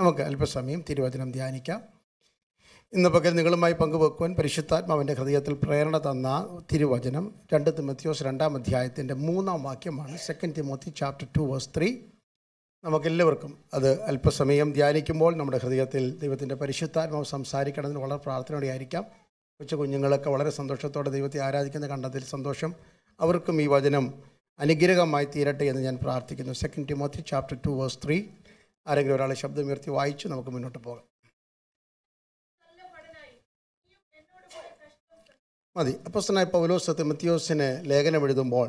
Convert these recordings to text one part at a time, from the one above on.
നമുക്ക് അല്പസമയം തിരുവചനം ധ്യാനിക്കാം ഇന്ന് പകൽ നിങ്ങളുമായി പങ്കുവെക്കുവാൻ പരിശുദ്ധാത്മാവിൻ്റെ ഹൃദയത്തിൽ പ്രേരണ തന്ന തിരുവചനം രണ്ട് തിമത്തിയോസ് രണ്ടാം അധ്യായത്തിൻ്റെ മൂന്നാം വാക്യമാണ് second Timothy chapter two verse three നമുക്കെല്ലാവർക്കും അത് അല്പസമയം ധ്യാനിക്കുമ്പോൾ നമ്മുടെ ഹൃദയത്തിൽ ദൈവത്തിൻ്റെ പരിശുദ്ധാത്മാവ് സംസാരിക്കണമെന്ന് വളരെ പ്രാർത്ഥനയോടെയായിരിക്കാം കൊച്ചു കുഞ്ഞുങ്ങളൊക്കെ വളരെ സന്തോഷത്തോടെ ദൈവത്തെ ആരാധിക്കുന്ന കണ്ടതിൽ സന്തോഷം അവർക്കും ഈ വചനം അനുഗ്രഹമായി തീരട്ടെ എന്ന് ഞാൻ പ്രാർത്ഥിക്കുന്നു second Timothy chapter two verse three ആരെങ്കിലും ഒരാളെ ശബ്ദമുയർത്തി വായിച്ച് നമുക്ക് മുന്നോട്ട് പോകാം മതി അപ്പസ്തനായ പൗലോസ് തിമത്തിയോസിന് ലേഖനം എഴുതുമ്പോൾ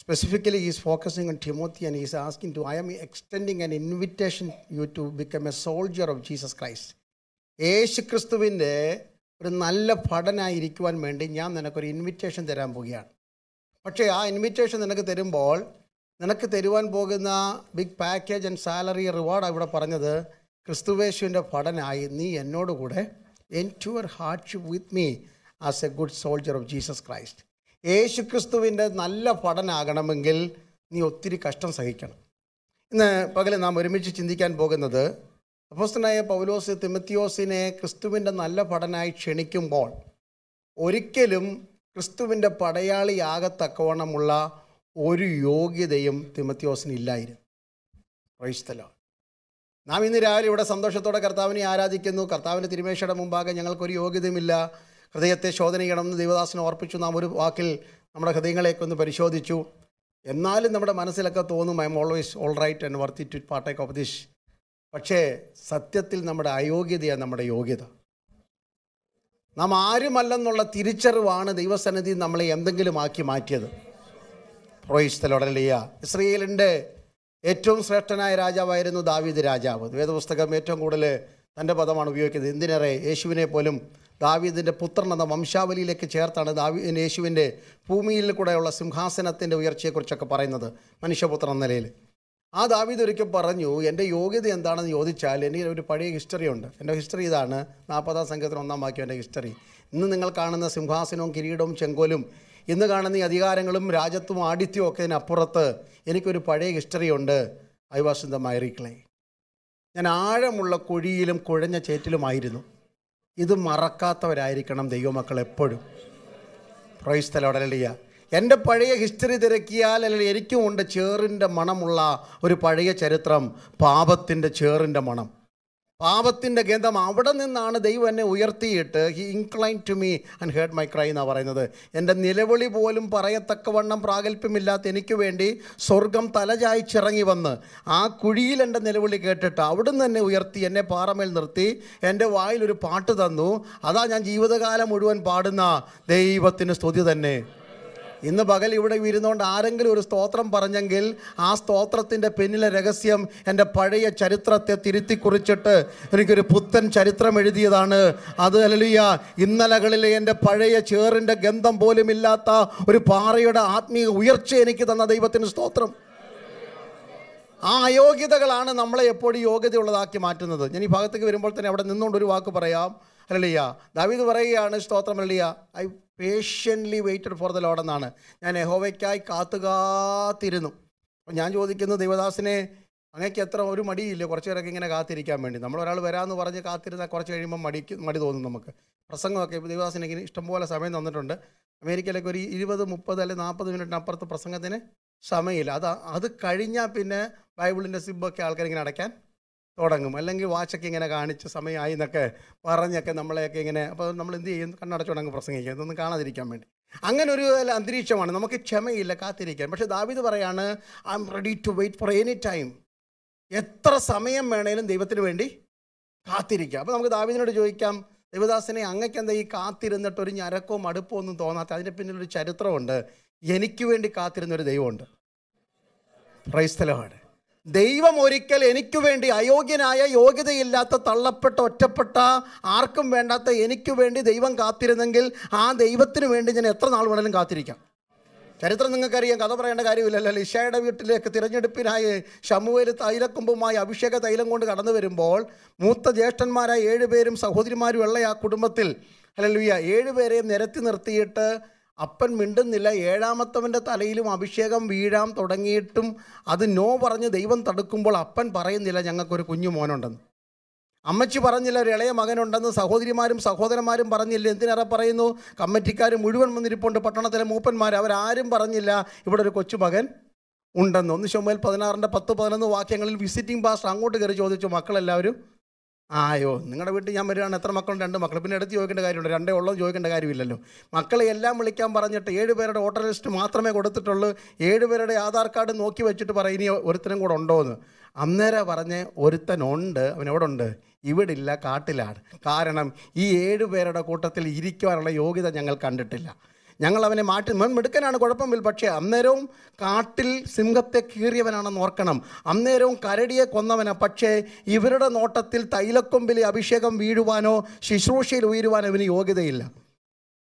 specifically is focusing on Timothy and is asking to I'm extending an invitation you to become a soldier of Jesus Christ യേശു ക്രിസ്തുവിൻ്റെ ഒരു നല്ല പഠനായിരിക്കുവാൻ വേണ്ടി ഞാൻ നിനക്കൊരു ഇൻവിറ്റേഷൻ തരാൻ പോവുകയാണ് പക്ഷേ ആ ഇൻവിറ്റേഷൻ നിനക്ക് തരുമ്പോൾ നിനക്ക് തരുവാൻ പോകുന്ന big package and salary reward ഇവിടെ പറഞ്ഞത് ക്രിസ്തുവേശുവിൻ്റെ ഭടനായി നീ എന്നോട് കൂടെ endure hardship with me as a good soldier of Jesus Christ യേശു ക്രിസ്തുവിൻ്റെ നല്ല ഭടനാകണമെങ്കിൽ നീ ഒത്തിരി കഷ്ടം സഹിക്കണം ഇന്ന് പകൽ നാം ഒരുമിച്ച് ചിന്തിക്കാൻ പോകുന്നത് അപ്പോസ്തനായ പൗലോസ് തിമത്തിയോസിനെ ക്രിസ്തുവിൻ്റെ നല്ല ഭടനായി ക്ഷണിക്കുമ്പോൾ ഒരിക്കലും ക്രിസ്തുവിൻ്റെ പടയാളിയാകത്തക്കവണ്ണമുള്ള ഒരു യോഗ്യതയും തിമത്യോസിന് ഇല്ലായിരുന്നു പ്രൈസ്തലോ നാം ഇന്ന് രാവിലെ ഇവിടെ സന്തോഷത്തോടെ കർത്താവിനെ ആരാധിക്കുന്നു കർത്താവിൻ്റെ തിരുമേശയുടെ മുമ്പാകെ ഞങ്ങൾക്കൊരു യോഗ്യതയുമില്ല ഹൃദയത്തെ ശോധന ചെയ്യണമെന്ന് ദേവദാസിനെ ഓർപ്പിച്ചു നാം ഒരു വാക്കിൽ നമ്മുടെ ഹൃദയങ്ങളെയൊക്കെ ഒന്ന് പരിശോധിച്ചു എന്നാലും നമ്മുടെ മനസ്സിലൊക്കെ തോന്നും I'm always all right and worthy to part of this പക്ഷേ സത്യത്തിൽ നമ്മുടെ അയോഗ്യതയാണ് നമ്മുടെ യോഗ്യത നാം ആരുമല്ലെന്നുള്ള തിരിച്ചറിവാണ് ദൈവസന്നിധി നമ്മളെ എന്തെങ്കിലും ആക്കി മാറ്റിയത് പ്രോയിസ്തലോടലിയ ഇസ്രയേലിൻ്റെ ഏറ്റവും ശ്രേഷ്ഠനായ രാജാവായിരുന്നു ദാവീദ് രാജാവ് വേദപുസ്തകം ഏറ്റവും കൂടുതൽ തൻ്റെ പദമാണ് ഉപയോഗിക്കുന്നത് എന്തിനേറെ യേശുവിനെ പോലും ദാവീദിൻ്റെ പുത്രൻ എന്ന വംശാവലിയിലേക്ക് ചേർത്താണ് ദാവീ യേശുവിൻ്റെ ഭൂമിയിൽ കൂടെയുള്ള സിംഹാസനത്തിൻ്റെ ഉയർച്ചയെക്കുറിച്ചൊക്കെ പറയുന്നത് മനുഷ്യപുത്രൻ എന്ന നിലയിൽ ആ ദാവീദ് ഒരിക്കൽ പറഞ്ഞു എൻ്റെ യോഗ്യത എന്താണെന്ന് ചോദിച്ചാൽ എനിക്ക് ഒരു പഴയ ഹിസ്റ്ററി ഉണ്ട് എൻ്റെ ഹിസ്റ്ററി ഇതാണ് നാൽപ്പതാം സംഘത്തിന് ഒന്നാം വാക്യം എൻ്റെ ഹിസ്റ്ററി ഇന്ന് നിങ്ങൾ കാണുന്ന സിംഹാസനവും കിരീടവും ചെങ്കോലും ഇന്ന് കാണുന്ന ഈ അധികാരങ്ങളും രാജ്യത്തും ആഡിത്യവും ഒക്കെ ഇതിനപ്പുറത്ത് എനിക്കൊരു പഴയ ഹിസ്റ്ററി ഉണ്ട് I was in the miry clay ഞാൻ ആഴമുള്ള കുഴിയിലും കുഴഞ്ഞ ചേറ്റിലുമായിരുന്നു ഇത് മറക്കാത്തവരായിരിക്കണം ദൈവമക്കൾ എപ്പോഴും പ്രൈസ് തലോടലിയ എൻ്റെ പഴയ ഹിസ്റ്ററി തിരക്കിയാൽ അല്ലെങ്കിൽ എനിക്കും ഉണ്ട് ചേറിൻ്റെ മണമുള്ള ഒരു പഴയ ചരിത്രം പാപത്തിൻ്റെ ചേറിൻ്റെ മണം പാപത്തിൻ്റെ ഗന്ധം അവിടെ നിന്നാണ് ദൈവം എന്നെ ഉയർത്തിയിട്ട് he incline to me and heard my cry എന്നാണ് പറയുന്നത് എൻ്റെ നിലവിളി പോലും പറയത്തക്കവണ്ണം പ്രാഗൽഭ്യമില്ലാത്ത എനിക്ക് വേണ്ടി സ്വർഗം തലചായ്ച്ചിറങ്ങി വന്ന് ആ കുഴിയിൽ എൻ്റെ നിലവിളി കേട്ടിട്ട് നിന്ന് എന്നെ ഉയർത്തി എന്നെ പാറമേൽ നിർത്തി എൻ്റെ വായിൽ ഒരു പാട്ട് തന്നു അതാ ഞാൻ ജീവിതകാലം മുഴുവൻ പാടുന്ന ദൈവത്തിന് സ്തുതി തന്നെ ഇന്ന് പകൽ ഇവിടെ ഇരുന്നുകൊണ്ട് ആരെങ്കിലും ഒരു സ്തോത്രം പറഞ്ഞെങ്കിൽ ആ സ്തോത്രത്തിൻ്റെ പിന്നിലെ രഹസ്യം എൻ്റെ പഴയ ചരിത്രത്തെ തിരുത്തി കുറിച്ചിട്ട് എനിക്കൊരു പുത്തൻ ചരിത്രം എഴുതിയതാണ് അത് അലലിയ ഇന്നലകളിലെ എൻ്റെ പഴയ ചേറിൻ്റെ ഗന്ധം പോലും ഇല്ലാത്ത ഒരു പാറയുടെ ആത്മീയ ഉയർച്ച എനിക്ക് തന്ന ദൈവത്തിന് സ്തോത്രം ആ അയോഗ്യതകളാണ് നമ്മളെ എപ്പോഴും യോഗ്യതയുള്ളതാക്കി മാറ്റുന്നത് ഞാൻ ഈ ഭാഗത്തേക്ക് വരുമ്പോൾ തന്നെ അവിടെ നിന്നുകൊണ്ട് ഒരു വാക്ക് പറയാം അല്ലയ്യ ദാവീദ് പറയുകയാണ് സ്തോത്രം അല്ലിയ I patiently waited for the Lord എന്നാണ് ഞാൻ യഹോവയ്ക്കായി കാത്തു കാത്തിരുന്നു അപ്പം ഞാൻ ചോദിക്കുന്നു ദൈവദാസിനെ അങ്ങേക്ക് എത്ര ഒരു മടിയില്ല കുറച്ച് പേരൊക്കെ ഇങ്ങനെ കാത്തിരിക്കാൻ വേണ്ടി നമ്മൾ ഒരാൾ വരാമെന്ന് പറഞ്ഞ് കാത്തിരുന്നാൽ കുറച്ച് കഴിയുമ്പോൾ മടിക്ക് മടി തോന്നും നമുക്ക് പ്രസംഗമൊക്കെ ദേവദാസിനെ ഇങ്ങനെ ഇഷ്ടംപോലെ സമയം തന്നിട്ടുണ്ട് അമേരിക്കയിലൊക്കെ ഒരു ഇരുപത് മുപ്പത് അല്ലെ നാൽപ്പത് മിനിറ്റിനപ്പുറത്ത് പ്രസംഗത്തിന് സമയമില്ല അത് അത് കഴിഞ്ഞാൽ പിന്നെ ബൈബിളിൻ്റെ സിബൊക്കെ ആൾക്കാർ ഇങ്ങനെ അടയ്ക്കാൻ തുടങ്ങും അല്ലെങ്കിൽ വാച്ചൊക്കെ ഇങ്ങനെ കാണിച്ച് സമയമായി എന്നൊക്കെ പറഞ്ഞൊക്കെ നമ്മളെയൊക്കെ ഇങ്ങനെ അപ്പോൾ നമ്മൾ എന്ത് ചെയ്യും കണ്ണടച്ചുടങ്ങ് പ്രസംഗിക്കാം ഇതൊന്നും കാണാതിരിക്കാൻ വേണ്ടി അങ്ങനെ ഒരു അന്തരീക്ഷമാണ് നമുക്ക് ക്ഷമയില്ല കാത്തിരിക്കാൻ പക്ഷെ ദാവിദ് പറയാണ് I'm ready to wait for any time എത്ര സമയം വേണേലും ദൈവത്തിന് വേണ്ടി കാത്തിരിക്കാം അപ്പോൾ നമുക്ക് ദാവിദിനോട് ചോദിക്കാം ദൈവദാസനെ അങ്ങക്ക് എന്താ ഈ കാത്തിരുന്നിട്ട് ഒരു ഞരക്കോ മടുപ്പോ ഒന്നും തോന്നാത്ത അതിൻ്റെ പിന്നിൽ ഒരു ചരിത്രമുണ്ട് എനിക്ക് വേണ്ടി കാത്തിരുന്നൊരു ദൈവമുണ്ട് ക്രൈസ്തലമാണ് ദൈവം ഒരിക്കൽ എനിക്ക് വേണ്ടി അയോഗ്യനായ യോഗ്യതയില്ലാത്ത തള്ളപ്പെട്ട ഒറ്റപ്പെട്ട ആർക്കും വേണ്ടാത്ത എനിക്ക് വേണ്ടി ദൈവം കാത്തിരുന്നെങ്കിൽ ആ ദൈവത്തിന് വേണ്ടി ഞാൻ എത്ര നാൾ വേണമെങ്കിലും കാത്തിരിക്കാം ചരിത്രം നിങ്ങൾക്കറിയാം കഥ പറയേണ്ട കാര്യമില്ലല്ലോ ഇഷയുടെ വീട്ടിലേക്ക് തിരഞ്ഞെടുപ്പിനായി ഷമുവേൽ തൈലക്കുമ്പുമായി അഭിഷേക തൈലം കൊണ്ട് കടന്നു വരുമ്പോൾ മൂത്ത ജ്യേഷ്ഠന്മാരായ ഏഴുപേരും സഹോദരിമാരും ഉള്ള ആ കുടുംബത്തിൽ അല്ലല്ലുയ്യ ഏഴുപേരെയും നിരത്തി നിർത്തിയിട്ട് അപ്പൻ മിണ്ടുന്നില്ല ഏഴാമത്തവൻ്റെ തലയിലും അഭിഷേകം വീഴാം തുടങ്ങിയിട്ടും അത് നോ പറഞ്ഞ് ദൈവം തടുക്കുമ്പോൾ അപ്പൻ പറയുന്നില്ല ഞങ്ങൾക്കൊരു കുഞ്ഞു മോനുണ്ടെന്ന് അമ്മച്ചി പറഞ്ഞില്ല ഒരു ഇളയ മകനുണ്ടെന്ന് സഹോദരിമാരും സഹോദരന്മാരും പറഞ്ഞില്ല എന്തിനേറെ പറയുന്നു കമ്മിറ്റിക്കാർ മുഴുവൻ വന്നിരിപ്പുണ്ട് പട്ടണത്തിലെ മൂപ്പന്മാർ അവരാരും പറഞ്ഞില്ല ഇവിടെ ഒരു കൊച്ചുമകൻ ഉണ്ടെന്ന് ഒന്ന് ചുമൽ പതിനാറിൻ്റെ പത്ത് പതിനൊന്ന് വാക്യങ്ങളിൽ വിസിറ്റിംഗ് പാസ്റ്റർ അങ്ങോട്ട് കയറി ചോദിച്ചു മക്കളെല്ലാവരും ആയോ നിങ്ങളുടെ വീട്ടിൽ ഞാൻ വരികയാണ് എത്ര മക്കളുണ്ട് രണ്ട് മക്കൾ പിന്നെ എടുത്ത് ചോദിക്കേണ്ട കാര്യമുണ്ട് രണ്ടേ ഉള്ളതും ചോദിക്കേണ്ട കാര്യമില്ലല്ലോ മക്കളെ എല്ലാം വിളിക്കാൻ പറഞ്ഞിട്ട് ഏഴ് പേരുടെ വോട്ടർ ലിസ്റ്റ് മാത്രമേ കൊടുത്തിട്ടുള്ളൂ ഏഴ് പേരുടെ ആധാർ കാർഡ് നോക്കി വെച്ചിട്ട് പറയും ഇനി ഒരുത്തനും കൂടെ ഉണ്ടോ എന്ന് അന്നേരം പറഞ്ഞ് ഒരുത്തനുണ്ട് അവൻ എവിടെ ഉണ്ട് ഇവിടെ ഇല്ല കാട്ടിലാണ് കാരണം ഈ ഏഴ് പേരുടെ കൂട്ടത്തിൽ ഇരിക്കുവാനുള്ള യോഗ്യത ഞങ്ങൾ കണ്ടിട്ടില്ല ഞങ്ങൾ അവനെ മാറ്റി മെടുക്കനാണ് കുഴപ്പമിൽ പക്ഷേ അന്നേരവും കാട്ടിൽ സിംഹത്തെ കീറിയവനാണെന്ന് ഓർക്കണം അന്നേരവും കരടിയെ കൊന്നവനാണ് പക്ഷേ ഇവരുടെ നോട്ടത്തിൽ തൈലക്കൊമ്പിലെ അഭിഷേകം വീഴുവാനോ ശുശ്രൂഷയിൽ ഉയരുവാനോ അവന് യോഗ്യതയില്ല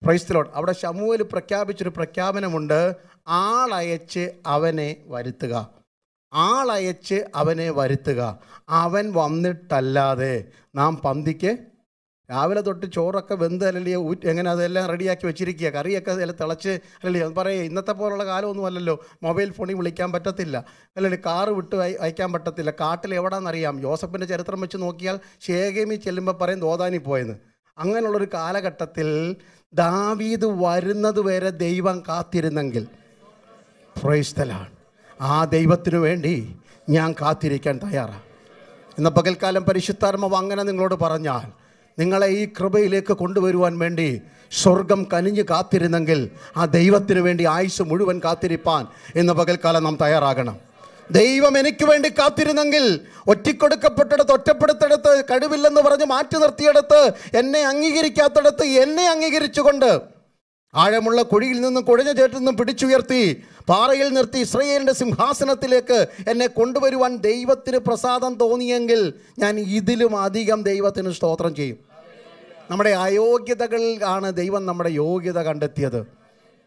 ക്രൈസ്തലോട്ട് അവിടെ ശമൂവൽ പ്രഖ്യാപിച്ചൊരു പ്രഖ്യാപനമുണ്ട് ആളയച്ച് അവനെ വരുത്തുക ആളയച്ച് അവനെ വരുത്തുക അവൻ വന്നിട്ടല്ലാതെ നാം പന്തിക്ക് രാവിലെ തൊട്ട് ചോറൊക്കെ വെന്ത് അല്ലെങ്കിൽ ഊറ്റ് എങ്ങനെ അതെല്ലാം റെഡിയാക്കി വെച്ചിരിക്കുക കറിയൊക്കെ അതിൽ തിളച്ച് അല്ലെങ്കിൽ പറയുക ഇന്നത്തെ പോലുള്ള കാലമൊന്നും അല്ലല്ലോ മൊബൈൽ ഫോണിൽ വിളിക്കാൻ പറ്റത്തില്ല അല്ലെങ്കിൽ കാറ് വിട്ട് അയക്കാൻ പറ്റത്തില്ല കാട്ടിൽ എവിടാണെന്നറിയാം ജോസഫിൻ്റെ ചരിത്രം വെച്ച് നോക്കിയാൽ ശേഖമി ചെല്ലുമ്പോൾ പറയും തോതാനി പോയെന്ന് അങ്ങനെയുള്ളൊരു കാലഘട്ടത്തിൽ ദാവീദ് വരുന്നത് വരെ ദൈവം കാത്തിരുന്നെങ്കിൽ ഫ്രൈസ്തലാണ് ആ ദൈവത്തിനു വേണ്ടി ഞാൻ കാത്തിരിക്കാൻ തയ്യാറാണ് ഇന്ന് പകൽക്കാലം പരിശുദ്ധാത്മാവ് അങ്ങനെ നിങ്ങളോട് പറഞ്ഞാൽ നിങ്ങളെ ഈ കൃപയിലേക്ക് കൊണ്ടുവരുവാൻ വേണ്ടി സ്വർഗം കനിഞ്ഞ് കാത്തിരുന്നെങ്കിൽ ആ ദൈവത്തിന് വേണ്ടി ആയുസ് മുഴുവൻ കാത്തിരിപ്പാൻ ഇന്ന് പകൽക്കാലം നാം തയ്യാറാകണം ദൈവം എനിക്ക് വേണ്ടി കാത്തിരുന്നെങ്കിൽ ഒറ്റിക്കൊടുക്കപ്പെട്ടിടത്ത് ഒറ്റപ്പെടുത്തിടത്ത് കഴിവില്ലെന്ന് പറഞ്ഞ് മാറ്റി നിർത്തിയെടുത്ത് എന്നെ അംഗീകരിക്കാത്തടത്ത് എന്നെ അംഗീകരിച്ചുകൊണ്ട് ആഴമുള്ള കുഴിയിൽ നിന്നും കുഴഞ്ഞ ചേട്ടിൽ നിന്നും പിടിച്ചുയർത്തി പാറയിൽ നിർത്തി ഇസ്രയേലിൻ്റെ സിംഹാസനത്തിലേക്ക് എന്നെ കൊണ്ടുവരുവാൻ ദൈവത്തിന് പ്രസാദം തോന്നിയെങ്കിൽ ഞാൻ ഇതിലും അധികം ദൈവത്തിന് സ്തോത്രം ചെയ്യും നമ്മുടെ അയോഗ്യതകളിൽ ആണ് ദൈവം നമ്മുടെ യോഗ്യത കണ്ടെത്തിയത്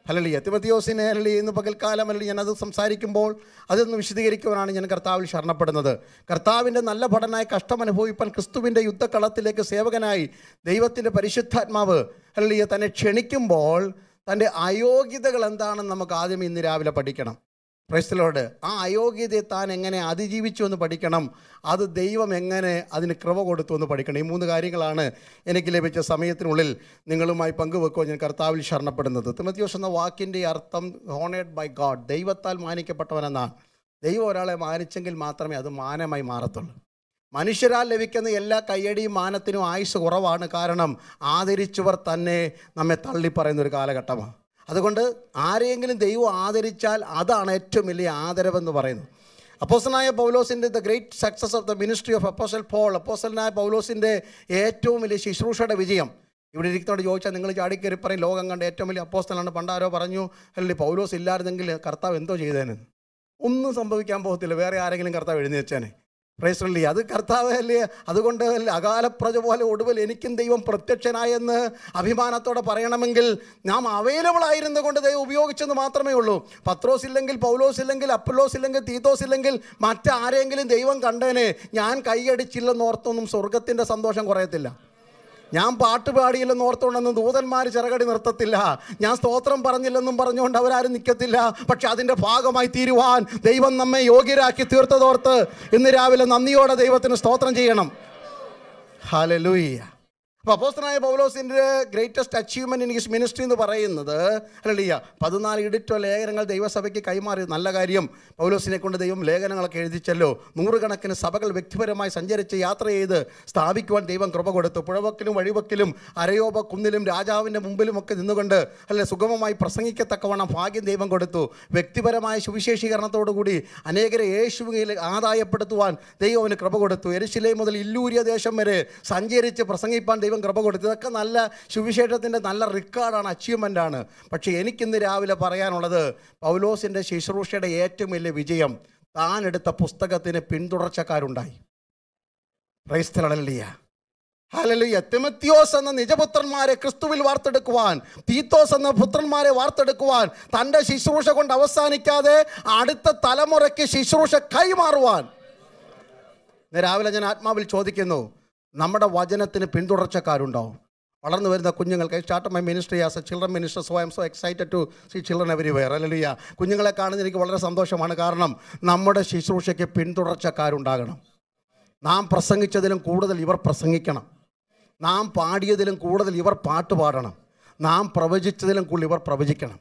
അല്ലല്ലേ തിമത്തിയോസിനെ അല്ലല്ലേ ഇന്ന് പകൽക്കാലം അല്ലെങ്കിൽ ഞാനത് സംസാരിക്കുമ്പോൾ അതൊന്ന് വിശദീകരിക്കുവാനാണ് ഞാൻ കർത്താവിൽ ശരണപ്പെടുന്നത് കർത്താവിൻ്റെ നല്ല ഭടനായ കഷ്ടം അനുഭവിപ്പാൻ ക്രിസ്തുവിൻ്റെ യുദ്ധക്കളത്തിലേക്ക് സേവകനായി ദൈവത്തിൻ്റെ പരിശുദ്ധാത്മാവ് അല്ലല്ലേ തന്നെ ക്ഷണിക്കുമ്പോൾ തൻ്റെ അയോഗ്യതകൾ എന്താണെന്ന് നമുക്ക് ആദ്യം ഇന്ന് രാവിലെ പഠിക്കണം പ്രൈസ്തലോട് ആ അയോഗ്യതയെ താൻ എങ്ങനെ അതിജീവിച്ചു എന്ന് പഠിക്കണം അത് ദൈവം എങ്ങനെ അതിന് ക്രമ കൊടുത്തു എന്ന് പഠിക്കണം ഈ മൂന്ന് കാര്യങ്ങളാണ് എനിക്ക് ലഭിച്ച സമയത്തിനുള്ളിൽ നിങ്ങളുമായി പങ്കുവെക്കുവാൻ ഞാൻ കർത്താവിൽ ശരണപ്പെടുന്നത് തിമത്യോസ് എന്ന വാക്കിൻ്റെ അർത്ഥം ഹോണേഡ് ബൈ ഗാഡ് ദൈവത്താൽ മാനിക്കപ്പെട്ടവനെന്നാണ് ദൈവം ഒരാളെ മാനിച്ചെങ്കിൽ മാത്രമേ അത് മാനമായി മാറത്തുള്ളൂ മനുഷ്യരാൽ ലഭിക്കുന്ന എല്ലാ കയ്യടിയും മാനത്തിനും ആയുസ് കുറവാണ് കാരണം ആദരിച്ചവർ തന്നെ നമ്മെ തള്ളിപ്പറയുന്ന ഒരു കാലഘട്ടമാണ് അതുകൊണ്ട് ആരെയെങ്കിലും ദൈവം ആദരിച്ചാൽ അതാണ് ഏറ്റവും വലിയ ആദരവെന്ന് പറയുന്നത് അപ്പോസനായ പൗലോസിൻ്റെ the great success of the ministry of apostle Paul അപ്പോസലനായ പൗലോസിൻ്റെ ഏറ്റവും വലിയ ശുശ്രൂഷയുടെ വിജയം ഇവിടെ ഇരിക്കുന്നവരോട് ചോദിച്ചാൽ നിങ്ങൾ ചാടിക്കയറി പറയും ലോകം കണ്ട ഏറ്റവും വലിയ അപ്പോസ്തലാണ് പണ്ടാരോ പറഞ്ഞു അല്ലെങ്കിൽ പൗലോസ് ഇല്ലായിരുന്നെങ്കിൽ കർത്താവ് എന്തോ ചെയ്തേനെന്ന് ഒന്നും സംഭവിക്കാൻ പോകത്തില്ല വേറെ ആരെങ്കിലും കർത്താവ് എഴുന്നേച്ചേനെ പ്രേസ്ലി അത് കർത്താവല്ലേ അതുകൊണ്ട് അകാലപ്രജ പോലെ ഒടുവിൽ എനിക്കും ദൈവം പ്രത്യക്ഷനായെന്ന് അഭിമാനത്തോടെ പറയണമെങ്കിൽ നാം അവൈലബിൾ ആയിരുന്നു കൊണ്ട് ദൈവം ഉപയോഗിച്ചെന്ന് മാത്രമേ ഉള്ളൂ പത്രോസ് ഇല്ലെങ്കിൽ പൗലോസ് ഇല്ലെങ്കിൽ അപ്പുലോസ് ഇല്ലെങ്കിൽ തീത്തോസ് ഇല്ലെങ്കിൽ മറ്റാരെങ്കിലും ദൈവം കണ്ടേനെ ഞാൻ കൈയടിച്ചില്ലെന്നോർത്തൊന്നും സ്വർഗത്തിൻ്റെ സന്തോഷം കുറയത്തില്ല ഞാൻ പാട്ട് പാടിയില്ലെന്ന് ഓർത്തുകൊണ്ടൊന്നും ദൂതന്മാർ ചിറകടി നിർത്തത്തില്ല ഞാൻ സ്തോത്രം പറഞ്ഞില്ലെന്നും പറഞ്ഞുകൊണ്ട് അവരാരും നിൽക്കത്തില്ല പക്ഷെ അതിൻ്റെ ഭാഗമായി തീരുവാൻ ദൈവം നമ്മെ യോഗ്യരാക്കി തീർത്തതോർത്ത് ഇന്ന് രാവിലെ നന്ദിയോടെ ദൈവത്തിന് സ്തോത്രം ചെയ്യണം ഹാലലൂയ്യ അപ്പോൾ അപ്പോസ്റ്റനായ പൗലോസിൻ്റെ ഗ്രേറ്റസ്റ്റ് അച്ചീവ്മെൻറ്റ് എനിക്ക് മിനിസ്ട്രി എന്ന് പറയുന്നത് അല്ലയ്യ പതിനാല് ഇടിറ്റോ ലേഖനങ്ങൾ ദൈവസഭയ്ക്ക് കൈമാറി നല്ല കാര്യം പൗലോസിനെ കൊണ്ട് ദൈവം ലേഖനങ്ങളൊക്കെ എഴുതിച്ചല്ലോ നൂറുകണക്കിന് സഭകൾ വ്യക്തിപരമായി സഞ്ചരിച്ച് യാത്ര ചെയ്ത് സ്ഥാപിക്കുവാൻ ദൈവം കൃപ കൊടുത്തു പുഴവക്കിലും വഴിവക്കിലും അരയോപ കുന്നിലും രാജാവിൻ്റെ ഒക്കെ നിന്നുകൊണ്ട് അല്ലെ സുഗമമായി പ്രസംഗിക്കത്തക്കവണ്ണം ഭാഗ്യം ദൈവം കൊടുത്തു വ്യക്തിപരമായ സുവിശേഷീകരണത്തോടുകൂടി അനേകരെ യേശുവിൽ ആദായപ്പെടുത്തുവാൻ ദൈവം അവന് കൃപ കൊടുത്തു എരിശിലെ മുതൽ ഇല്ലൂരിയ ദേശം വരെ സഞ്ചരിച്ച് പ്രസംഗിപ്പാൻ ദൈവം കൃപ കൊടുത്തു ഇതൊക്കെ നല്ല സുവിശേഷത്തിൻ്റെ നല്ല റിക്കാർഡാണ് ആണ് പക്ഷേ എനിക്കിന്ന് രാവിലെ പറയാനുള്ളത് പൗലോസിൻ്റെ ശുശ്രൂഷയുടെ ഏറ്റവും വലിയ വിജയം താൻ എടുത്ത പുസ്തകത്തിന് പിന്തുടർച്ചക്കാരുണ്ടായി ക്രൈസ്തലിയ ഹലലുയ തിമത്യോസ് എന്ന നിജപുത്രന്മാരെ ക്രിസ്തുവിൽ വാർത്തെടുക്കുവാൻ തീത്തോസ് എന്ന പുത്രന്മാരെ വാർത്തെടുക്കുവാൻ തൻ്റെ ശുശ്രൂഷ കൊണ്ട് അവസാനിക്കാതെ അടുത്ത തലമുറയ്ക്ക് ശുശ്രൂഷ കൈമാറുവാൻ രാവിലെ ഞാൻ ആത്മാവിൽ ചോദിക്കുന്നു നമ്മുടെ വചനത്തിന് പിന്തുടർച്ചക്കാരുണ്ടാവും വളർന്നു വരുന്ന കുഞ്ഞുങ്ങൾക്ക് start my ministry as a children minister so I'm so excited to see children everywhere അല്ലല്ലിയ കുഞ്ഞുങ്ങളെ കാണുന്ന എനിക്ക് വളരെ സന്തോഷമാണ് കാരണം നമ്മുടെ ശുശ്രൂഷയ്ക്ക് പിന്തുടർച്ചക്കാരുണ്ടാകണം നാം പ്രസംഗിച്ചതിലും കൂടുതൽ ഇവർ പ്രസംഗിക്കണം നാം പാടിയതിലും കൂടുതൽ ഇവർ പാട്ട് പാടണം നാം പ്രവചിച്ചതിലും കൂടുതൽ ഇവർ പ്രവചിക്കണം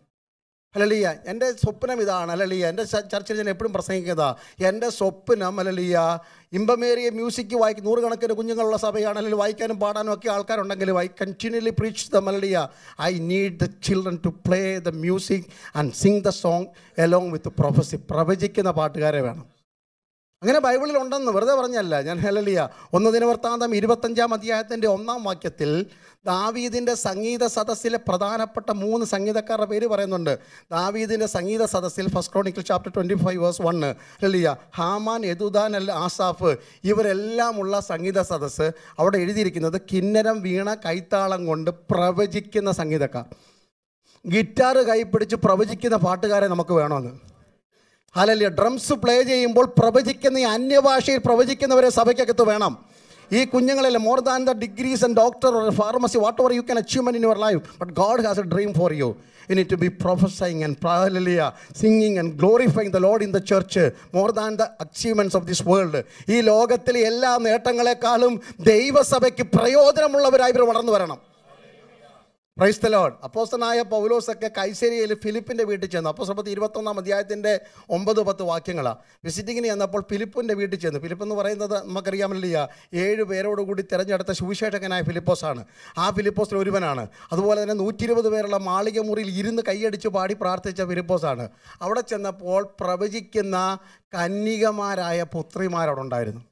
അലലിയ എൻ്റെ സ്വപ്നം ഇതാണ് അലലിയ എൻ്റെ ചർച്ചയിൽ ഞാൻ എപ്പോഴും പ്രസംഗിക്കുന്നതാ എൻ്റെ സ്വപ്നം അലലിയ ഇമ്പമേറിയ മ്യൂസിക് വായിക്കും നൂറുകണക്കിന് കുഞ്ഞുങ്ങളുള്ള സഭയാണ് അല്ലെങ്കിൽ വായിക്കാനും പാടാനും ഒക്കെ ആൾക്കാരുണ്ടെങ്കിൽ ഐ കണ്ടിന്യൂലി പ്രീച്ച് ദ മലലിയ I need the children to play the music and sing the song along with prophecy പ്രവചിക്കുന്ന പാട്ടുകാരെ വേണം അങ്ങനെ ബൈബിളിൽ ഉണ്ടെന്ന് വെറുതെ പറഞ്ഞല്ല ഞാൻ ഹലലിയ ഒന്ന് ദിനവൃത്താന്തം ഇരുപത്തഞ്ചാം അധ്യായത്തിൻ്റെ ഒന്നാം വാക്യത്തിൽ ദാവീദിൻ്റെ സംഗീത സദസ്സിലെ പ്രധാനപ്പെട്ട മൂന്ന് സംഗീതക്കാരുടെ പേര് പറയുന്നുണ്ട് ദാവീദിൻ്റെ സംഗീത സദസ്സിൽ first chronicle chapter twenty five verse one ഹലലിയ ഹാമാൻ യദുദാൻ അൽ ആസാഫ് ഇവരെല്ലാമുള്ള സംഗീത സദസ്സ് അവിടെ എഴുതിയിരിക്കുന്നത് കിന്നരം വീണ കൈത്താളം കൊണ്ട് പ്രവചിക്കുന്ന സംഗീതക്കാർ ഗിറ്റാർ കൈപ്പിടിച്ച് പ്രവചിക്കുന്ന പാട്ടുകാരെ നമുക്ക് വേണമെന്ന് ഹലല്യ ഡ്രംസ് പ്ലേ ചെയ്യുമ്പോൾ പ്രവചിക്കുന്ന ഈ അന്യഭാഷയിൽ പ്രവചിക്കുന്നവരെ സഭയ്ക്കകത്ത് വേണം ഈ കുഞ്ഞുങ്ങളിൽ more than the degrees and doctor pharmacy whatever you can achievement in your life but God has a dream for you you need to be prophesying and പ്രാഹലിയ singing and glorifying the Lord in the church more than the achievements of this world ഈ ലോകത്തിലെ എല്ലാ നേട്ടങ്ങളെക്കാളും ദൈവസഭയ്ക്ക് പ്രയോജനമുള്ളവരായി ഇവർ വളർന്നു വരണം price അപ്പോസ്തനായ പൗലോസൊക്കെ കൈസേരിയിൽ ഫിലിപ്പിൻ്റെ വീട്ടിൽ ചെന്നു അപ്പോസ്തപത്തി ഇരുപത്തൊന്നാം അധ്യായത്തിൻ്റെ ഒമ്പത് പത്ത് വാക്യങ്ങളാണ് വിസിറ്റിങ്ങിന് ചെന്നപ്പോൾ ഫിലിപ്പിൻ്റെ വീട്ടിൽ ചെന്നു ഫിലിപ്പ് എന്ന് പറയുന്നത് നമുക്കറിയാമല്ലോ ഏഴ് പേരോടുകൂടി തിരഞ്ഞെടുത്ത സുവിശേഷകനായ ഫിലിപ്പോസാണ് ആ ഫിലിപ്പോസിൽ ഒരുവനാണ് അതുപോലെ തന്നെ നൂറ്റി ഇരുപത് പേരുള്ള മാളിക മുറിയിൽ ഇരുന്ന് കൈയടിച്ച് പാടി പ്രാർത്ഥിച്ച ഫിലിപ്പോസാണ് അവിടെ ചെന്നപ്പോൾ പ്രവചിക്കുന്ന കന്യകമാരായ പുത്രിമാരവിടെ ഉണ്ടായിരുന്നു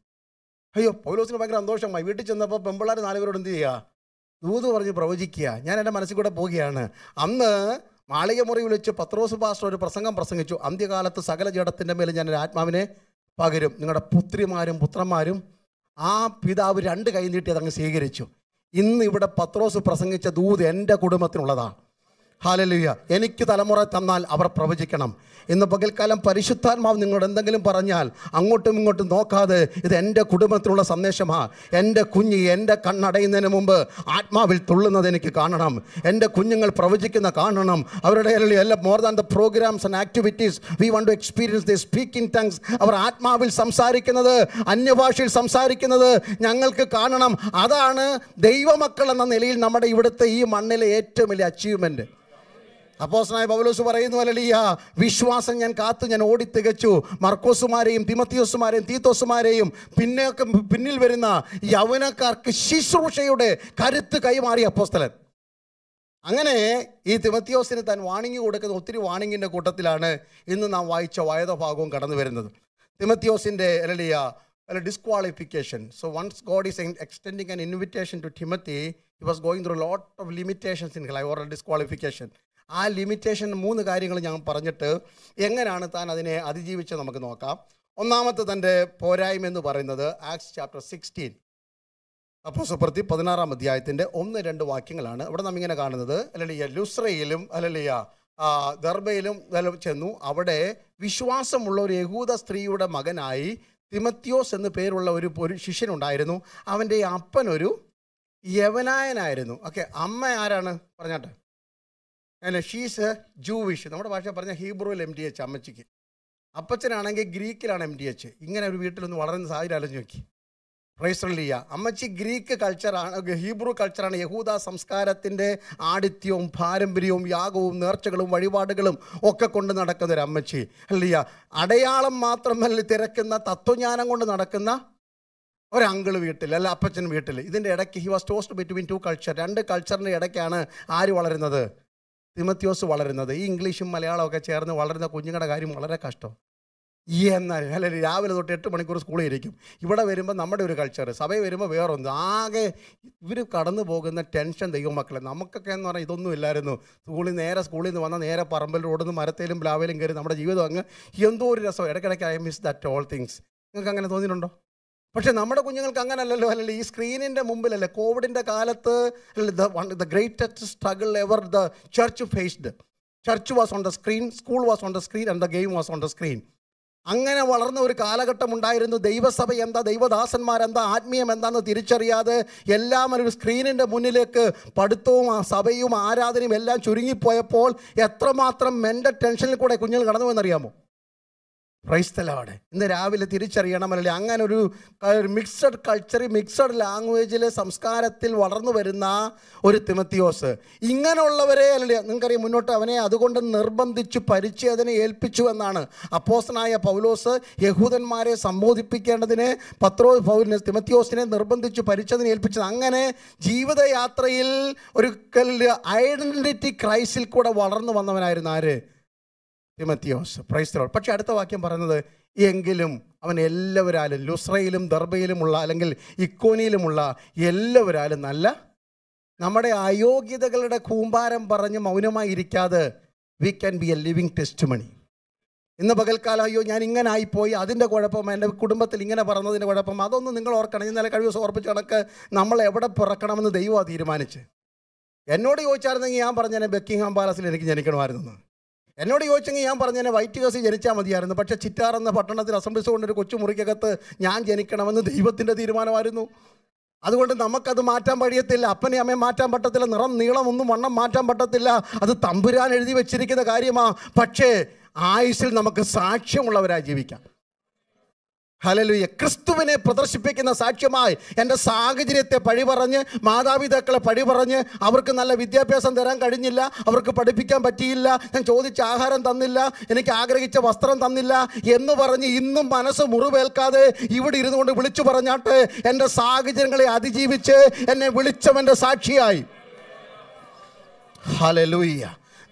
അയ്യോ പൗലോസിന് ഭയങ്കര സന്തോഷമായി വീട്ടിൽ ചെന്നപ്പോൾ പെമ്പിള്ളാർ നാലുപേരോട് എന്ത് ചെയ്യുക ദൂത് പറഞ്ഞ് പ്രവചിക്കുക ഞാൻ എൻ്റെ മനസ്സിൽ കൂടെ പോവുകയാണ് അന്ന് മാളികമുറി വിളിച്ച് പത്രോസ് പാസ്റ്റർ ഒരു പ്രസംഗം പ്രസംഗിച്ചു അന്ത്യകാലത്ത് സകല ജഡത്തിൻ്റെ മേലെ ഞാൻ ഒരു ആത്മാവിനെ പകരും നിങ്ങളുടെ പുത്രിമാരും പുത്രന്മാരും ആ പിതാവ് രണ്ട് കൈ നീട്ടി അതങ്ങ് സ്വീകരിച്ചു ഇന്ന് ഇവിടെ പത്രോസ് പ്രസംഗിച്ച ദൂത് എൻ്റെ കുടുംബത്തിനുള്ളതാണ് ഹാലലിയ എനിക്ക് തലമുറ തന്നാൽ അവർ പ്രവചിക്കണം ഇന്ന് പകൽക്കാലം പരിശുദ്ധാത്മാവ് നിങ്ങളോട് എന്തെങ്കിലും പറഞ്ഞാൽ അങ്ങോട്ടും ഇങ്ങോട്ടും നോക്കാതെ ഇത് എൻ്റെ കുടുംബത്തിലുള്ള സന്ദേശമാണ് എൻ്റെ കുഞ്ഞ് എൻ്റെ കണ്ണടയുന്നതിന് മുമ്പ് ആത്മാവിൽ തുള്ളുന്നത് എനിക്ക് കാണണം എൻ്റെ കുഞ്ഞുങ്ങൾ പ്രവചിക്കുന്ന കാണണം അവരുടെ എല്ലാം more than the programmes and activities we want to experience the speaking tongues അവർ ആത്മാവിൽ സംസാരിക്കുന്നത് അന്യഭാഷയിൽ സംസാരിക്കുന്നത് ഞങ്ങൾക്ക് കാണണം അതാണ് ദൈവമക്കൾ എന്ന നിലയിൽ നമ്മുടെ ഇവിടുത്തെ ഈ മണ്ണിലെ ഏറ്റവും വലിയ അച്ചീവ്മെൻറ്റ് അപ്പോസനായ പൗലോസ് പറയുന്നു അല്ലലിയ വിശ്വാസം ഞാൻ കാത്തു ഞാൻ ഓടി തികച്ചു മർക്കോസുമാരെയും തിമത്തിയോസുമാരെയും തീത്തോസുമാരെയും പിന്നെ പിന്നിൽ വരുന്ന യൗവനക്കാർക്ക് ശുശ്രൂഷയുടെ കരുത്ത് കൈമാറി അപ്പോസ്തലൻ അങ്ങനെ ഈ തിമത്തിയോസിന് താൻ വാണിങ്ങി കൊടുക്കുന്ന ഒത്തിരി വാണിങ്ങിൻ്റെ കൂട്ടത്തിലാണ് ഇന്ന് നാം വായിച്ച വായത ഭാഗവും കടന്നു വരുന്നത് തിമത്തിയോസിൻ്റെ അല്ലലിയ അല്ല disqualification so once God is extending an invitation to Timothy he was going through lot of limitations in high or disqualification ആ ലിമിറ്റേഷൻ മൂന്ന് കാര്യങ്ങൾ ഞാൻ പറഞ്ഞിട്ട് എങ്ങനെയാണ് താൻ അതിനെ അതിജീവിച്ച് നമുക്ക് നോക്കാം ഒന്നാമത്തെ തൻ്റെ പോരായ്മ എന്ന് പറയുന്നത് ആക്സ് ചാപ്റ്റർ സിക്സ്റ്റീൻ അപ്പോൾ സുപ്രതി പതിനാറാം അധ്യായത്തിൻ്റെ ഒന്ന് രണ്ട് വാക്യങ്ങളാണ് ഇവിടെ നാം ഇങ്ങനെ കാണുന്നത് അല്ലല്ലിയ ലുസ്രയിലും അല്ലല്ലിയ ദർബയിലും ചെന്നു അവിടെ വിശ്വാസമുള്ള ഒരു യഹൂദ സ്ത്രീയുടെ മകനായി തിമത്യോസ് എന്ന് പേരുള്ള ഒരു ഒരു ശിഷ്യനുണ്ടായിരുന്നു അവൻ്റെ അപ്പനൊരു യവനായനായിരുന്നു ഓക്കെ അമ്മ ആരാണ് പറഞ്ഞാട്ടെ അല്ല ഷീസ് ജൂവിഷ് നമ്മുടെ ഭാഷ പറഞ്ഞ ഹീബ്രുവിൽ എം ഡി എച്ച് അമ്മച്ചിക്ക് അപ്പച്ചനാണെങ്കിൽ ഗ്രീക്കിലാണ് എം ഡി എച്ച് ഇങ്ങനെ ഒരു വീട്ടിലൊന്ന് വളരുന്ന സാഹചര്യം അലഞ്ഞു നോക്കി റൈസ്രലിയ അമ്മച്ചി ഗ്രീക്ക് കൾച്ചറാണ് ഹീബ്രു കൾച്ചറാണ് യഹൂദ സംസ്കാരത്തിൻ്റെ ആഡിത്യവും പാരമ്പര്യവും യാഗവും നേർച്ചകളും വഴിപാടുകളും ഒക്കെ കൊണ്ട് നടക്കുന്ന ഒരു അമ്മച്ചി അല്ലിയ അടയാളം മാത്രമല്ല തിരക്കുന്ന തത്വജ്ഞാനം കൊണ്ട് നടക്കുന്ന ഒരങ്കിൾ വീട്ടിൽ അല്ല അപ്പച്ചൻ വീട്ടിൽ ഇതിൻ്റെ ഇടയ്ക്ക് he was tossed between two culture രണ്ട് കൾച്ചറിൻ്റെ ഇടയ്ക്കാണ് ആര് വളരുന്നത് തിമത്യോസ് വളരുന്നത് ഈ ഇംഗ്ലീഷും മലയാളമൊക്കെ ചേർന്ന് വളരുന്ന കുഞ്ഞുങ്ങളുടെ കാര്യം വളരെ കഷ്ടം ഈ എന്നാൽ അല്ലെങ്കിൽ രാവിലെ തൊട്ട് എട്ട് മണിക്കൂർ സ്കൂളിൽ ഇരിക്കും ഇവിടെ വരുമ്പോൾ നമ്മുടെ ഒരു കൾച്ചർ സഭയിൽ വരുമ്പോൾ വേറൊന്ന് ആകെ ഇവർ കടന്നു പോകുന്ന ടെൻഷൻ ദൈവമക്കളെ നമുക്കൊക്കെ എന്ന് പറഞ്ഞാൽ ഇതൊന്നും ഇല്ലായിരുന്നു സ്കൂളിൽ നേരെ സ്കൂളിൽ നിന്ന് വന്നാൽ നേരെ പറമ്പിൽ റോഡിൽ മരത്തേലും പ്ലാവിലും കയറി നമ്മുടെ ജീവിതം അങ്ങ് എന്തോ ഒരു രസം ഇടയ്ക്കിടയ്ക്ക് I miss that all things നിങ്ങൾക്ക് അങ്ങനെ തോന്നിയിട്ടുണ്ടോ പക്ഷേ നമ്മുടെ കുഞ്ഞുങ്ങൾക്ക് അങ്ങനല്ലല്ലോ അല്ലല്ലോ ഈ സ്ക്രീനിൻ്റെ മുമ്പിലല്ലേ കോവിഡിൻ്റെ കാലത്ത് the one the greatest struggle ever the church faced church was on the screen school was on the screen and the game was on the screen അങ്ങനെ വളർന്ന ഒരു കാലഘട്ടം ഉണ്ടായിരുന്നു ദൈവസഭ എന്താ ദൈവദാസന്മാരെന്താ ആത്മീയം എന്താണെന്ന് തിരിച്ചറിയാതെ എല്ലാം ഒരു സ്ക്രീനിൻ്റെ മുന്നിലേക്ക് പഠിത്തവും സഭയും ആരാധനയും എല്ലാം ചുരുങ്ങിപ്പോയപ്പോൾ എത്രമാത്രം മെൻ്റൽ ടെൻഷനിൽ കൂടെ കുഞ്ഞുങ്ങൾ കടന്നു എന്നറിയാമോ ക്രൈസ്തലാണ് ഇന്ന് രാവിലെ തിരിച്ചറിയണം അല്ലെങ്കിൽ അങ്ങനെ ഒരു മിക്സഡ് കൾച്ചർ മിക്സഡ് ലാംഗ്വേജിൽ സംസ്കാരത്തിൽ വളർന്നു വരുന്ന ഒരു തിമത്തിയോസ് ഇങ്ങനെയുള്ളവരെ അല്ലെങ്കിൽ നിങ്ങൾക്കറിയാം മുന്നോട്ട് അവനെ അതുകൊണ്ട് നിർബന്ധിച്ചു പരിചയതിനെ ഏൽപ്പിച്ചു എന്നാണ് അപ്പോസനായ പൗലോസ് യഹൂദന്മാരെ സംബോധിപ്പിക്കേണ്ടതിന് പത്രോ പൗല തിമത്തിയോസിനെ നിർബന്ധിച്ചു പരിച്ഛേദന ഏൽപ്പിച്ചത് അങ്ങനെ ജീവിതയാത്രയിൽ ഒരു ഐഡൻറ്റിറ്റി ക്രൈസിൽ കൂടെ വളർന്നു വന്നവനായിരുന്നു ആര് തിമത്തിയോസ് ക്രൈസ്തവൾ പക്ഷേ അടുത്ത വാക്യം പറയുന്നത് എങ്കിലും അവൻ എല്ലാവരാലും ലുസ്രയിലും ദർബയിലുമുള്ള അല്ലെങ്കിൽ ഇക്കോനിയിലുമുള്ള എല്ലാവരാലും നല്ല നമ്മുടെ അയോഗ്യതകളുടെ കൂമ്പാരം പറഞ്ഞ് മൗനമായി ഇരിക്കാതെ we can be a living testimony ഇന്ന് പകൽക്കാലം അയ്യോ ഞാൻ ഇങ്ങനെ ആയിപ്പോയി അതിൻ്റെ കുഴപ്പം എൻ്റെ കുടുംബത്തിൽ ഇങ്ങനെ പറഞ്ഞതിൻ്റെ കുഴപ്പം അതൊന്നും നിങ്ങൾ ഓർക്കണം ഇന്നലെ കഴിവ് ഓർപ്പിച്ച കണക്ക് നമ്മൾ എവിടെ പിറക്കണമെന്ന് ദൈവമാണ് തീരുമാനിച്ച് എന്നോട് ചോദിച്ചായിരുന്നെങ്കിൽ ഞാൻ പറഞ്ഞ ബക്കിംഗ്ഹാം പാലസിൽ എനിക്ക് ജനിക്കണമായിരുന്നു എന്നോട് ചോദിച്ചെങ്കിൽ ഞാൻ പറഞ്ഞതിനെ വൈറ്റ് ഹൗസിൽ ജനിച്ചാൽ മതിയായിരുന്നു പക്ഷേ ചിറ്റാർ എന്ന പട്ടണത്തിൽ അസംബ്ലി കൊണ്ടൊരു കൊച്ചു മുറിക്കകത്ത് ഞാൻ ജനിക്കണമെന്ന് ദൈവത്തിൻ്റെ തീരുമാനമായിരുന്നു അതുകൊണ്ട് നമുക്കത് മാറ്റാൻ പഴിയത്തില്ല അപ്പനെ അമ്മയെ മാറ്റാൻ പറ്റത്തില്ല നിറം നീളമൊന്നും വണ്ണം മാറ്റാൻ പറ്റത്തില്ല അത് തമ്പുരാൻ എഴുതി വെച്ചിരിക്കുന്ന കാര്യമാണ് പക്ഷേ ആയുസിൽ നമുക്ക് സാക്ഷ്യമുള്ളവരായി ജീവിക്കാം ഹലലുയ ക്രിസ്തുവിനെ പ്രദർശിപ്പിക്കുന്ന സാക്ഷ്യമായി എൻ്റെ സാഹചര്യത്തെ പഴി പറഞ്ഞ് മാതാപിതാക്കളെ പഴി പറഞ്ഞ് അവർക്ക് നല്ല വിദ്യാഭ്യാസം തരാൻ കഴിഞ്ഞില്ല അവർക്ക് പഠിപ്പിക്കാൻ പറ്റിയില്ല ഞാൻ ചോദിച്ച ആഹാരം തന്നില്ല എനിക്ക് ആഗ്രഹിച്ച വസ്ത്രം തന്നില്ല എന്ന് പറഞ്ഞ് ഇന്നും മനസ്സ് മുറിവേൽക്കാതെ ഇവിടെ ഇരുന്നു കൊണ്ട് വിളിച്ചു പറഞ്ഞാട്ട് എൻ്റെ സാഹചര്യങ്ങളെ അതിജീവിച്ച് എന്നെ വിളിച്ചവൻ്റെ സാക്ഷിയായി ഹലലുയ്യ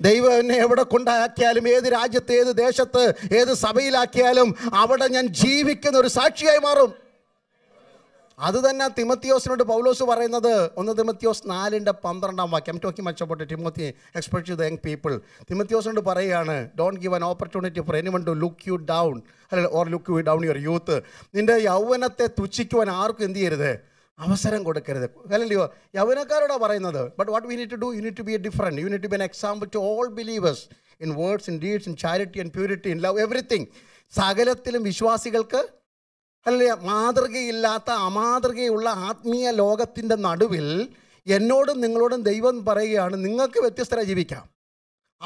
ദൈവം എന്നെ എവിടെ കൊണ്ടാക്കിയാലും ഏത് രാജ്യത്ത് ഏത് ദേശത്ത് ഏത് സഭയിലാക്കിയാലും അവിടെ ഞാൻ ജീവിക്കുന്ന ഒരു സാക്ഷിയായി മാറും അത് തന്നെ തിമത്തിയോസിനോട് പൗലോസ് പറയുന്നത് ഒന്ന് തിമത്തിയോസ് നാലിൻ്റെ പന്ത്രണ്ടാം വാക്യം എം ടോക്കി മെച്ചപ്പെട്ട് ടിമോത്തി എക്സ്പെക്ട് ചെയ്ത് യങ് പീപ്പിൾ തിമത്തിയോസിനോട് പറയുകയാണ് don't give an opportunity for anyone to look you down അല്ല or look you down your youth നിൻ്റെ യൗവനത്തെ തുച്ഛിക്കുവാൻ ആർക്കും എന്ത് ചെയ്യരുത് അവസരം കൊടുക്കരുത് അല്ലയോ യൗവനക്കാരോടാണ് പറയുന്നത് but what we need to do you need to be a different you need to be an example to all believers in words in deeds in charity and purity in love everything സകലത്തിലും വിശ്വാസികൾക്ക് അല്ല മാതൃകയില്ലാത്ത അമാതൃകയുള്ള ആത്മീയ ലോകത്തിൻ്റെ നടുവിൽ എന്നോടും നിങ്ങളോടും ദൈവം പറയുകയാണ് നിങ്ങൾക്ക് വ്യത്യസ്തരായി ജീവിക്കാം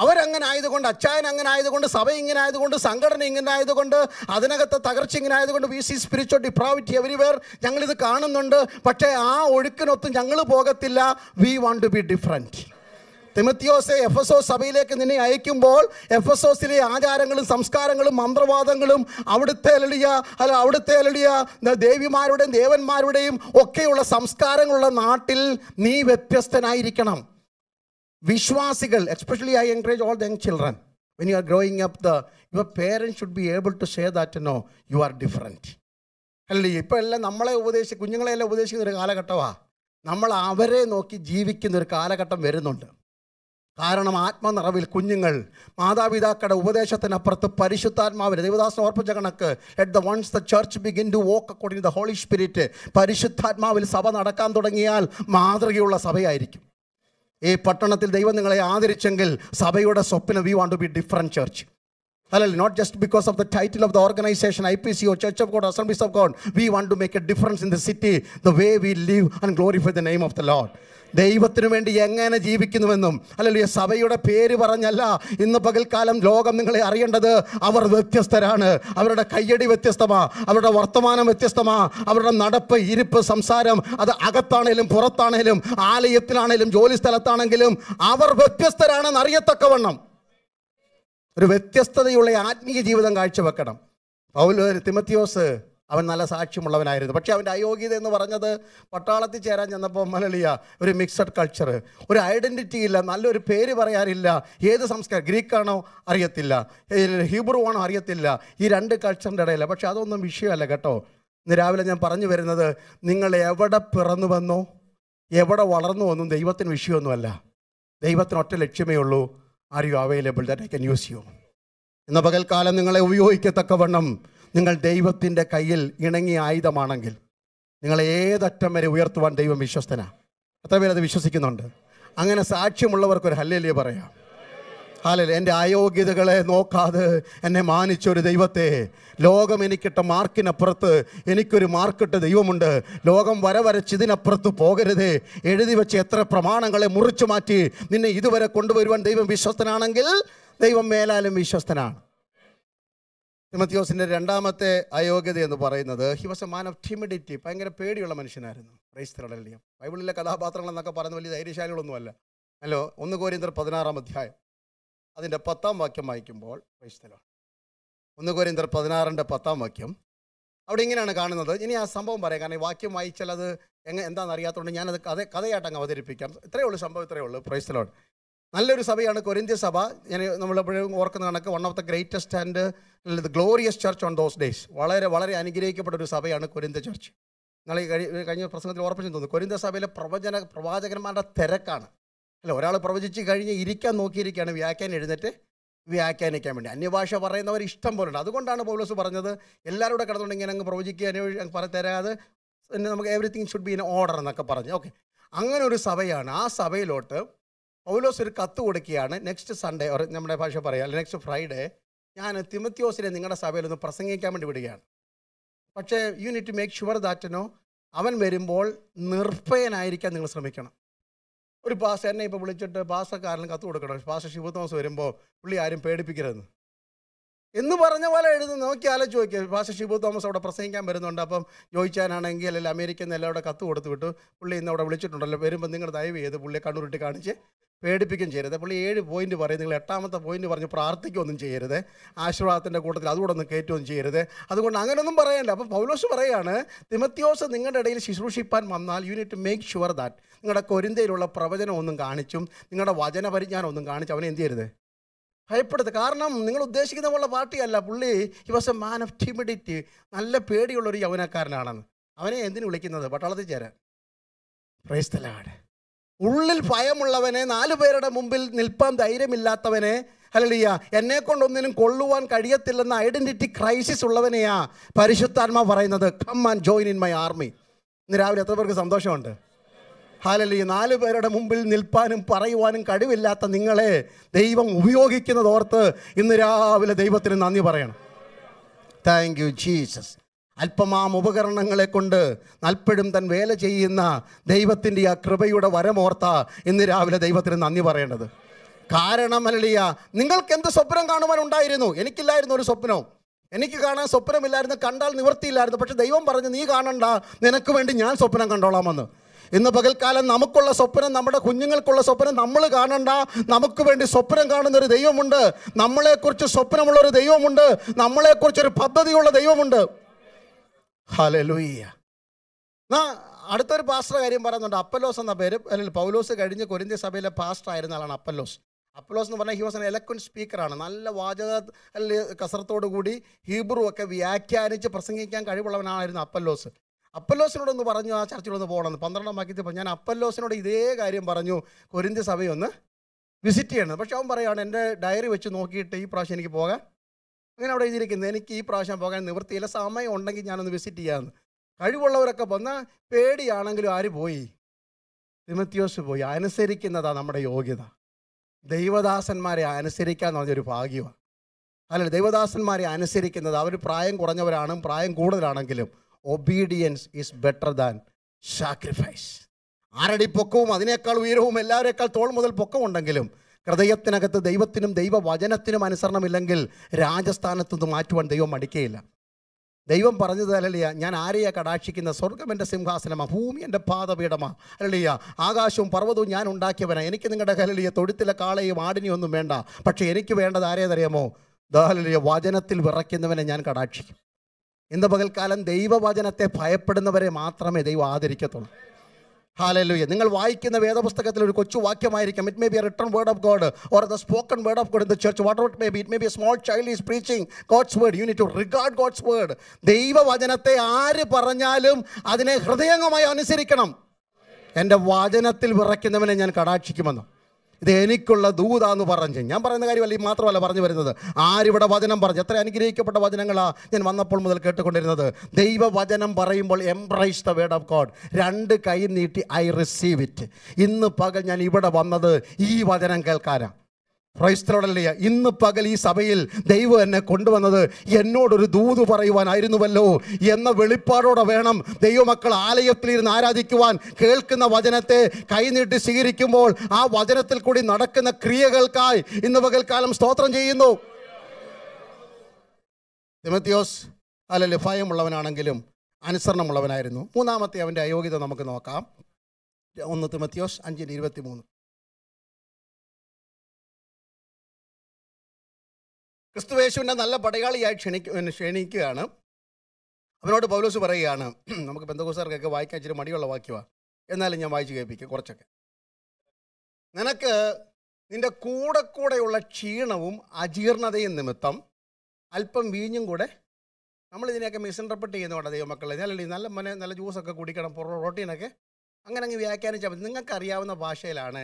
അവരങ്ങനെ ആയതുകൊണ്ട് അച്ചായൻ അങ്ങനെ ആയതുകൊണ്ട് സഭ ഇങ്ങനെ ആയതുകൊണ്ട് സംഘടന ഇങ്ങനെ ആയതുകൊണ്ട് അതിനകത്ത് തകർച്ച ഇങ്ങനെ ആയതുകൊണ്ട് we see spiritual depravity everywhere ഞങ്ങളിത് കാണുന്നുണ്ട് പക്ഷേ ആ ഒഴുക്കിനൊത്ത് ഞങ്ങൾ പോകത്തില്ല we want to be different തിമത്തിയോസെ എഫ് എസ് ഒ സഭയിലേക്ക് നിന്നെ അയക്കുമ്പോൾ എഫ് എസ് ഒസിലെ ആചാരങ്ങളും സംസ്കാരങ്ങളും മന്ത്രവാദങ്ങളും അവിടുത്തെ അലളിയ അല്ല അവിടുത്തെ അലളിയ ദേവിമാരുടെയും ദേവന്മാരുടെയും ഒക്കെയുള്ള സംസ്കാരങ്ങളുള്ള നാട്ടിൽ നീ വ്യത്യസ്തനായിരിക്കണം വിശ്വാസികൾ especially I encourage all the young children when you are growing up the your parents should be able to say that no you are different അല്ലേ ഇപ്പോൾ എല്ലാം നമ്മളെ ഉപദേശി കുഞ്ഞുങ്ങളെല്ലാം ഉപദേശിക്കുന്ന ഒരു കാലഘട്ടമാണ് നമ്മൾ അവരെ നോക്കി ജീവിക്കുന്ന ഒരു കാലഘട്ടം വരുന്നുണ്ട് കാരണം ആത്മനിറവിൽ കുഞ്ഞുങ്ങൾ മാതാപിതാക്കളുടെ ഉപദേശത്തിനപ്പുറത്ത് പരിശുദ്ധാത്മാവിന് ദേവദാസൻ ഓർപ്പിച്ച കണക്ക് at the once the church begin to walk according the holy spirit പരിശുദ്ധാത്മാവിൽ സഭ നടക്കാൻ തുടങ്ങിയാൽ മാതൃകയുള്ള സഭയായിരിക്കും ഈ പട്ടണത്തിൽ ദൈവം നിങ്ങളെ ആദരിച്ചെങ്കിൽ സഭയുടെ സ്വപ്നം we want to be different church അല്ലല്ലേ not just because of the title of the organization I P C O church of God assemblies of God we want to make a difference in the city the way we live and glorify the name of the Lord ദൈവത്തിനു വേണ്ടി എങ്ങനെ ജീവിക്കുന്നുവെന്നും അല്ലല്ലോ സഭയുടെ പേര് പറഞ്ഞല്ല ഇന്ന് പകൽക്കാലം ലോകം നിങ്ങളെ അറിയേണ്ടത് അവർ വ്യത്യസ്തരാണ് അവരുടെ കയ്യടി വ്യത്യസ്തമാ അവരുടെ വർത്തമാനം വ്യത്യസ്തമാ അവരുടെ നടപ്പ് ഇരിപ്പ് സംസാരം അത് അകത്താണേലും പുറത്താണേലും ആലയത്തിലാണേലും ജോലി സ്ഥലത്താണെങ്കിലും അവർ വ്യത്യസ്തരാണെന്ന് അറിയത്തക്കവണ്ണം ഒരു വ്യത്യസ്തതയുള്ള ആത്മീയ ജീവിതം കാഴ്ചവെക്കണം പൗല തിമത്തിയോസ് അവൻ നല്ല സാക്ഷ്യമുള്ളവനായിരുന്നു പക്ഷേ അവൻ്റെ അയോഗ്യത എന്ന് പറഞ്ഞത് പട്ടാളത്തിൽ ചേരാൻ ചെന്നപ്പോൾ മലളിയ ഒരു മിക്സഡ് കൾച്ചർ ഒരു ഐഡൻറ്റിറ്റി ഇല്ല നല്ലൊരു പേര് പറയാറില്ല ഏത് സംസ്കാരം ഗ്രീക്കാണോ അറിയത്തില്ല ഹീബ്രു ആണോ അറിയത്തില്ല ഈ രണ്ട് കൾച്ചറിൻ്റെ ഇടയില്ല പക്ഷേ അതൊന്നും വിഷയമല്ല കേട്ടോ ഇന്ന് രാവിലെ ഞാൻ പറഞ്ഞു വരുന്നത് നിങ്ങൾ എവിടെ പിറന്നു വന്നോ എവിടെ വളർന്നു വന്നോ ദൈവത്തിന് വിഷയമൊന്നുമല്ല ദൈവത്തിന് ഒറ്റ ലക്ഷ്യമേ ഉള്ളൂ are you available that I can use you ഇന്ന് പകൽക്കാലം നിങ്ങളെ ഉപയോഗിക്കത്തക്കവണ്ണം നിങ്ങൾ ദൈവത്തിൻ്റെ കയ്യിൽ ഇണങ്ങിയ ആയുധമാണെങ്കിൽ നിങ്ങളെ ഏതറ്റം വരെ ഉയർത്തുവാൻ ദൈവം വിശ്വസ്തനാണ് അത്ര പേരത് വിശ്വസിക്കുന്നുണ്ട് അങ്ങനെ സാക്ഷ്യമുള്ളവർക്കൊരു ഹല്ലേലിയ പറയാം ഹാലല്ല എൻ്റെ അയോഗ്യതകളെ നോക്കാതെ എന്നെ മാനിച്ചൊരു ദൈവത്തെ ലോകം എനിക്കിട്ട മാർക്കിനപ്പുറത്ത് എനിക്കൊരു മാർക്കിട്ട ദൈവമുണ്ട് ലോകം വരവരച്ച് ഇതിനപ്പുറത്ത് പോകരുത് എഴുതി വെച്ച് എത്ര പ്രമാണങ്ങളെ മുറിച്ചു മാറ്റി നിന്നെ ഇതുവരെ കൊണ്ടുവരുവാൻ ദൈവം വിശ്വസ്തനാണെങ്കിൽ ദൈവം മേലാലും വിശ്വസ്തനാണ് തിമത്യോസിൻ്റെ രണ്ടാമത്തെ അയോഗ്യത എന്ന് പറയുന്നത് he was a man of timidity ഭയങ്കര പേടിയുള്ള മനുഷ്യനായിരുന്നു ക്രൈസ്തരുടെ ബൈബിളിലെ കഥാപാത്രങ്ങൾ എന്നൊക്കെ പറയുന്ന വലിയ ധൈര്യശാലികളൊന്നുമല്ല അല്ലോ ഒന്ന് കോരിന്തർ പതിനാറാം അധ്യായം അതിൻ്റെ പത്താം വാക്യം വായിക്കുമ്പോൾ വൈഷ്ണലാണ് ഒന്ന് കോരിന്തർ പതിനാറിൻ്റെ പത്താം വാക്യം അവിടെ ഇങ്ങനെയാണ് കാണുന്നത് ഇനി ആ സംഭവം പറയാം കാരണം ഈ വാക്യം വായിച്ചാൽ അത് എങ്ങനെ എന്താണെന്ന് അറിയാത്തതുകൊണ്ട് ഞാനത് കഥ കഥയായിട്ട് അങ്ങ് അവതരിപ്പിക്കാം ഇത്രയേ ഉള്ളൂ സംഭവം ഇത്രയേ ഉള്ളൂ പ്രൈസ്തലോട്ട് നല്ലൊരു സഭയാണ് കൊരിന്ത്യ സഭ ഞാൻ നമ്മളെപ്പോഴും ഓർക്കുന്ന കണക്ക് one of the greatest and the glorious church on those days വളരെ വളരെ അനുഗ്രഹിക്കപ്പെട്ട ഒരു സഭയാണ് കൊരിന്ത ചർച്ച് നിങ്ങൾ കഴിഞ്ഞ പ്രസംഗത്തിൽ ഓർപ്പിച്ചു തോന്നുന്നു കൊരിന്ത സഭയിലെ പ്രവചന പ്രവാചകന്മാരുടെ തിരക്കാണ് അല്ല ഒരാൾ പ്രവചിച്ച് കഴിഞ്ഞ് ഇരിക്കാൻ നോക്കിയിരിക്കുകയാണ് വ്യാഖ്യാനം എഴുന്നേറ്റ് വ്യാഖ്യാനിക്കാൻ വേണ്ടി അന്യഭാഷ പറയുന്നവർ ഇഷ്ടം പോലെ ഉണ്ട് അതുകൊണ്ടാണ് പൗലോസ് പറഞ്ഞത് എല്ലാവരും കൂടെ കിടന്നുകൊണ്ട് ഇങ്ങനെ അങ്ങ് പ്രവചിക്കുക പറഞ്ഞുതരാതെ പിന്നെ നമുക്ക് everything should be in order എന്നൊക്കെ പറഞ്ഞു ഓക്കെ അങ്ങനെ ഒരു സഭയാണ് ആ സഭയിലോട്ട് പൗലോസ് ഒരു കത്ത് കൊടുക്കുകയാണ് നെക്സ്റ്റ് സൺഡേ നമ്മുടെ ഭാഷ പറയാം അല്ലെങ്കിൽ നെക്സ്റ്റ് ഫ്രൈഡേ ഞാൻ തിമത്യോസിനെ നിങ്ങളുടെ സഭയിൽ ഒന്ന് പ്രസംഗിക്കാൻ വേണ്ടി വിടുകയാണ് പക്ഷേ you need to make sure that no അവൻ വരുമ്പോൾ നിർഭയനായിരിക്കാൻ നിങ്ങൾ ശ്രമിക്കണം ഒരു പാസ് എന്നെ ഇപ്പോൾ വിളിച്ചിട്ട് പാസക്കാരനും കത്ത് കൊടുക്കണം പാസ് ശിവ തോമസ് വരുമ്പോൾ പുള്ളി ആരും പേടിപ്പിക്കരുത് എന്ന് പറഞ്ഞ പോലെ എഴുതി നോക്കി ആലോചിച്ച് നോക്കിയാൽ ഭാഷ ഷിബു തോമസ് അവിടെ പ്രസംഗിക്കാൻ വരുന്നുണ്ട് അപ്പം ചോദിച്ചാനാണെങ്കിൽ അല്ലെങ്കിൽ അമേരിക്കൻ നിന്ന് അവിടെ കത്ത് കൊടുത്തു വിട്ടു പുള്ളി ഇന്ന് അവിടെ വിളിച്ചിട്ടുണ്ടല്ലോ വരുമ്പോൾ നിങ്ങൾ ദയവ് ചെയ്ത് പുള്ളിയെ കണ്ണൂരിട്ട് കാണിച്ച് പേടിപ്പിക്കും ചെയ്യരുത് പുള്ളി ഏഴ് പോയിന്റ് പറയും നിങ്ങൾ എട്ടാമത്തെ പോയിന്റ് പറഞ്ഞ് പ്രാർത്ഥിക്കുകയൊന്നും ചെയ്യരുത് ആശീർവാദത്തിൻ്റെ കൂട്ടത്തിൽ അതുകൂടെ ഒന്ന് കയറ്റുകയും ചെയ്യരുത് അതുകൊണ്ട് അങ്ങനെയൊന്നും പറയണ്ട അപ്പോൾ പൗലോസ് പറയുകയാണ് തിമത്യോസ് നിങ്ങളുടെ ഇടയിൽ ശുശ്രൂഷിപ്പാൻ വന്നാൽ you need make sure that നിങ്ങളുടെ കൊരിന്തയിലുള്ള പ്രവചനം ഒന്നും കാണിച്ചും നിങ്ങളുടെ വചന പരിജ്ഞാനം ഒന്നും കാണിച്ചും അവനെ എന്ത് ചെയ്യരുത് ഭയപ്പെടുത്തുക കാരണം നിങ്ങൾ ഉദ്ദേശിക്കുന്ന പോലുള്ള പാർട്ടിയല്ല പുള്ളി he was a man of timidity നല്ല പേടിയുള്ള ഒരു യൗവനക്കാരനാണെന്ന് അവനെ എന്തിനു വിളിക്കുന്നത് പട്ടാളത്തിൽ ചേരാൻ പ്രേസ്തലാണ് ഉള്ളിൽ ഭയമുള്ളവനെ നാലു പേരുടെ മുമ്പിൽ നിൽപ്പാൻ ധൈര്യമില്ലാത്തവനെ അല്ലയ്യ എന്നെ കൊണ്ടൊന്നിനും കൊള്ളുവാൻ കഴിയത്തില്ലെന്ന ഐഡന്റിറ്റി ക്രൈസിസ് ഉള്ളവനെയാ പരിശുദ്ധാത്മാ പറയുന്നത് come and join in my army ഇന്ന് രാവിലെ എത്ര പേർക്ക് സന്തോഷമുണ്ട് ഹാലലി നാല് പേരുടെ മുമ്പിൽ നിൽപ്പാനും പറയുവാനും കഴിവില്ലാത്ത നിങ്ങളെ ദൈവം ഉപയോഗിക്കുന്നത് ഓർത്ത് ഇന്ന് രാവിലെ ദൈവത്തിന് നന്ദി പറയണം താങ്ക് യു ജീസസ് അല്പം ആ ഉപകരണങ്ങളെ കൊണ്ട് നൽപ്പഴും തൻ വേല ചെയ്യുന്ന ദൈവത്തിൻ്റെ ആ കൃപയുടെ വരമോർത്ത ഇന്ന് രാവിലെ ദൈവത്തിന് നന്ദി പറയേണ്ടത് കാരണം അല്ലയ നിങ്ങൾക്ക് എന്ത് സ്വപ്നം കാണുവാൻ ഉണ്ടായിരുന്നു എനിക്കില്ലായിരുന്നു ഒരു സ്വപ്നവും എനിക്ക് കാണാൻ സ്വപ്നമില്ലായിരുന്നു കണ്ടാൽ നിവൃത്തിയില്ലായിരുന്നു പക്ഷെ ദൈവം പറഞ്ഞു നീ കാണണ്ട നിനക്ക് വേണ്ടി ഞാൻ സ്വപ്നം കണ്ടോളാമെന്ന് ഇന്ന് പകൽക്കാലം നമുക്കുള്ള സ്വപ്നം നമ്മുടെ കുഞ്ഞുങ്ങൾക്കുള്ള സ്വപ്നം നമ്മൾ കാണണ്ട നമുക്ക് വേണ്ടി സ്വപ്നം കാണുന്ന ഒരു ദൈവമുണ്ട് നമ്മളെക്കുറിച്ച് സ്വപ്നമുള്ള ഒരു ദൈവമുണ്ട് നമ്മളെക്കുറിച്ച് ഒരു പദ്ധതിയുള്ള ദൈവമുണ്ട് ഹലലൂയ്യ അടുത്തൊരു പാസ്റ്റർ കാര്യം പറയുന്നുണ്ട് അപ്പലോസ് എന്ന പേര് അല്ലെങ്കിൽ പൗലോസ് കഴിഞ്ഞ് കൊരിന്ത്യ സഭയിലെ പാസ്റ്റർ ആയിരുന്ന ആളാണ് അപ്പലോസ് അപ്പലോസ് എന്ന് പറഞ്ഞാൽ ഹി വാസ് എൻ എലക്വൻ സ്പീക്കറാണ് നല്ല വാചക കസരത്തോടു കൂടി ഹീബ്രു ഒക്കെ വ്യാഖ്യാനിച്ച് പ്രസംഗിക്കാൻ കഴിവുള്ളവനായിരുന്നു അപ്പല്ലോസ് ഒന്ന് പറഞ്ഞു ആ ചർച്ചിലൊന്ന് പോകണമെന്ന് പന്ത്രണ്ടാമാക്കി തപ്പോൾ ഞാൻ അപ്പല്ലോസിനോട് ഇതേ കാര്യം പറഞ്ഞു കൊരിന്തി സഭയൊന്ന് വിസിറ്റ് ചെയ്യണം പക്ഷെ അവൻ പറയുകയാണ് എൻ്റെ ഡയറി വെച്ച് നോക്കിയിട്ട് ഈ പ്രാവശ്യം എനിക്ക് പോകാൻ അങ്ങനെ അവിടെ എഴുതിയിരിക്കുന്നത് എനിക്ക് ഈ പ്രാവശ്യം പോകാൻ നിവൃത്തിയില്ല സമയം ഉണ്ടെങ്കിൽ ഞാനൊന്ന് വിസിറ്റ് ചെയ്യാമെന്ന് കഴിവുള്ളവരൊക്കെ വന്നാൽ പേടിയാണെങ്കിലും ആര് പോയി തിമത്യോസ് പോയി അനുസരിക്കുന്നതാണ് നമ്മുടെ യോഗ്യത ദൈവദാസന്മാരെ അനുസരിക്കുക എന്ന് പറഞ്ഞൊരു ഭാഗ്യമാണ് അല്ല ദൈവദാസന്മാരെ അനുസരിക്കുന്നത് അവർ പ്രായം കുറഞ്ഞവരാണ് പ്രായം കൂടുതലാണെങ്കിലും obedience is better than sacrifice ആരടി പൊക്കവും അതിനേക്കാൾ ഉയരവും എല്ലാവരേക്കാൾ തോൾ മുതൽ പൊക്കമുണ്ടെങ്കിലും ഹൃദയത്തിനകത്ത് ദൈവത്തിനും ദൈവവചനത്തിനും അനുസരണമില്ലെങ്കിൽ രാജസ്ഥാനത്തു നിന്ന് മാറ്റുവാൻ ദൈവം മടിക്കുകയില്ല ദൈവം പറഞ്ഞത് അല്ലലിയ ഞാൻ ആരെയാണ് കടാക്ഷിക്കുന്ന സ്വർഗം എൻ്റെ സിംഹാസനമാ ഭൂമി എൻ്റെ പാതപീഠമാ അല്ലലിയ ആകാശവും പർവ്വതവും ഞാൻ ഉണ്ടാക്കിയവനാ എനിക്ക് നിങ്ങളുടെ കലലിയ തൊടുത്തിലെ കാളയും ആടിനെയും ഒന്നും വേണ്ട പക്ഷേ എനിക്ക് വേണ്ടത് ആരേതറിയാമോ ദാഹലിയ വചനത്തിൽ വിറയ്ക്കുന്നവനെ ഞാൻ കടാക്ഷിക്കും ഇന്ന് പകൽക്കാലം ദൈവവചനത്തെ ഭയപ്പെടുന്നവരെ മാത്രമേ ദൈവം ആദരിക്കത്തുള്ളൂ ഹാലലുയ നിങ്ങൾ വായിക്കുന്ന വേദപുസ്തകത്തിൽ ഒരു കൊച്ചു വാക്യമായിരിക്കും it may be a written word of God or the spoken word of God in the church what vote may be it may be a small child is preaching God's word you need to regard God's word ദൈവവചനത്തെ ആര് പറഞ്ഞാലും അതിനെ ഹൃദയംഗമായി അനുസരിക്കണം എൻ്റെ വചനത്തിൽ വിറയ്ക്കുന്നവനെ ഞാൻ കടാക്ഷിക്കുമെന്നോ ഇത് എനിക്കുള്ള ദൂത എന്ന് പറഞ്ഞ് ഞാൻ പറയുന്ന കാര്യമല്ല ഈ മാത്രമല്ല പറഞ്ഞു വരുന്നത് ആരിവിടെ വചനം പറഞ്ഞു എത്ര അനുഗ്രഹിക്കപ്പെട്ട വചനങ്ങളാണ് ഞാൻ വന്നപ്പോൾ മുതൽ കേട്ടുകൊണ്ടിരുന്നത് വചനം പറയുമ്പോൾ embrace the word of God രണ്ട് കൈ നീട്ടി ഐ റിസീവ് ഇറ്റ് ഇന്ന് പകൽ ഞാൻ ഇവിടെ വന്നത് ഈ വചനം കേൾക്കാനാണ് ക്രൈസ്തവടല്ലേ ഇന്ന് പകൽ ഈ സഭയിൽ ദൈവം എന്നെ കൊണ്ടുവന്നത് എന്നോടൊരു ദൂത് പറയുവാനായിരുന്നുവല്ലോ എന്ന വെളിപ്പാടോടെ വേണം ദൈവമക്കൾ ആലയത്തിലിരുന്ന് ആരാധിക്കുവാൻ കേൾക്കുന്ന വചനത്തെ കൈനീട്ടി സ്വീകരിക്കുമ്പോൾ ആ വചനത്തിൽ കൂടി നടക്കുന്ന ക്രിയകൾക്കായി ഇന്ന് പകൽക്കാലം സ്തോത്രം ചെയ്യുന്നു തിമത്തിയോസ് അല്ല ലഫായമുള്ളവനാണെങ്കിലും അനുസരണമുള്ളവനായിരുന്നു മൂന്നാമത്തെ അവൻ്റെ അയോഗ്യത നമുക്ക് നോക്കാം ഒന്ന് തിമത്തിയോസ് അഞ്ചിന് ഇരുപത്തി മൂന്ന് ക്രിസ്തുവേശുവിനെ നല്ല പടയാളിയായി ക്ഷണിക്ക ക്ഷണിക്കുകയാണ് അവനോട് പൗലോസ് പറയുകയാണ് നമുക്ക് ബന്ധുക്കോസാർക്കൊക്കെ വായിക്കാൻ ഇച്ചിരി മടിയുള്ള വാക്യമാണ് എന്നാലും ഞാൻ വായിച്ചു കേൾപ്പിക്കും കുറച്ചൊക്കെ നിനക്ക് നിന്റെ കൂടെ കൂടെയുള്ള ക്ഷീണവും അജീർണതയും നിമിത്തം അല്പം വീഞ്ഞും കൂടെ നമ്മൾ ഇതിനെയൊക്കെ മിസ്ഇൻറ്റർപ്രറ്റ് ചെയ്യുന്നതാണ് ദൈവമക്കളെ അല്ലേ നല്ല മനെ നല്ല ജ്യൂസൊക്കെ കുടിക്കണം പ്രോട്ടീനൊക്കെ അങ്ങനെ അങ്ങ് വ്യാഖ്യാനിച്ചാൽ മതി അറിയാവുന്ന ഭാഷയിലാണ്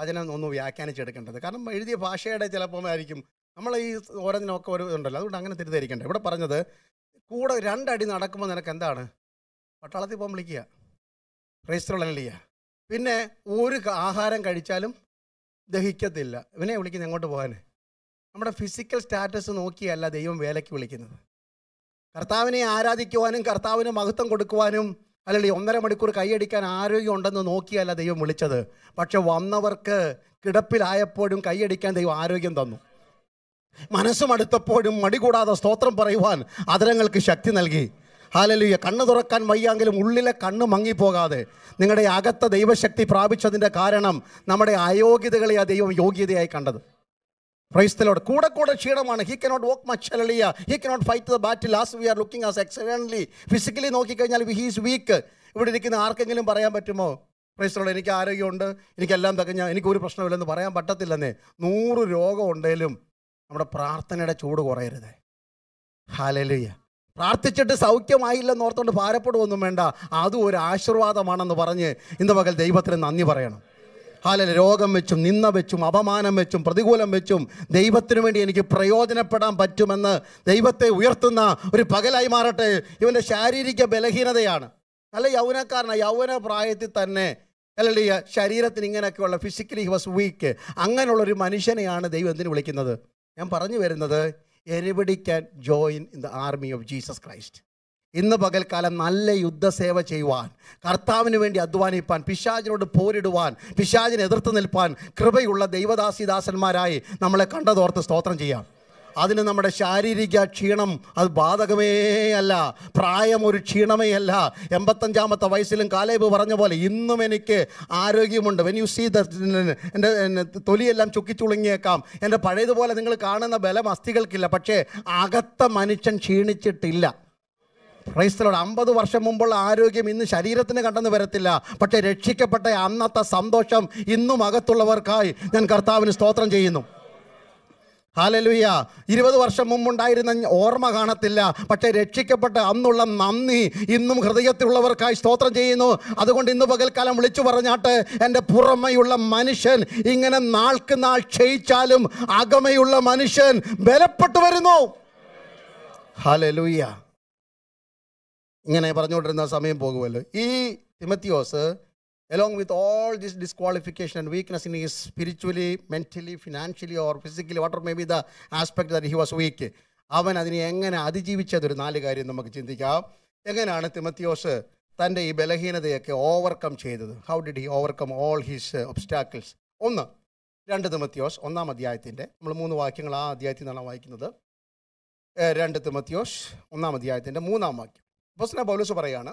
വചനം ഒന്ന് വ്യാഖ്യാനിച്ചെടുക്കേണ്ടത് കാരണം എഴുതിയ ഭാഷയുടെ ചിലപ്പോൾ ആയിരിക്കും നമ്മൾ ഈ ഓരോന്നിനൊക്കെ ഒരു ഇതുണ്ടല്ലോ അതുകൊണ്ട് അങ്ങനെ തിരിധരിക്കണ്ട ഇവിടെ പറഞ്ഞത് കൂടെ രണ്ടടി നടക്കുമ്പോൾ നിനക്ക് എന്താണ് പട്ടാളത്തിൽ പോകാൻ വിളിക്കുക രജിസ്റ്റർ ചെയ്യുക പിന്നെ ഒരു ആഹാരം കഴിച്ചാലും ദഹിക്കത്തില്ല ഇവനെ വിളിക്കുന്നത് എങ്ങോട്ട് പോകാൻ നമ്മുടെ ഫിസിക്കൽ സ്റ്റാറ്റസ് നോക്കിയല്ല ദൈവം വേലയ്ക്ക് വിളിക്കുന്നത് കർത്താവിനെ ആരാധിക്കുവാനും കർത്താവിന് മഹത്വം കൊടുക്കുവാനും അല്ലെങ്കിൽ ഒന്നര മണിക്കൂർ കൈയടിക്കാൻ ആരോഗ്യം ഉണ്ടെന്ന് നോക്കിയല്ല ദൈവം വിളിച്ചത് പക്ഷെ വന്നവർക്ക് കിടപ്പിലായപ്പോഴും കൈയടിക്കാൻ ദൈവം ആരോഗ്യം തന്നു മനസ്സുമടുത്തപ്പോഴും മടുത്തപ്പോഴും മടികൂടാതെ സ്തോത്രം പറയുവാൻ അതരങ്ങൾക്ക് ശക്തി നൽകി ഹാലലുയ്യ കണ്ണ് തുറക്കാൻ വയ്യാങ്കിലും ഉള്ളിലെ കണ്ണ് മങ്ങിപ്പോകാതെ നിങ്ങളുടെ അകത്ത ദൈവശക്തി പ്രാപിച്ചതിൻ്റെ കാരണം നമ്മുടെ അയോഗ്യതകളെ ആ ദൈവം യോഗ്യതയായി കണ്ടത് ക്രൈസ്തലോട് കൂടെ കൂടെ ക്ഷീണമാണ് ഹി കനോട്ട് വോക്ക് മച്ച് അലളിയ he cannot fight the battle last we are looking as excellently physically നോക്കിക്കഴിഞ്ഞാൽ ഹീസ് വീക്ക് ഇവിടെ ഇരിക്കുന്ന ആർക്കെങ്കിലും പറയാൻ പറ്റുമോ ക്രൈസ്തലോട് എനിക്ക് ആരോഗ്യമുണ്ട് എനിക്കെല്ലാം തികഞ്ഞ എനിക്കൊരു പ്രശ്നമില്ലെന്ന് പറയാൻ പറ്റത്തില്ലെന്നേ നൂറ് രോഗമുണ്ടെങ്കിലും നമ്മുടെ പ്രാർത്ഥനയുടെ ചൂട് കുറയരുത് ഹാലലുയ്യ പ്രാർത്ഥിച്ചിട്ട് സൗഖ്യമായില്ലെന്ന് ഓർത്തുകൊണ്ട് ഭാരപ്പെടുവൊന്നും വേണ്ട അതും ഒരു ആശീർവാദമാണെന്ന് പറഞ്ഞ് ഇന്ന് പകൽ ദൈവത്തിന് നന്ദി പറയണം ഹാലല രോഗം വെച്ചും നിന്ന വെച്ചും അപമാനം വെച്ചും പ്രതികൂലം വെച്ചും ദൈവത്തിനു വേണ്ടി എനിക്ക് പ്രയോജനപ്പെടാൻ പറ്റുമെന്ന് ദൈവത്തെ ഉയർത്തുന്ന ഒരു പകലായി മാറട്ടെ ഇവൻ്റെ ശാരീരിക ബലഹീനതയാണ് നല്ല യൗവനക്കാരനാണ് യൗവന പ്രായത്തിൽ തന്നെ അല്ലെങ്കിൽ ശരീരത്തിന് ഇങ്ങനെയൊക്കെയുള്ള ഫിസിക്കലി ഹി വാസ് വീക്ക് അങ്ങനെയുള്ളൊരു മനുഷ്യനെയാണ് ദൈവം എന്തിനു വിളിക്കുന്നത് ഞാൻ പറഞ്ഞു വരുന്നത് everybody can join in the army of Jesus Christ ഇന്ന് പകൽക്കാലം നല്ല യുദ്ധസേവ ചെയ്യുവാൻ കർത്താവിന് വേണ്ടി അധ്വാനിപ്പാൻ പിശാജിനോട് പോരിടുവാൻ പിശാചിനെ എതിർത്ത് നിൽപ്പാൻ കൃപയുള്ള ദൈവദാസിദാസന്മാരായി നമ്മളെ കണ്ടതോർത്ത് സ്തോത്രം ചെയ്യാം അതിന് നമ്മുടെ ശാരീരിക ക്ഷീണം അത് ബാധകമേ അല്ല പ്രായം ഒരു ക്ഷീണമേ അല്ല എൺപത്തഞ്ചാമത്തെ വയസ്സിലും കാലേബ് പറഞ്ഞ പോലെ ഇന്നും എനിക്ക് ആരോഗ്യമുണ്ട് വെൻ യു സീ ദ എൻ്റെ തൊലിയെല്ലാം ചുക്കിച്ചുളുങ്ങിയേക്കാം എൻ്റെ പഴയതുപോലെ നിങ്ങൾ കാണുന്ന ബലം അസ്ഥികൾക്കില്ല പക്ഷേ അകത്ത മനുഷ്യൻ ക്ഷീണിച്ചിട്ടില്ല ക്രൈസ്തലോട് അമ്പത് വർഷം മുമ്പുള്ള ആരോഗ്യം ഇന്ന് ശരീരത്തിന് കണ്ടെന്ന് വരത്തില്ല പക്ഷേ രക്ഷിക്കപ്പെട്ട അന്നത്തെ സന്തോഷം ഇന്നും അകത്തുള്ളവർക്കായി ഞാൻ കർത്താവിന് സ്തോത്രം ചെയ്യുന്നു ഹാലലുയ്യ ഇരുപത് വർഷം മുമ്പുണ്ടായിരുന്ന ഓർമ്മ കാണത്തില്ല പക്ഷേ രക്ഷിക്കപ്പെട്ട അന്നുള്ള നന്ദി ഇന്നും ഹൃദയത്തിലുള്ളവർക്കായി സ്തോത്രം ചെയ്യുന്നു അതുകൊണ്ട് ഇന്ന് പകൽക്കാലം വിളിച്ചു പറഞ്ഞാട്ട് എൻ്റെ പുറമയുള്ള മനുഷ്യൻ ഇങ്ങനെ നാൾക്ക് നാൾ ക്ഷയിച്ചാലും അകമയുള്ള മനുഷ്യൻ ബലപ്പെട്ടു വരുന്നു ഹാലലുയ്യ ഇങ്ങനെ പറഞ്ഞുകൊണ്ടിരുന്ന സമയം പോകുമല്ലോ ഈ Thimothios along with all this disqualification and weakness in his spiritually, mentally, financially or physically, whatever may be the aspect that he was weak, അവൻ അതിനെ എങ്ങനെ അതിജീവിച്ചതൊരു നാല് കാര്യം നമുക്ക് ചിന്തിക്കാം എങ്ങനെയാണ് തിമത്തിയോസ് തൻ്റെ ഈ ബലഹീനതയൊക്കെ ഓവർകം ചെയ്തത് how did he overcome all his obstacles ഒന്ന് രണ്ട് തിമത്തിയോസ് ഒന്നാം അധ്യായത്തിൻ്റെ നമ്മൾ മൂന്ന് വാക്യങ്ങൾ ആ അധ്യായത്തിൽ നിന്നാണ് വായിക്കുന്നത് രണ്ട് തിമത്തിയോസ് ഒന്നാം അധ്യായത്തിൻ്റെ മൂന്നാം വാക്യം ബസ്ന പൗലൂസ് പറയാണ്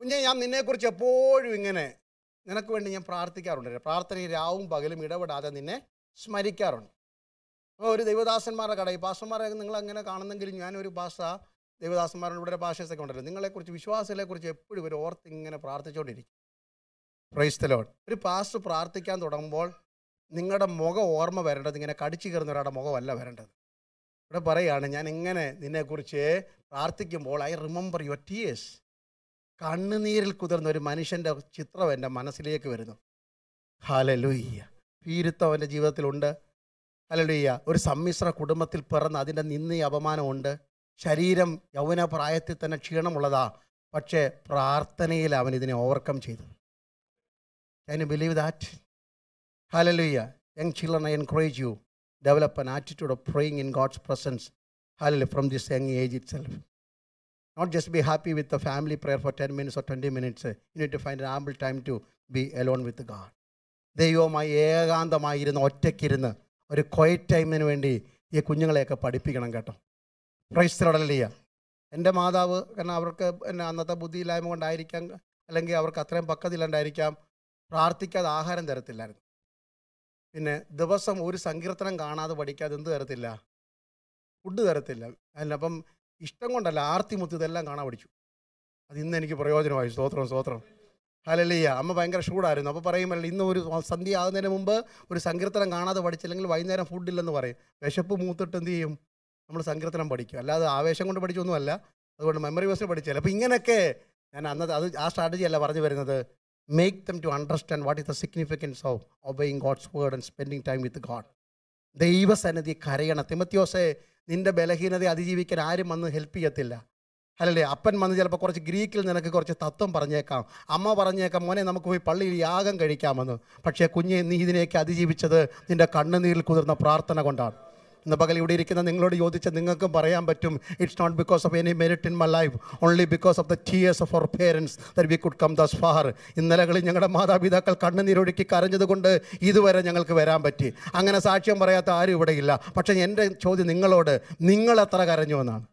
കുഞ്ഞെ ഞാൻ നിന്നെക്കുറിച്ച് എപ്പോഴും ഇങ്ങനെ നിനക്ക് വേണ്ടി ഞാൻ പ്രാർത്ഥിക്കാറുണ്ട് പ്രാർത്ഥനയിൽ രാവും പകലും ഇടപെടാതെ നിന്നെ സ്മരിക്കാറുണ്ട് അപ്പോൾ ഒരു ദൈവദാസന്മാരുടെ ഈ പാസ്റ്റർമാരെ നിങ്ങൾ അങ്ങനെ കാണുന്നെങ്കിൽ ഞാനൊരു ഭാഷ ദൈവദാസന്മാരുടെ ഇവിടെ ഭാഷസൊക്കെ ഉണ്ടല്ലോ നിങ്ങളെക്കുറിച്ച് കുറിച്ച് എപ്പോഴും ഒരു ഓർത്ത് ഇങ്ങനെ പ്രാർത്ഥിച്ചുകൊണ്ടിരിക്കും പ്രൈസ്തലോൺ ഒരു പാസ്റ്റർ പ്രാർത്ഥിക്കാൻ തുടങ്ങുമ്പോൾ നിങ്ങളുടെ മുഖം ഓർമ്മ വരേണ്ടത് ഇങ്ങനെ കടിച്ചു കയറുന്ന ഒരാളുടെ മുഖമല്ല വരേണ്ടത് ഇവിടെ പറയുകയാണ് ഞാൻ ഇങ്ങനെ നിന്നെക്കുറിച്ച് പ്രാർത്ഥിക്കുമ്പോൾ ഐ റിമെമ്പർ യുവർ ടീയേഴ്സ് കണ്ണുനീരിൽ കുതിർന്ന ഒരു മനുഷ്യൻ്റെ ചിത്രം എൻ്റെ മനസ്സിലേക്ക് വരുന്നു ഹലലുയ്യ ഭീരുത്വം എൻ്റെ ജീവിതത്തിലുണ്ട് ഹലലുയ്യ ഒരു സമ്മിശ്ര കുടുംബത്തിൽ പിറന്ന് അതിൻ്റെ നിന്ദി അപമാനമുണ്ട് ശരീരം യൗവന പ്രായത്തിൽ തന്നെ ക്ഷീണമുള്ളതാ പക്ഷേ പ്രാർത്ഥനയിൽ അവൻ ഇതിനെ ഓവർകം ചെയ്തു ഐ യു ബിലീവ് ദാറ്റ് ഹലലുയ്യ young children I encourage you develop an attitude of praying in God's presence ഹലലു from this young age itself not just be happy with the family prayer for 10 minutes or 20 minutes. You need to find an ample time to be alone with God. ദൈവവുമായി ഏകാന്തമായിരുന്ന് ഒറ്റയ്ക്കിരുന്ന് ഒരു quiet ടൈമിന് വേണ്ടി ഈ കുഞ്ഞുങ്ങളെയൊക്കെ പഠിപ്പിക്കണം കേട്ടോ പ്രൈസ്തലടലിയ എൻ്റെ മാതാവ് കാരണം അവർക്ക് പിന്നെ അന്നത്തെ ബുദ്ധിയില്ലായ്മ കൊണ്ടായിരിക്കാം അല്ലെങ്കിൽ അവർക്ക് അത്രയും പക്കതില്ലാണ്ടായിരിക്കാം പ്രാർത്ഥിക്കാതെ ആഹാരം തരത്തില്ലായിരുന്നു പിന്നെ ദിവസം ഒരു സങ്കീർത്തനം കാണാതെ പഠിക്കാതെ എന്ത് തരത്തില്ല ഫുഡ് തരത്തില്ല അതിനപ്പം ഇഷ്ടം കൊണ്ടല്ല ആർത്തി മുത്ത് ഇതെല്ലാം കാണാൻ പഠിച്ചു അത് ഇന്ന് എനിക്ക് പ്രയോജനമായി സ്തോത്രം സ്തോത്രം അല്ലല്ലയ്യ അമ്മ ഭയങ്കര ഷൂടായിരുന്നു അപ്പോൾ പറയുമല്ലോ ഇന്ന് ഒരു സന്ധ്യ ആകുന്നതിന് മുമ്പ് ഒരു സങ്കീർത്തനം കാണാതെ പഠിച്ചില്ലെങ്കിൽ വൈകുന്നേരം ഫുഡില്ലെന്ന് പറയും വിശപ്പ് മൂത്തിട്ട് എന്ത് ചെയ്യും നമ്മൾ സങ്കീർത്തനം പഠിക്കും അല്ലാതെ ആവേശം കൊണ്ട് പഠിച്ചൊന്നുമല്ല അതുകൊണ്ട് മെമ്മറി ബസ് പഠിച്ചാൽ അപ്പോൾ ഇങ്ങനെയൊക്കെ ഞാൻ അന്നത്തെ അത് ആ സ്ട്രാറ്റജി അല്ല പറഞ്ഞു വരുന്നത് make them to understand what is the significance of obeying God's word and spending time with God ദൈവസന്നിധി കരയണം തിമത്യോസെ നിന്റെ ബലഹീനത അതിജീവിക്കാൻ ആരും വന്ന് ഹെൽപ്പ് ചെയ്യത്തില്ല അല്ലല്ലേ അപ്പൻ വന്ന് ചിലപ്പോൾ കുറച്ച് ഗ്രീക്കിൽ നിനക്ക് കുറച്ച് തത്വം പറഞ്ഞേക്കാം അമ്മ പറഞ്ഞേക്കാം മോനെ നമുക്ക് പോയി പള്ളിയിൽ യാഗം കഴിക്കാമെന്ന് പക്ഷേ കുഞ്ഞെ നീ ഇതിനെയൊക്കെ അതിജീവിച്ചത് നിന്റെ കണ്ണുനീരിൽ കുതിർന്ന പ്രാർത്ഥന കൊണ്ടാണ് ഇന്ന് പകൽ ഇവിടെ ഇരിക്കുന്ന നിങ്ങളോട് ചോദിച്ച് നിങ്ങൾക്കും പറയാൻ പറ്റും it's not because of any merit in my life only because of the tears of our parents that we could come thus far ഇന്നലകളിൽ ഞങ്ങളുടെ മാതാപിതാക്കൾ കണ്ണുനീരൊഴുക്കി കരഞ്ഞതുകൊണ്ട് ഇതുവരെ ഞങ്ങൾക്ക് വരാൻ പറ്റി അങ്ങനെ സാക്ഷ്യം പറയാത്ത ആരും ഇവിടെയില്ല പക്ഷേ എൻ്റെ ചോദ്യം നിങ്ങളോട് നിങ്ങളെത്ര കരഞ്ഞു എന്നാണ്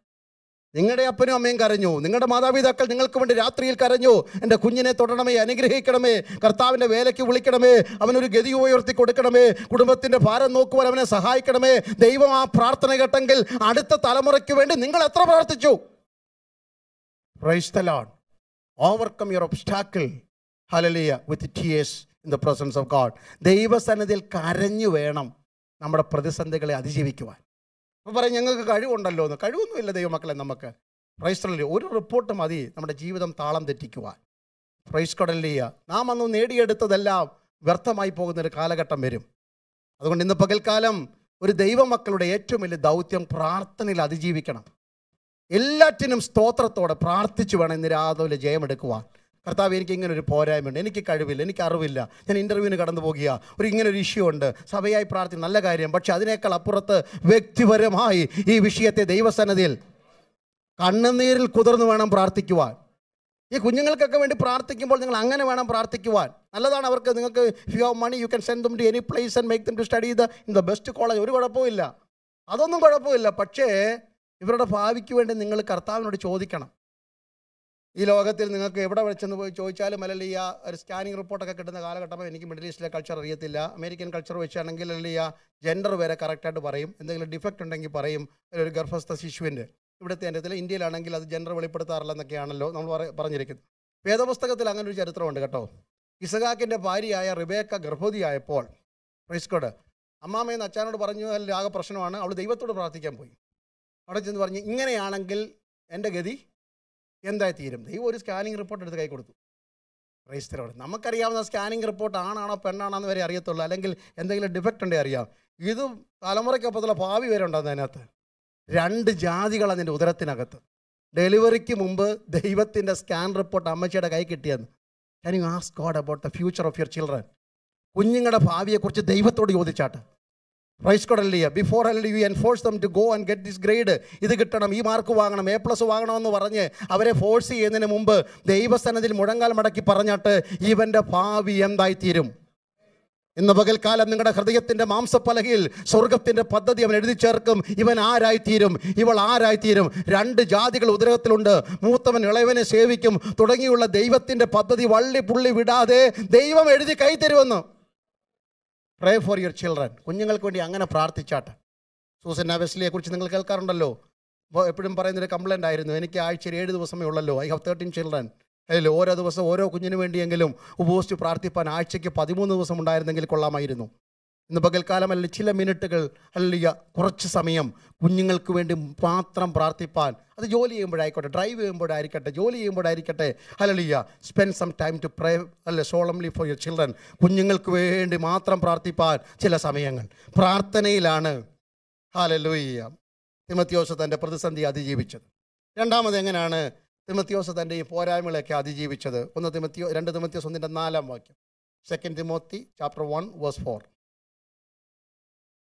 നിങ്ങളുടെ അപ്പനും അമ്മയും കരഞ്ഞു നിങ്ങളുടെ മാതാപിതാക്കൾ നിങ്ങൾക്ക് വേണ്ടി രാത്രിയിൽ കരഞ്ഞു എൻ്റെ കുഞ്ഞിനെ തൊടണമേ അനുഗ്രഹിക്കണമേ കർത്താവിൻ്റെ വേലയ്ക്ക് വിളിക്കണമേ അവനൊരു ഗതി ഉയർത്തി കൊടുക്കണമേ കുടുംബത്തിൻ്റെ ഭാരം നോക്കുവാൻ അവനെ സഹായിക്കണമേ ദൈവം ആ പ്രാർത്ഥന കേട്ടെങ്കിൽ അടുത്ത തലമുറയ്ക്ക് വേണ്ടി നിങ്ങൾ എത്ര പ്രാർത്ഥിച്ചു ഓവർകം യുവർ ഒബ്സ്റ്റാക്കിൾ ഹലലിയ with tears in the presence of God ദൈവസന്നിധിയിൽ കരഞ്ഞു വേണം നമ്മുടെ പ്രതിസന്ധികളെ അതിജീവിക്കുവാൻ അപ്പം പറയും ഞങ്ങൾക്ക് കഴിവുണ്ടല്ലോ എന്ന് കഴിവൊന്നുമില്ല ദൈവമക്കളെ നമുക്ക് പ്രൈസ്കടലിയ ഒരു റിപ്പോർട്ട് മതി നമ്മുടെ ജീവിതം താളം തെറ്റിക്കുവാൻ പ്രൈസ്കടലിയ നാം അന്ന് നേടിയെടുത്തതെല്ലാം വ്യർത്ഥമായി പോകുന്നൊരു കാലഘട്ടം വരും അതുകൊണ്ട് ഇന്ന് പകൽക്കാലം ഒരു ദൈവമക്കളുടെ ഏറ്റവും വലിയ ദൗത്യം പ്രാർത്ഥനയിൽ അതിജീവിക്കണം എല്ലാറ്റിനും സ്തോത്രത്തോടെ പ്രാർത്ഥിച്ചു വേണം ഇന്ന് രാവിലെ ജയമെടുക്കുവാൻ കർത്താവ് എനിക്ക് ഇങ്ങനെ ഒരു പോരായ്മയുണ്ട് എനിക്ക് കഴിവില്ല എനിക്ക് അറിവില്ല ഞാൻ ഇൻ്റർവ്യൂവിന് കടന്നു പോകുക ഒരു ഇങ്ങനെ ഒരു ഇഷ്യൂ ഉണ്ട് സഭയായി പ്രാർത്ഥി നല്ല കാര്യം പക്ഷെ അതിനേക്കാൾ അപ്പുറത്ത് വ്യക്തിപരമായി ഈ വിഷയത്തെ ദൈവസന്നതിയിൽ കണ്ണുനീരിൽ കുതിർന്നു വേണം പ്രാർത്ഥിക്കുവാൻ ഈ കുഞ്ഞുങ്ങൾക്കൊക്കെ വേണ്ടി പ്രാർത്ഥിക്കുമ്പോൾ നിങ്ങൾ അങ്ങനെ വേണം പ്രാർത്ഥിക്കുവാൻ നല്ലതാണ് അവർക്ക് നിങ്ങൾക്ക് if you money you can send them to any place and make them to study the in the best college ഒരു കുഴപ്പമില്ല അതൊന്നും കുഴപ്പമില്ല പക്ഷേ ഇവരുടെ ഭാവിക്ക് വേണ്ടി നിങ്ങൾ കർത്താവിനോട് ചോദിക്കണം ഈ ലോകത്തിൽ നിങ്ങൾക്ക് എവിടെ വെച്ചെന്ന് പോയി ചോദിച്ചാലും അല്ലെങ്കിൽ ഈ ഒരു സ്കാനിങ് റിപ്പോർട്ടൊക്കെ കിട്ടുന്ന കാലഘട്ടം എനിക്ക് മിഡിൽ ഈസ്റ്റിലെ കൾച്ചർ അറിയത്തില്ല അമേരിക്കൻ കൾച്ചർ വെച്ചാണെങ്കിൽ അല്ലെങ്കിൽ ജെൻഡർ വരെ കറക്റ്റായിട്ട് പറയും എന്തെങ്കിലും ഡിഫക്റ്റ് ഉണ്ടെങ്കിൽ പറയും ഒരു ഗർഭസ്ഥ ശിശുവിൻ്റെ ഇവിടുത്തെ എൻ്റെ ഇന്ത്യയിലാണെങ്കിൽ അത് ജെൻഡർ വെളിപ്പെടുത്താറില്ല എന്നൊക്കെയാണല്ലോ നമ്മൾ പറഞ്ഞിരിക്കുന്നത് വേദപുസ്തകത്തിൽ അങ്ങനെ ഒരു ചരിത്രമുണ്ട് കേട്ടോ ഇസഖാക്കിൻ്റെ ഭാര്യയായ റിബേക്ക ഗർഭവതിയായപ്പോൾ റിസ്കോഡ് അമ്മാമയെന്ന് അച്ഛനോട് പറഞ്ഞു അതിൽ ആകെ പ്രശ്നമാണ് അവൾ ദൈവത്തോട് പ്രാർത്ഥിക്കാൻ പോയി അവിടെ ചെന്ന് പറഞ്ഞു ഇങ്ങനെയാണെങ്കിൽ എൻ്റെ ഗതി എന്തായി തീരും ദൈവം ഒരു സ്കാനിങ് റിപ്പോർട്ട് എടുത്ത് കൈ കൊടുത്തു ക്രൈസ്തരോട് അവിടെ നമുക്കറിയാവുന്ന സ്കാനിങ് റിപ്പോർട്ട് ആണാണോ പെണ്ണാണോ എന്ന് വരെ അറിയത്തുള്ളൂ അല്ലെങ്കിൽ എന്തെങ്കിലും ഡിഫക്റ്റ് ഉണ്ടെങ്കിൽ അറിയാം ഇത് തലമുറയ്ക്കൊപ്പത്തുള്ള ഭാവി വരെ ഉണ്ടാകുന്ന അതിനകത്ത് രണ്ട് ജാതികൾ അതിൻ്റെ ഉദരത്തിനകത്ത് ഡെലിവറിക്ക് മുമ്പ് ദൈവത്തിൻ്റെ സ്കാൻ റിപ്പോർട്ട് അമ്മച്ചിയുടെ കൈ കിട്ടിയെന്ന് can you ask God about the future of your children കുഞ്ഞുങ്ങളുടെ ഭാവിയെക്കുറിച്ച് ദൈവത്തോട് ചോദിച്ചാട്ട് റൈസ് കൊടല്ലിയ before all you enforce them to go and get this grade ഇത് കിട്ടണം ഈ മാർക്ക് വാങ്ങണം എ പ്ലസ് വാങ്ങണമെന്ന് പറഞ്ഞ് അവരെ ഫോഴ്സ് ചെയ്യുന്നതിന് മുമ്പ് ദൈവസ്ഥാനത്തിൽ മുഴങ്ങാൽ മടക്കി പറഞ്ഞിട്ട് ഇവൻ്റെ ഭാവി എന്തായിത്തീരും ഇന്ന് പകൽക്കാലം നിങ്ങളുടെ ഹൃദയത്തിൻ്റെ മാംസപ്പലകയിൽ സ്വർഗത്തിൻ്റെ പദ്ധതി അവൻ എഴുതി ചേർക്കും ഇവൻ ആരായിത്തീരും ഇവൾ ആരായിത്തീരും രണ്ട് ജാതികൾ ഉദരകത്തിലുണ്ട് മൂത്തവൻ ഇളയവനെ സേവിക്കും തുടങ്ങിയുള്ള ദൈവത്തിൻ്റെ പദ്ധതി വള്ളി പുള്ളി വിടാതെ ദൈവം എഴുതി കൈത്തരുമെന്ന് പ്രേ ഫോർ യുവർ ചിൽഡ്രൻ കുഞ്ഞുങ്ങൾക്ക് വേണ്ടി അങ്ങനെ പ്രാർത്ഥിച്ചാട്ടെ സൂസൻ വെസ്ലിയെ കുറിച്ച് നിങ്ങൾ കേൾക്കാറുണ്ടല്ലോ എപ്പോഴും പറയുന്നൊരു കംപ്ലൈൻ്റ് ആയിരുന്നു എനിക്ക് ആഴ്ചയിൽ ഏഴ് ദിവസമേ ഉള്ളല്ലോ ഐ ഹാവ് തേർട്ടീൻ ചിൽഡ്രൻ അല്ലെങ്കിൽ ഓരോ ദിവസം ഓരോ കുഞ്ഞിനു വേണ്ടിയെങ്കിലും ഉപവസിച്ച് പ്രാർത്ഥിപ്പാൻ ആഴ്ചയ്ക്ക് പതിമൂന്ന് ദിവസം ഉണ്ടായിരുന്നെങ്കിൽ കൊള്ളാമായിരുന്നു ഇന്ന് പകൽക്കാലം ചില മിനിറ്റുകൾ അല്ലെങ്കിൽ കുറച്ച് സമയം കുഞ്ഞുങ്ങൾക്ക് വേണ്ടി മാത്രം പ്രാർത്ഥിപ്പാൻ അത് ജോലി ചെയ്യുമ്പോഴായിക്കോട്ടെ ഡ്രൈവ് ചെയ്യുമ്പോഴായിരിക്കട്ടെ ജോലി ചെയ്യുമ്പോഴായിരിക്കട്ടെ ഹലലിയ spend some time to pray അല്ലെ സോളംലി ഫോർ യുവർ ചിൽഡ്രൻ കുഞ്ഞുങ്ങൾക്ക് വേണ്ടി മാത്രം പ്രാർത്ഥിപ്പാൻ ചില സമയങ്ങൾ പ്രാർത്ഥനയിലാണ് ഹാലലൂയ്യ തിമത്യോസ തൻ്റെ പ്രതിസന്ധി അതിജീവിച്ചത് രണ്ടാമത് എങ്ങനെയാണ് തിമത്യോസ തൻ്റെ ഈ പോരായ്മകളൊക്കെ അതിജീവിച്ചത് ഒന്ന് തിമത്യോ രണ്ട് തിമത്യോസ് ഒന്നിൻ്റെ നാലാം വാക്യം second Timothy chapter one verse four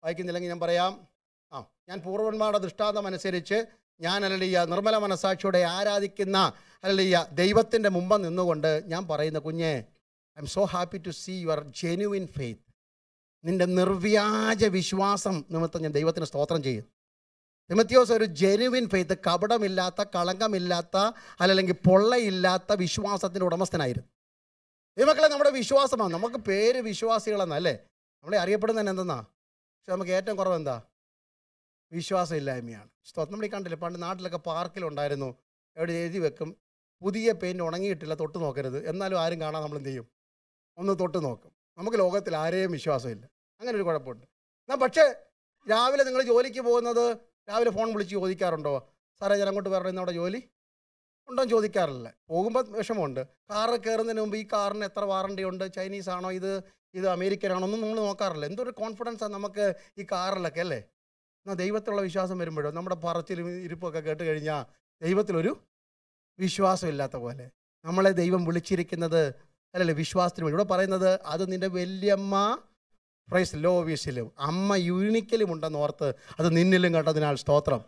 വായിക്കുന്നില്ലെങ്കിൽ ഞാൻ പറയാം ആ ഞാൻ പൂർവന്മാരുടെ ദൃഷ്ടാന്തം അനുസരിച്ച് ഞാൻ അലലിയ നിർമ്മല മനസാക്ഷിയോടെ ആരാധിക്കുന്ന അലലിയ ദൈവത്തിൻ്റെ മുമ്പ് നിന്നുകൊണ്ട് ഞാൻ പറയുന്ന കുഞ്ഞെ I am so happy to see your genuine faith നിന്റെ നിർവ്യാജ വിശ്വാസം നിമിത്തം ഞാൻ ദൈവത്തിന് സ്തോത്രം ചെയ്യും നിമിത്യോസ് ഒരു ജെനുവിൻ ഫെയ്ത്ത് കപടമില്ലാത്ത കളങ്കമില്ലാത്ത അല്ലെങ്കിൽ പൊള്ളയില്ലാത്ത വിശ്വാസത്തിൻ്റെ ഉടമസ്ഥനായിരുന്നു ദൈവമക്കളെ നമ്മുടെ വിശ്വാസമാണ് നമുക്ക് പേര് വിശ്വാസികളെന്നല്ലേ നമ്മളെ അറിയപ്പെടുന്നതന്നെ എന്തെന്നാ പക്ഷെ നമുക്ക് ഏറ്റവും കുറവ് എന്താ വിശ്വാസമില്ലായ്മയാണ് സ്വത്ത് നമ്മൾ ഈ കണ്ടില്ല പണ്ട് നാട്ടിലൊക്കെ പാർക്കിലുണ്ടായിരുന്നു എവിടെ എഴുതി വെക്കും പുതിയ പെയിൻറ്റ് ഉണങ്ങിയിട്ടില്ല തൊട്ട് നോക്കരുത് എന്നാലും ആരും കാണാൻ നമ്മൾ എന്ത് ചെയ്യും ഒന്ന് തൊട്ട് നോക്കും നമുക്ക് ലോകത്തിൽ ആരെയും വിശ്വാസമില്ല അങ്ങനെ ഒരു കുഴപ്പമുണ്ട് എന്നാൽ പക്ഷേ രാവിലെ നിങ്ങൾ ജോലിക്ക് പോകുന്നത് രാവിലെ ഫോൺ വിളിച്ച് ചോദിക്കാറുണ്ടോ സാറേ ഞാൻ അങ്ങോട്ട് വരണം അവിടെ ജോലി ഉണ്ടോ ചോദിക്കാറില്ല പോകുമ്പോൾ വിഷമമുണ്ട് കാറ് കയറുന്നതിന് മുമ്പ് ഈ കാറിന് എത്ര വാറണ്ടി ഉണ്ട് ചൈനീസ് ആണോ ഇത് ഇത് അമേരിക്കനാണെന്നും നമ്മൾ നോക്കാറില്ല എന്തൊരു കോൺഫിഡൻസാണ് നമുക്ക് ഈ കാറിലൊക്കെ അല്ലേ എന്നാൽ ദൈവത്തിലുള്ള വിശ്വാസം വരുമ്പോഴോ നമ്മുടെ പറച്ചിലും ഇരിപ്പൊക്കെ കേട്ട് കഴിഞ്ഞാൽ ദൈവത്തിലൊരു വിശ്വാസമില്ലാത്ത പോലെ നമ്മളെ ദൈവം വിളിച്ചിരിക്കുന്നത് അല്ലല്ലേ വിശ്വാസത്തിന് വേണ്ടി ഇവിടെ പറയുന്നത് അത് നിൻ്റെ വല്യമ്മ പ്രൈസ് ലോവിയസിലും അമ്മ യൂണിക്കലും ഉണ്ടെന്ന് ഓർത്ത് അത് നിന്നിലും കണ്ടതിനാൽ സ്തോത്രം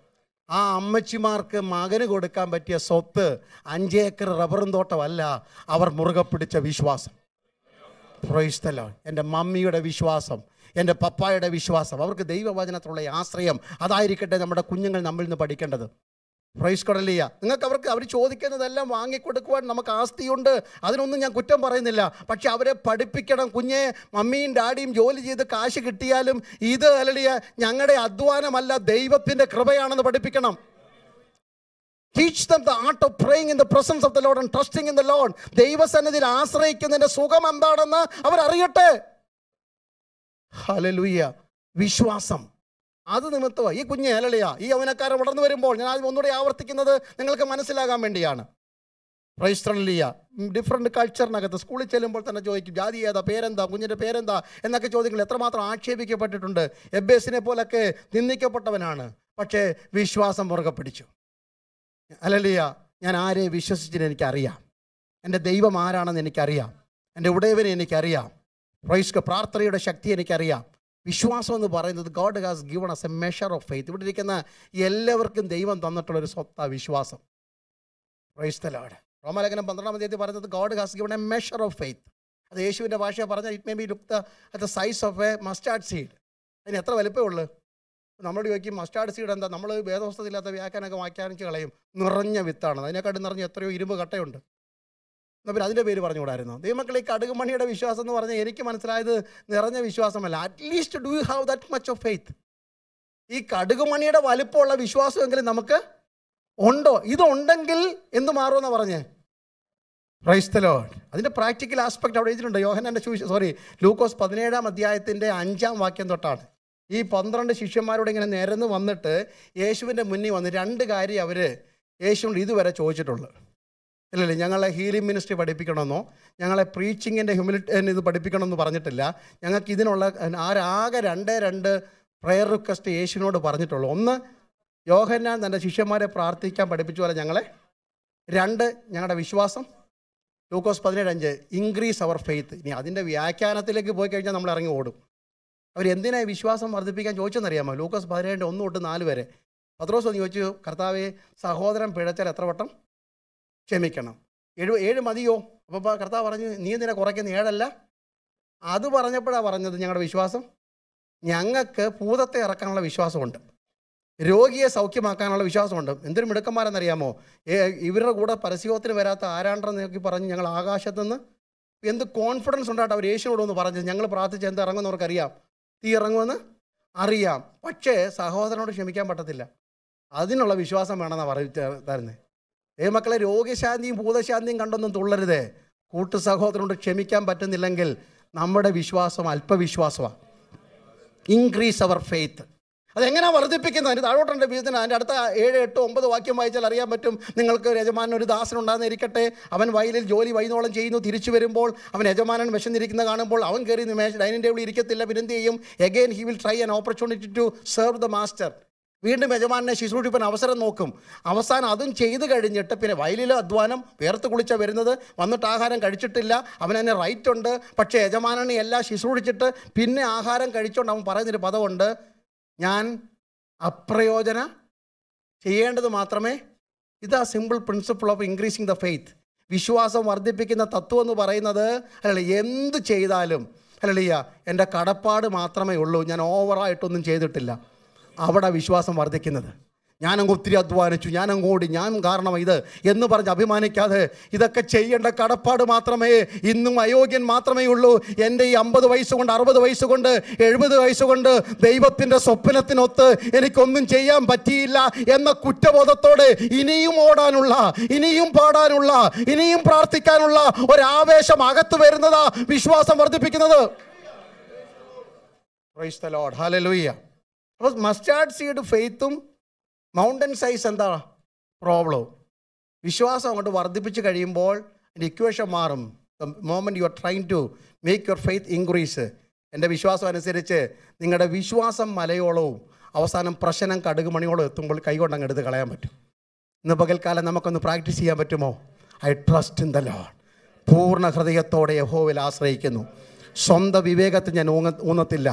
ആ അമ്മച്ചിമാർക്ക് മകന് കൊടുക്കാൻ പറ്റിയ സ്വത്ത് അഞ്ചേക്കർ റബ്ബറും തോട്ടമല്ല അവർ മുറുകെ പിടിച്ച വിശ്വാസം പ്രൊയിസ്തല എൻ്റെ മമ്മിയുടെ വിശ്വാസം എൻ്റെ പപ്പായുടെ വിശ്വാസം അവർക്ക് ദൈവവചനത്തിലുള്ള ആശ്രയം അതായിരിക്കട്ടെ നമ്മുടെ കുഞ്ഞുങ്ങൾ നമ്മിൽ നിന്ന് പഠിക്കേണ്ടത് പ്രൈസ് കൊടലിയ നിങ്ങൾക്ക് അവർക്ക് അവർ ചോദിക്കുന്നതെല്ലാം വാങ്ങിക്കൊടുക്കുവാൻ നമുക്ക് ആസ്തിയുണ്ട് അതിനൊന്നും ഞാൻ കുറ്റം പറയുന്നില്ല പക്ഷെ അവരെ പഠിപ്പിക്കണം കുഞ്ഞെ മമ്മിയും ഡാഡിയും ജോലി ചെയ്ത് കാശ് കിട്ടിയാലും ഇത് അല്ലടിയ ഞങ്ങളുടെ അധ്വാനമല്ല ദൈവത്തിൻ്റെ കൃപയാണെന്ന് പഠിപ്പിക്കണം teach them the art of praying in the presence of the Lord and trusting in the Lord ദൈവസന്നിധിയിൽ ആശ്രയിക്കുന്നതിൻ്റെ സുഖം എന്താണെന്ന് അവരറിയട്ടെ ഹലലുയ്യ വിശ്വാസം അത് നിമിത്തമാണ് ഈ കുഞ്ഞ് ഹലളിയാ ഈ യൗവനക്കാരൻ വളർന്നു വരുമ്പോൾ ഞാൻ ആദ്യം ഒന്നുകൂടി ആവർത്തിക്കുന്നത് നിങ്ങൾക്ക് മനസ്സിലാകാൻ വേണ്ടിയാണ് റജിസ്റ്ററിലിയ ഡിഫറെൻറ്റ് കൾച്ചറിനകത്ത് സ്കൂളിൽ ചെല്ലുമ്പോൾ തന്നെ ചോദിക്കും ജാതി ഏതാ പേരെന്താ കുഞ്ഞിൻ്റെ പേരെന്താ എന്നൊക്കെ ചോദ്യങ്ങൾ എത്രമാത്രം ആക്ഷേപിക്കപ്പെട്ടിട്ടുണ്ട് എബേസിനെ പോലൊക്കെ നിന്ദിക്കപ്പെട്ടവനാണ് പക്ഷേ വിശ്വാസം മുറുകെ പിടിച്ചു അലലിയ ഞാൻ ആരെ വിശ്വസിച്ചിന് എനിക്കറിയാം എൻ്റെ ദൈവം ആരാണെന്ന് എനിക്കറിയാം എൻ്റെ ഉടയവനെ എനിക്കറിയാം പ്രൈസ്ക പ്രാർത്ഥനയുടെ ശക്തി എനിക്കറിയാം വിശ്വാസം എന്ന് പറയുന്നത് God has given us a measure of faith ഇവിടെ ഇരിക്കുന്ന എല്ലാവർക്കും ദൈവം തന്നിട്ടുള്ള ഒരു സ്വത്ത വിശ്വാസം പ്രൈസ്തലോട് റോമലേഖനം പന്ത്രണ്ടാം തീയതി പറയുന്നത് God has given a measure of faith അത് യേശുവിൻ്റെ ഭാഷ പറഞ്ഞാൽ it may be look the at the size of a mustard seed അതിന് എത്ര വലുപ്പമേ ഉള്ളൂ നമ്മൾ ചോദിക്കും മസ്റ്റാർഡ് സീഡ് എന്താ നമ്മൾ വേദവസ്തത്തില്ലാത്ത വ്യാഖ്യാനൊക്കെ വ്യാഖ്യാനിച്ച് കളയും നിറഞ്ഞ വിത്താണ് അതിനെക്കാട്ടും നിറഞ്ഞ എത്രയോ ഇരുമ്പ് കട്ടയുണ്ട് എന്നാൽ പിന്നെ അതിൻ്റെ പേര് പറഞ്ഞുകൂടായിരുന്നു ദൈവമക്കളെ ഈ കടുകുമണിയുടെ വിശ്വാസം എന്ന് പറഞ്ഞാൽ എനിക്ക് മനസ്സിലായത് നിറഞ്ഞ വിശ്വാസമല്ല at least do you have that much of faith ഈ കടുകുമണിയുടെ വലുപ്പമുള്ള വിശ്വാസമെങ്കിലും നമുക്ക് ഉണ്ടോ ഇതുണ്ടെങ്കിൽ എന്ത് മാറുമെന്നാണ് പറഞ്ഞേ ക്രൈസ്തലോ അതിൻ്റെ പ്രാക്ടിക്കൽ ആസ്പെക്ട് അവിടെ എഴുതിയിട്ടുണ്ട് യോഹനൻ്റെ സോറി ലൂക്കോസ് പതിനേഴാം അധ്യായത്തിൻ്റെ അഞ്ചാം വാക്യം തൊട്ടാണ് ഈ പന്ത്രണ്ട് ശിഷ്യന്മാരോട് ഇങ്ങനെ നേരന്ന് വന്നിട്ട് യേശുവിൻ്റെ മുന്നിൽ വന്ന് രണ്ട് കാര്യം അവർ യേശുവിൻ്റെ ഇതുവരെ ചോദിച്ചിട്ടുള്ളൂ ഇല്ലല്ലേ ഞങ്ങളെ ഹീലിംഗ് മിനിസ്ട്രി പഠിപ്പിക്കണമെന്നോ ഞങ്ങളെ പ്രീച്ചിങ്ങിൻ്റെ ഹ്യൂമിലിറ്റി ഇത് പഠിപ്പിക്കണമെന്ന് പറഞ്ഞിട്ടില്ല ഞങ്ങൾക്ക് ഇതിനുള്ള ആരാകെ രണ്ടേ രണ്ട് പ്രെയർ റിക്വസ്റ്റ് യേശുവിനോട് പറഞ്ഞിട്ടുള്ളൂ ഒന്ന് യോഹന്നാൻ തൻ്റെ ശിഷ്യന്മാരെ പ്രാർത്ഥിക്കാൻ പഠിപ്പിച്ചു പോലെ ഞങ്ങളെ രണ്ട് ഞങ്ങളുടെ വിശ്വാസം ലൂക്കോസ് പതിനേഴ് അഞ്ച് ഇൻക്രീസ് അവർ ഫെയ്ത്ത് ഇനി അതിൻ്റെ വ്യാഖ്യാനത്തിലേക്ക് പോയി കഴിഞ്ഞാൽ നമ്മൾ ഇറങ്ങി ഓടും അവരെന്തിനായി വിശ്വാസം വർദ്ധിപ്പിക്കാൻ ചോദിച്ചെന്നറിയാമോ ലൂക്കോസ് പതിനേഴ് ഒന്ന് തൊട്ട് നാല് വരെ പത്രോസ് ഒന്ന് ചോദിച്ചു കർത്താവെ സഹോദരൻ പിഴച്ചാൽ എത്ര വട്ടം ക്ഷമിക്കണം ഏഴ് ഏഴ് മതിയോ അപ്പോൾ കർത്താവ് പറഞ്ഞു നീ എന്തിനാ കുറയ്ക്കുന്ന ഏഴല്ല അത് പറഞ്ഞപ്പോഴാണ് പറഞ്ഞത് ഞങ്ങളുടെ വിശ്വാസം ഞങ്ങൾക്ക് ഭൂതത്തെ ഇറക്കാനുള്ള വിശ്വാസമുണ്ട് രോഗിയെ സൗഖ്യമാക്കാനുള്ള വിശ്വാസമുണ്ട് എന്തൊരു മിടുക്കന്മാരെന്നറിയാമോ ഇവരുടെ കൂടെ പരസ്യത്തിന് വരാത്ത ആരാണ്ടെന്ന് നോക്കി പറഞ്ഞ് ഞങ്ങൾ ആകാശത്തുനിന്ന് എന്ത് കോൺഫിഡൻസ് ഉണ്ടായിട്ട് അവർ യേശുവോടൊന്ന് പറഞ്ഞു ഞങ്ങൾ പ്രാർത്ഥിച്ച് എന്ത് ഇറങ്ങുന്നവർക്കറിയാം തീ ഇറങ്ങുമെന്ന് അറിയാം പക്ഷേ സഹോദരനോട് ക്ഷമിക്കാൻ പറ്റത്തില്ല അതിനുള്ള വിശ്വാസം വേണമെന്നാണ് പറയ തരുന്നത് ദൈവമക്കളെ രോഗശാന്തിയും ഭൂതശാന്തിയും കണ്ടൊന്നും തുള്ളരുതേ കൂട്ടു സഹോദരനോട് ക്ഷമിക്കാൻ പറ്റുന്നില്ലെങ്കിൽ നമ്മുടെ വിശ്വാസം അല്പവിശ്വാസമാണ് ഇൻക്രീസ് അവർ ഫെയ്ത്ത് അതെങ്ങനെയാണ് വർദ്ധിപ്പിക്കുന്നത് അതിൻ്റെ താഴോട്ടുണ്ട് ബീജത്തിന് അതിൻ്റെ അടുത്ത ഏഴ് എട്ട് ഒമ്പത് വാക്യം വായിച്ചാൽ അറിയാൻ പറ്റും നിങ്ങൾക്ക് യജമാനൻ ഒരു ദാസൻ അവൻ വയലിൽ ജോലി വൈകുന്നോളം ചെയ്യുന്നു തിരിച്ചു വരുമ്പോൾ അവൻ യജമാനൻ വിശന്നിരിക്കുന്ന കാണുമ്പോൾ അവൻ കയറി ഡൈനിങ് ടേബിളിൽ ഇരിക്കത്തില്ല വിനന്തി ചെയ്യും again he will try an opportunity to serve the master വീണ്ടും യജമാനെ ശുശ്രൂഷിപ്പൻ അവസരം നോക്കും അവസാനം അതും ചെയ്തു കഴിഞ്ഞിട്ട് പിന്നെ വയലിലെ അധ്വാനം വേർത്ത് കുളിച്ച വരുന്നത് വന്നിട്ട് ആഹാരം കഴിച്ചിട്ടില്ല അവനതിന് റൈറ്റ് ഉണ്ട് പക്ഷേ യജമാനനെ എല്ലാം ശുശ്രൂഷിച്ചിട്ട് പിന്നെ ആഹാരം കഴിച്ചുകൊണ്ട് അവൻ പറയുന്നൊരു പദമുണ്ട് ഞാൻ അപ്രയോജന ചെയ്യേണ്ടത് മാത്രമേ ഇതാ simple principle of increasing the faith വിശ്വാസം വർദ്ധിപ്പിക്കുന്ന തത്വം എന്ന് പറയുന്നത് അല്ല എന്ത് ചെയ്താലും അല്ലയ്യ എൻ്റെ കടപ്പാട് മാത്രമേ ഉള്ളൂ ഞാൻ ഓവറായിട്ടൊന്നും ചെയ്തിട്ടില്ല അവിടെ വിശ്വാസം വർദ്ധിക്കുന്നത് ഞാനങ്ങ് ഒത്തിരി അധ്വാനിച്ചു ഞാനങ്ങ് ഓടി ഞാൻ കാരണം ഇത് എന്ന് പറഞ്ഞ് അഭിമാനിക്കാതെ ഇതൊക്കെ ചെയ്യേണ്ട കടപ്പാട് മാത്രമേ ഇന്നും അയോഗ്യൻ മാത്രമേ ഉള്ളൂ എൻ്റെ ഈ അമ്പത് വയസ്സ് കൊണ്ട് അറുപത് വയസ്സ് കൊണ്ട് എഴുപത് വയസ്സ് കൊണ്ട് ദൈവത്തിൻ്റെ സ്വപ്നത്തിനൊത്ത് എനിക്കൊന്നും ചെയ്യാൻ പറ്റിയില്ല എന്ന കുറ്റബോധത്തോടെ ഇനിയും ഓടാനുള്ള ഇനിയും പാടാനുള്ള ഇനിയും പ്രാർത്ഥിക്കാനുള്ള ഒരാവേശം അകത്ത് വരുന്നതാ വിശ്വാസം വർദ്ധിപ്പിക്കുന്നത് പ്രൈസ് ദ മസ്റ്റാർഡ് സീഡ് ഫെയ്ത്തും മൗണ്ടൻ സൈസ് എന്താ പ്രോബ്ലവും വിശ്വാസം അങ്ങോട്ട് വർദ്ധിപ്പിച്ച് കഴിയുമ്പോൾ എൻ്റെ ഇക്വേഷൻ മാറും the moment you are trying to make your faith increase എൻ്റെ വിശ്വാസം അനുസരിച്ച് നിങ്ങളുടെ വിശ്വാസം മലയോളവും അവസാനം പ്രശ്നം കടുക് മണിയോളം എത്തുമ്പോൾ കൈകൊണ്ട് അങ്ങ് എടുത്ത് കളയാൻ പറ്റും ഇന്ന് പകൽക്കാലം നമുക്കൊന്ന് പ്രാക്ടീസ് ചെയ്യാൻ പറ്റുമോ I trust in the Lord പൂർണ്ണ ഹൃദയത്തോടെ യഹോവയിൽ ആശ്രയിക്കുന്നു സ്വന്തം വിവേകത്തിൽ ഞാൻ ഊങ്ങ ഊന്നത്തില്ല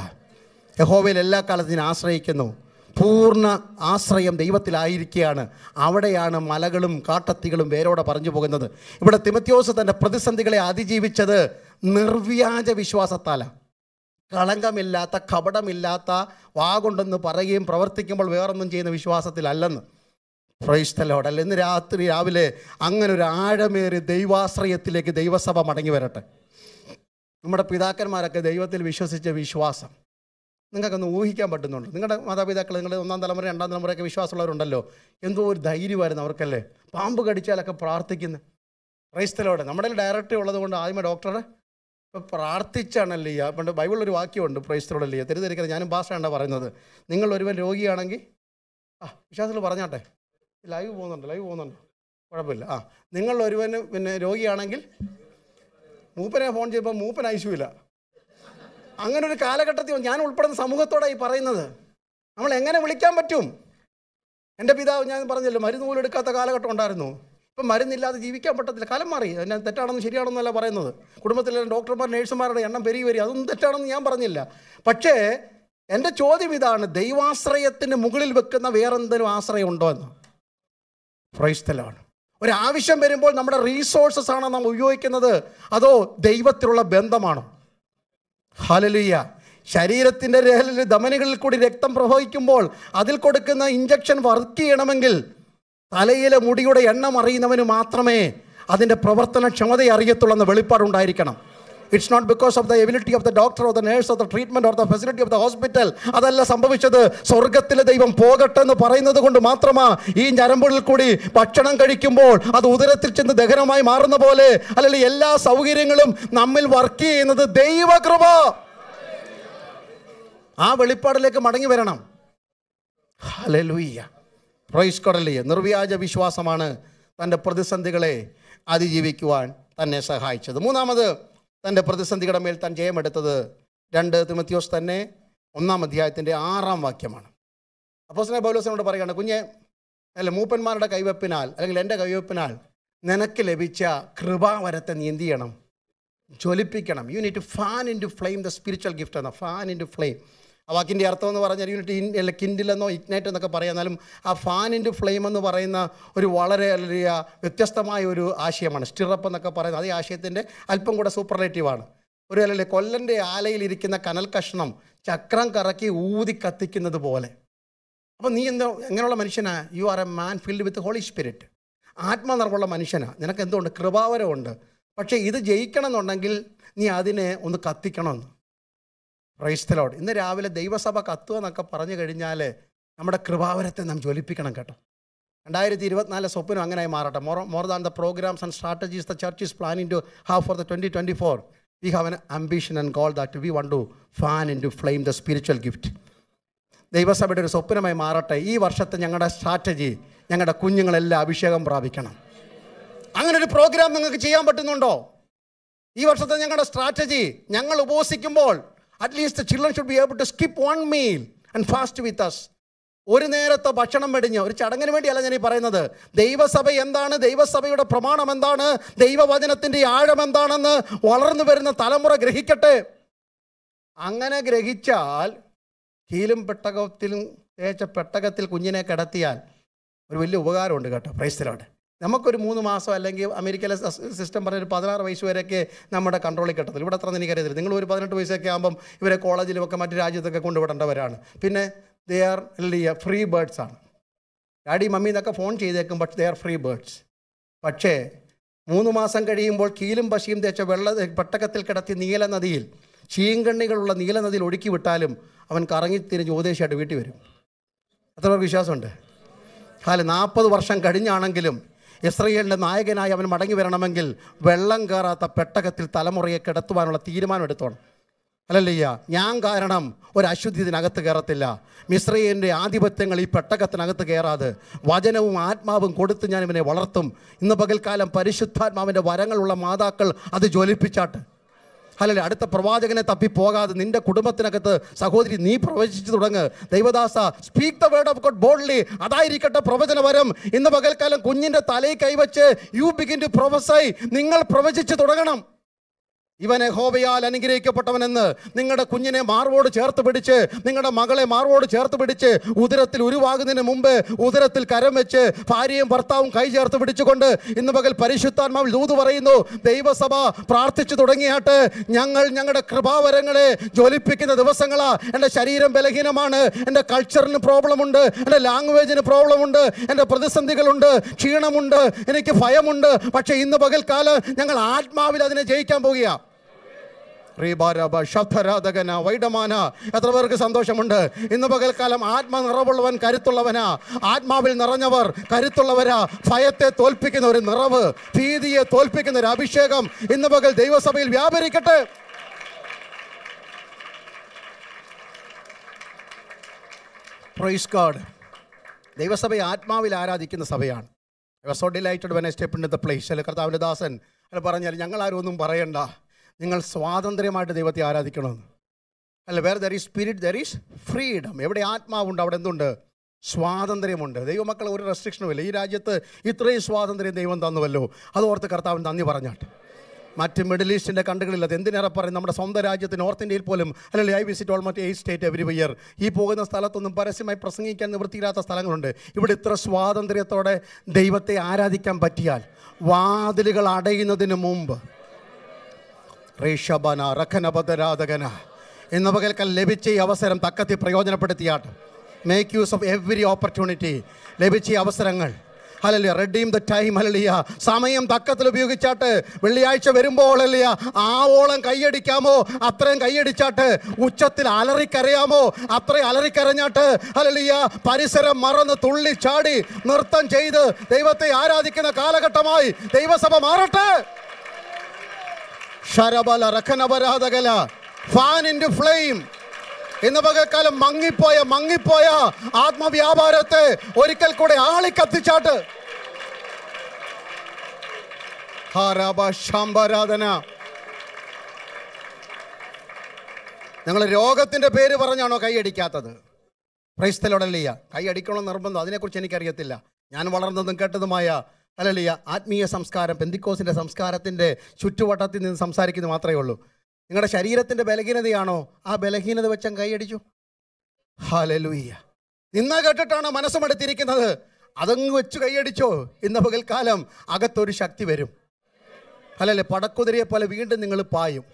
യഹോവയിൽ എല്ലാ കാലത്തും ഞാൻ ആശ്രയിക്കുന്നു പൂർണ്ണ ആശ്രയം ദൈവത്തിലായിരിക്കുകയാണ് അവിടെയാണ് മലകളും കാട്ടത്തികളും വേരോടെ പറഞ്ഞു പോകുന്നത് ഇവിടെ തിമത്യോസ് തൻ്റെ പ്രതിസന്ധികളെ അതിജീവിച്ചത് നിർവ്യാജ വിശ്വാസത്താലാണ് കളങ്കമില്ലാത്ത കപടമില്ലാത്ത വാഗുണ്ടെന്ന് പറയുകയും പ്രവർത്തിക്കുമ്പോൾ വേറൊന്നും ചെയ്യുന്ന വിശ്വാസത്തിലല്ലെന്ന് ഫ്രൈസ്തലോടെ ഇന്ന് രാത്രി രാവിലെ അങ്ങനെ ഒരു ആഴമേറി ദൈവാശ്രയത്തിലേക്ക് ദൈവസഭ മടങ്ങി വരട്ടെ നമ്മുടെ പിതാക്കന്മാരൊക്കെ ദൈവത്തിൽ വിശ്വസിച്ച വിശ്വാസം നിങ്ങൾക്കൊന്ന് ഊഹിക്കാൻ പറ്റുന്നുണ്ട് നിങ്ങളുടെ മാതാപിതാക്കൾ നിങ്ങൾ ഒന്നാം തലമുറ രണ്ടാം തലമുറയൊക്കെ വിശ്വാസമുള്ളവരുണ്ടല്ലോ എന്തോ ഒരു ധൈര്യമായിരുന്നു അവർക്കല്ലേ പാമ്പ് കടിച്ചാലൊക്കെ പ്രാർത്ഥിക്കുന്നത് ക്രൈസ്തലോടെ നമ്മുടെ ഡയറക്റ്റ് ഉള്ളത് കൊണ്ട് ആദ്യമേ ഡോക്ടറെ ഇപ്പം പ്രാർത്ഥിച്ചാണല്ലേ പണ്ട് ബൈബിളിലൊരു വാക്യമുണ്ട് അല്ലേ തെരുതിരിക്കുന്നത് ഞാനും ഭാഷയാണ് പറയുന്നത് നിങ്ങൾ ഒരുവൻ രോഗിയാണെങ്കിൽ ആ വിശ്വാസത്തിൽ പറഞ്ഞാട്ടെ ലൈവ് പോകുന്നുണ്ട് ലൈവ് പോകുന്നുണ്ട് കുഴപ്പമില്ല ആ നിങ്ങൾ ഒരുവന് പിന്നെ രോഗിയാണെങ്കിൽ മൂപ്പനെ ഫോൺ ചെയ്യുമ്പോൾ മൂപ്പൻ ഐശ്യമില്ല അങ്ങനെ ഒരു കാലഘട്ടത്തിൽ ഞാൻ ഉൾപ്പെടുന്ന സമൂഹത്തോടെ ഈ പറയുന്നത് നമ്മൾ എങ്ങനെ വിളിക്കാൻ പറ്റും എൻ്റെ പിതാവ് ഞാൻ പറഞ്ഞല്ലോ മരുന്ന് പോലും എടുക്കാത്ത കാലഘട്ടം ഉണ്ടായിരുന്നു ഇപ്പം മരുന്നില്ലാതെ ജീവിക്കാൻ പറ്റത്തില്ല കാലം മാറി അതിനെ തെറ്റാണെന്ന് ശരിയാണെന്നല്ല പറയുന്നത് കുടുംബത്തിലെ ഡോക്ടർമാർ നേഴ്സുമാരുടെ എണ്ണം പെരുകി വരിക അതൊന്നും തെറ്റാണെന്ന് ഞാൻ പറഞ്ഞില്ല പക്ഷേ എൻ്റെ ചോദ്യം ഇതാണ് ദൈവാശ്രയത്തിന് മുകളിൽ വെക്കുന്ന വേറെന്തെങ്കിലും ആശ്രയം ഉണ്ടോ എന്ന് ഫ്രൈസ്തലാണ് ഒരാവശ്യം വരുമ്പോൾ നമ്മുടെ റീസോഴ്സസ് ആണോ നാം ഉപയോഗിക്കുന്നത് അതോ ദൈവത്തിലുള്ള ബന്ധമാണോ ഹാലലുയ്യ ശരീരത്തിൻ്റെ ധമനികളിൽ കൂടി രക്തം പ്രവഹിക്കുമ്പോൾ അതിൽ കൊടുക്കുന്ന ഇഞ്ചക്ഷൻ വർക്ക് ചെയ്യണമെങ്കിൽ തലയിലെ മുടിയുടെ എണ്ണം അറിയുന്നവന് മാത്രമേ അതിൻ്റെ പ്രവർത്തനക്ഷമതയെ അറിയത്തുള്ളൂ എന്ന വെളിപ്പാടുണ്ടായിരിക്കണം it's not because of the ability of the doctor of the nurse of the treatment of the facility of the hospital അതല്ല സംഭവിച്ചത് സ്വർഗത്തിലെ ദൈവം പോകട്ടെ എന്ന് പറയുന്നത് കൊണ്ട് മാത്രമാ ഈ ഞരമ്പുകളിൽ കൂടി ഭക്ഷണം കഴിക്കുമ്പോൾ അത് ഉദരത്തിൽ ചെന്ന് ദഹനമായി മാറുന്ന പോലെ അല്ലെങ്കിൽ എല്ലാ സൗകര്യങ്ങളും നമ്മിൽ വർക്ക് ചെയ്യുന്നത് ദൈവകൃപ ആ വെളിപ്പാടിലേക്ക് മടങ്ങി വരണം ഹലലൂയ്യ പ്രൈസ് നിർവ്യാജ വിശ്വാസമാണ് തൻ്റെ പ്രതിസന്ധികളെ അതിജീവിക്കുവാൻ തന്നെ സഹായിച്ചത് മൂന്നാമത് തൻ്റെ പ്രതിസന്ധിയുടെ മേൽ താൻ ജയമെടുത്തത് രണ്ട് തിമത്യോസ് തന്നെ ഒന്നാം അധ്യായത്തിൻ്റെ ആറാം വാക്യമാണ് സ്നേഹ പൗലോസിനോട് പറയുകയാണ് കുഞ്ഞെ അല്ല മൂപ്പന്മാരുടെ കൈവപ്പിനാൽ അല്ലെങ്കിൽ എൻ്റെ കൈവപ്പിനാൽ നിനക്ക് ലഭിച്ച കൃപാവരത്തെ നീ എന്ത് ചെയ്യണം ജ്വലിപ്പിക്കണം you need to fan into flame the spiritual gift എന്ന ഫാൻ ഇൻ ടു ഫ്ലെയിം ആ വാക്കിൻ്റെ അർത്ഥം എന്ന് പറഞ്ഞാൽ യൂണിറ്റ് ഇൻ അല്ലെ കിൻഡിലെന്നോ ഇഗ്നൈറ്റ് എന്നൊക്കെ പറയുന്നാലും ആ ഫാനിൻ്റെ ഫ്ലെയിം എന്ന് പറയുന്ന ഒരു വളരെ വലിയ വ്യത്യസ്തമായ ഒരു ആശയമാണ് സ്റ്റിറപ്പ് എന്നൊക്കെ പറയുന്നത് അതേ ആശയത്തിൻ്റെ അല്പം കൂടെ സൂപ്പർലേറ്റീവാണ് ഒരു അല്ലെ കൊല്ലൻ്റെ ആലയിലിരിക്കുന്ന കനൽ കഷ്ണം ചക്രം കറക്കി ഊതി കത്തിക്കുന്നത് പോലെ അപ്പം നീ എന്തോ എങ്ങനെയുള്ള മനുഷ്യനാ you are a man filled with Holy Spirit ആത്മനിർമ്മുള്ള മനുഷ്യനാ നിനക്ക് എന്തുകൊണ്ട് കൃപാവരമുണ്ട് പക്ഷേ ഇത് ജയിക്കണമെന്നുണ്ടെങ്കിൽ നീ അതിനെ ഒന്ന് കത്തിക്കണമെന്ന് ക്രൈസ്തലോട് ഇന്ന് രാവിലെ ദൈവസഭ കത്തുക എന്നൊക്കെ പറഞ്ഞു കഴിഞ്ഞാൽ നമ്മുടെ കൃപാവരത്തെ നാം ജ്വലിപ്പിക്കണം കേട്ടോ രണ്ടായിരത്തി ഇരുപത്തിനാല് സ്വപ്നം അങ്ങനെയായി മാറട്ടെ more more than the programmes and strategies the church is planning to have for the twenty twenty four we have an ambition and goal that we want to fan into flame the spiritual gift ദൈവസഭയുടെ ഒരു സ്വപ്നമായി മാറട്ടെ ഈ വർഷത്തെ ഞങ്ങളുടെ strategy ഞങ്ങളുടെ കുഞ്ഞുങ്ങളെല്ലാം അഭിഷേകം പ്രാപിക്കണം അങ്ങനെ ഒരു പ്രോഗ്രാം നിങ്ങൾക്ക് ചെയ്യാൻ പറ്റുന്നുണ്ടോ ഈ വർഷത്തെ ഞങ്ങളുടെ സ്ട്രാറ്റജി ഞങ്ങൾ ഉപവസിക്കുമ്പോൾ at least the children should be able to skip one meal and fast with us. ഒരു നേരത്തെ ഭക്ഷണം വെടിഞ്ഞ് ഒരു ചടങ്ങിന് വേണ്ടിയല്ല ഞാൻ ഈ പറയുന്നത് ദൈവസഭ എന്താണ് ദൈവസഭയുടെ പ്രമാണം എന്താണ് ദൈവവചനത്തിൻ്റെ ആഴം എന്താണെന്ന് വളർന്നു വരുന്ന തലമുറ ഗ്രഹിക്കട്ടെ അങ്ങനെ ഗ്രഹിച്ചാൽ കീലും പെട്ടകത്തിലും തേച്ച പെട്ടകത്തിൽ കുഞ്ഞിനെ കിടത്തിയാൽ ഒരു വലിയ ഉപകാരമുണ്ട് കേട്ടോ പ്രൈസ്തലോട് നമുക്കൊരു മൂന്ന് മാസം അല്ലെങ്കിൽ അമേരിക്കയിലെ സിസ്റ്റം പറഞ്ഞ ഒരു പതിനാറ് വയസ്സ് വരെയൊക്കെ നമ്മുടെ കൺട്രോളിൽ കിട്ടത്തില്ല ഇവിടെ അത്ര അറിയത്തില്ല നിങ്ങൾ ഒരു പതിനെട്ട് വയസ്സൊക്കെ ആകുമ്പം ഇവരെ കോളേജിലുമൊക്കെ മറ്റു രാജ്യത്തൊക്കെ കൊണ്ടുവിടേണ്ടവരാണ് പിന്നെ ദേ ആർ ഫ്രീ ബേർഡ്സ് ആണ് ഡാഡി മമ്മി എന്നൊക്കെ ഫോൺ ചെയ്തേക്കും but they are free birds പക്ഷേ മൂന്ന് മാസം കഴിയുമ്പോൾ കീലും പശിയും തേച്ച വെള്ള പെട്ടകത്തിൽ കിടത്തി നീല നദിയിൽ ചീങ്കണ്ണികളുള്ള നീല നദിയിൽ ഒഴുക്കി വിട്ടാലും അവൻ കറങ്ങിത്തിരിഞ്ഞ് ഉപദേശിയായിട്ട് വീട്ടിൽ വരും അത്ര വിശ്വാസമുണ്ട് അല്ല നാൽപ്പത് വർഷം കഴിഞ്ഞാണെങ്കിലും ഇസ്രയേലിൻ്റെ നായകനായി അവൻ മടങ്ങി വരണമെങ്കിൽ വെള്ളം കയറാത്ത പെട്ടകത്തിൽ തലമുറയെ കിടത്തുവാനുള്ള തീരുമാനം എടുത്തോണം അല്ലല്ലയ്യ ഞാൻ കാരണം ഒരു അശുദ്ധി ഇതിനകത്ത് കയറത്തില്ല മിശ്രയൻ്റെ ആധിപത്യങ്ങൾ ഈ പെട്ടകത്തിനകത്ത് കയറാതെ വചനവും ആത്മാവും കൊടുത്ത് ഞാൻ ഇവനെ വളർത്തും ഇന്ന് പകൽക്കാലം പരിശുദ്ധാത്മാവിൻ്റെ വരങ്ങളുള്ള മാതാക്കൾ അത് ജ്വലിപ്പിച്ചാട്ട് അല്ലല്ല അടുത്ത പ്രവാചകനെ തപ്പി പോകാതെ നിന്റെ കുടുംബത്തിനകത്ത് സഹോദരി നീ പ്രവചിച്ചു തുടങ്ങ് ദൈവദാസ speak the word of God boldly അതായിരിക്കട്ടെ പ്രവചന വരം ഇന്ന് പകൽക്കാലം കുഞ്ഞിൻ്റെ തലയിൽ കൈവച്ച് യു ബിഗിൻ ടു പ്രൊഫസായി നിങ്ങൾ പ്രവചിച്ചു തുടങ്ങണം ഇവനെ ഹോബയാൽ അനുഗ്രഹിക്കപ്പെട്ടവനെന്ന് നിങ്ങളുടെ കുഞ്ഞിനെ മാർവോട് ചേർത്ത് പിടിച്ച് നിങ്ങളുടെ മകളെ മാർവോട് ചേർത്ത് പിടിച്ച് ഉദരത്തിൽ ഉരുവാകുന്നതിന് മുമ്പ് ഉദരത്തിൽ കരം വെച്ച് ഭാര്യയും ഭർത്താവും കൈ ചേർത്ത് പിടിച്ചുകൊണ്ട് ഇന്ന് പകൽ പരിശുദ്ധാത്മാവിൽ ദൂത് പറയുന്നു ദൈവസഭ പ്രാർത്ഥിച്ചു തുടങ്ങിയാട്ട് ഞങ്ങൾ ഞങ്ങളുടെ കൃപാവരങ്ങളെ ജ്വലിപ്പിക്കുന്ന ദിവസങ്ങളാ എൻ്റെ ശരീരം ബലഹീനമാണ് എൻ്റെ കൾച്ചറിന് പ്രോബ്ലമുണ്ട് എൻ്റെ ലാംഗ്വേജിന് പ്രോബ്ലമുണ്ട് എൻ്റെ പ്രതിസന്ധികളുണ്ട് ക്ഷീണമുണ്ട് എനിക്ക് ഭയമുണ്ട് പക്ഷേ ഇന്ന് പകൽക്കാലം ഞങ്ങൾ ആത്മാവിൽ അതിനെ ജയിക്കാൻ പോകുകയാണ് ശബ്ദരാധകന വൈഡമാന എത്ര പേർക്ക് സന്തോഷമുണ്ട് ഇന്ന് പകൽക്കാലം ആത്മ നിറവുള്ളവൻ കരുത്തുള്ളവനാ ആത്മാവിൽ നിറഞ്ഞവർ കരുത്തുള്ളവരാ ഭയത്തെ തോൽപ്പിക്കുന്ന ഒരു നിറവ് ഭീതിയെ തോൽപ്പിക്കുന്ന ഒരു അഭിഷേകം ഇന്ന് പകൽ ദൈവസഭയിൽ വ്യാപരിക്കട്ടെ പ്രൈസ് ദൈവസഭയെ ആത്മാവിൽ ആരാധിക്കുന്ന സഭയാണ് delighted when in the place അല്ലെ കർത്താവിൻ്റെ ദാസൻ അല്ല പറഞ്ഞാൽ ഞങ്ങളാരും ഒന്നും പറയണ്ട നിങ്ങൾ സ്വാതന്ത്ര്യമായിട്ട് ദൈവത്തെ ആരാധിക്കണമെന്ന് അല്ല where there is spirit there is freedom എവിടെ ആത്മാവുണ്ട് അവിടെ എന്തുണ്ട് സ്വാതന്ത്ര്യമുണ്ട് ദൈവമക്കൾ ഒരു റെസ്ട്രിക്ഷനും ഇല്ല ഈ രാജ്യത്ത് ഇത്രയും സ്വാതന്ത്ര്യം ദൈവം തന്നുവല്ലോ അതോർത്ത് കർത്താവ് നന്ദി പറഞ്ഞാട്ട് മറ്റ് മിഡിൽ ഈസ്റ്റിൻ്റെ കണ്ടുകളില്ല അത് എന്തിനേറെ പറയും നമ്മുടെ സ്വന്തം രാജ്യത്ത് നോർത്ത് ഇന്ത്യയിൽ പോലും അല്ലെങ്കിൽ I visit almost eight state every year ഈ പോകുന്ന സ്ഥലത്തൊന്നും പരസ്യമായി പ്രസംഗിക്കാൻ നിവൃത്തിയില്ലാത്ത സ്ഥലങ്ങളുണ്ട് ഇവിടെ ഇത്ര സ്വാതന്ത്ര്യത്തോടെ ദൈവത്തെ ആരാധിക്കാൻ പറ്റിയാൽ വാതിലുകൾ അടയുന്നതിന് മുമ്പ് റീഷബന റഖനബദരാധകന ഇന്ന് പകൽക്കൽ ലഭിച്ച ഈ അവസരം തക്കത്തി പ്രയോജനപ്പെടുത്തിയാട്ട് make use of every opportunity ലഭിച്ച ഈ അവസരങ്ങൾ ഹലലിയ റെഡീം ദ ടൈം ഹലലിയ സമയം തക്കത്തിൽ ഉപയോഗിച്ചാട്ട് വെള്ളിയാഴ്ച വരുമ്പോൾ ഹലലിയ ആവോളം കൈയടിക്കാമോ അത്രയും കൈയടിച്ചാട്ട് ഉച്ചത്തിൽ അലറിക്കരയാമോ അത്രയും അലറിക്കരഞ്ഞാട്ട് ഹലലിയ പരിസരം മറന്ന് തുള്ളി ചാടി നൃത്തം ചെയ്ത് ദൈവത്തെ ആരാധിക്കുന്ന കാലഘട്ടമായി ദൈവസഭ മാറട്ടെ ശരബല റഖനപരാധകല ഫാൻ ഇൻ ഫ്ലെയിം ഇന്ന് പകൽക്കാലം മങ്ങിപ്പോയ മങ്ങിപ്പോയ ആത്മവ്യാപാരത്തെ ഒരിക്കൽ കൂടെ ആളി കത്തിച്ചാട്ട് ശാംബരാധന ഞങ്ങൾ രോഗത്തിന്റെ പേര് പറഞ്ഞാണോ കൈയടിക്കാത്തത് ക്രൈസ്തലോടല്ലേ അടിക്കണമെന്ന് നിർബന്ധം അതിനെക്കുറിച്ച് എനിക്കറിയത്തില്ല ഞാൻ വളർന്നതും കേട്ടതുമായ അല്ലല്ല ആത്മീയ സംസ്കാരം പെന്തിക്കോസിൻ്റെ സംസ്കാരത്തിൻ്റെ ചുറ്റുവട്ടത്തിൽ നിന്ന് സംസാരിക്കുന്നത് മാത്രമേ ഉള്ളൂ നിങ്ങളുടെ ശരീരത്തിൻ്റെ ബലഹീനതയാണോ ആ ബലഹീനത വെച്ചൻ കൈയടിച്ചു ഹാലലുയ്യ നിന്ന കേട്ടിട്ടാണ് മനസ്സുമെടുത്തിരിക്കുന്നത് അതങ്ങ് വെച്ച് കൈയടിച്ചോ ഇന്ന് പകൽക്കാലം അകത്തൊരു ശക്തി വരും അല്ലല്ലെ പടക്കുതിരയെ പോലെ വീണ്ടും നിങ്ങൾ പായും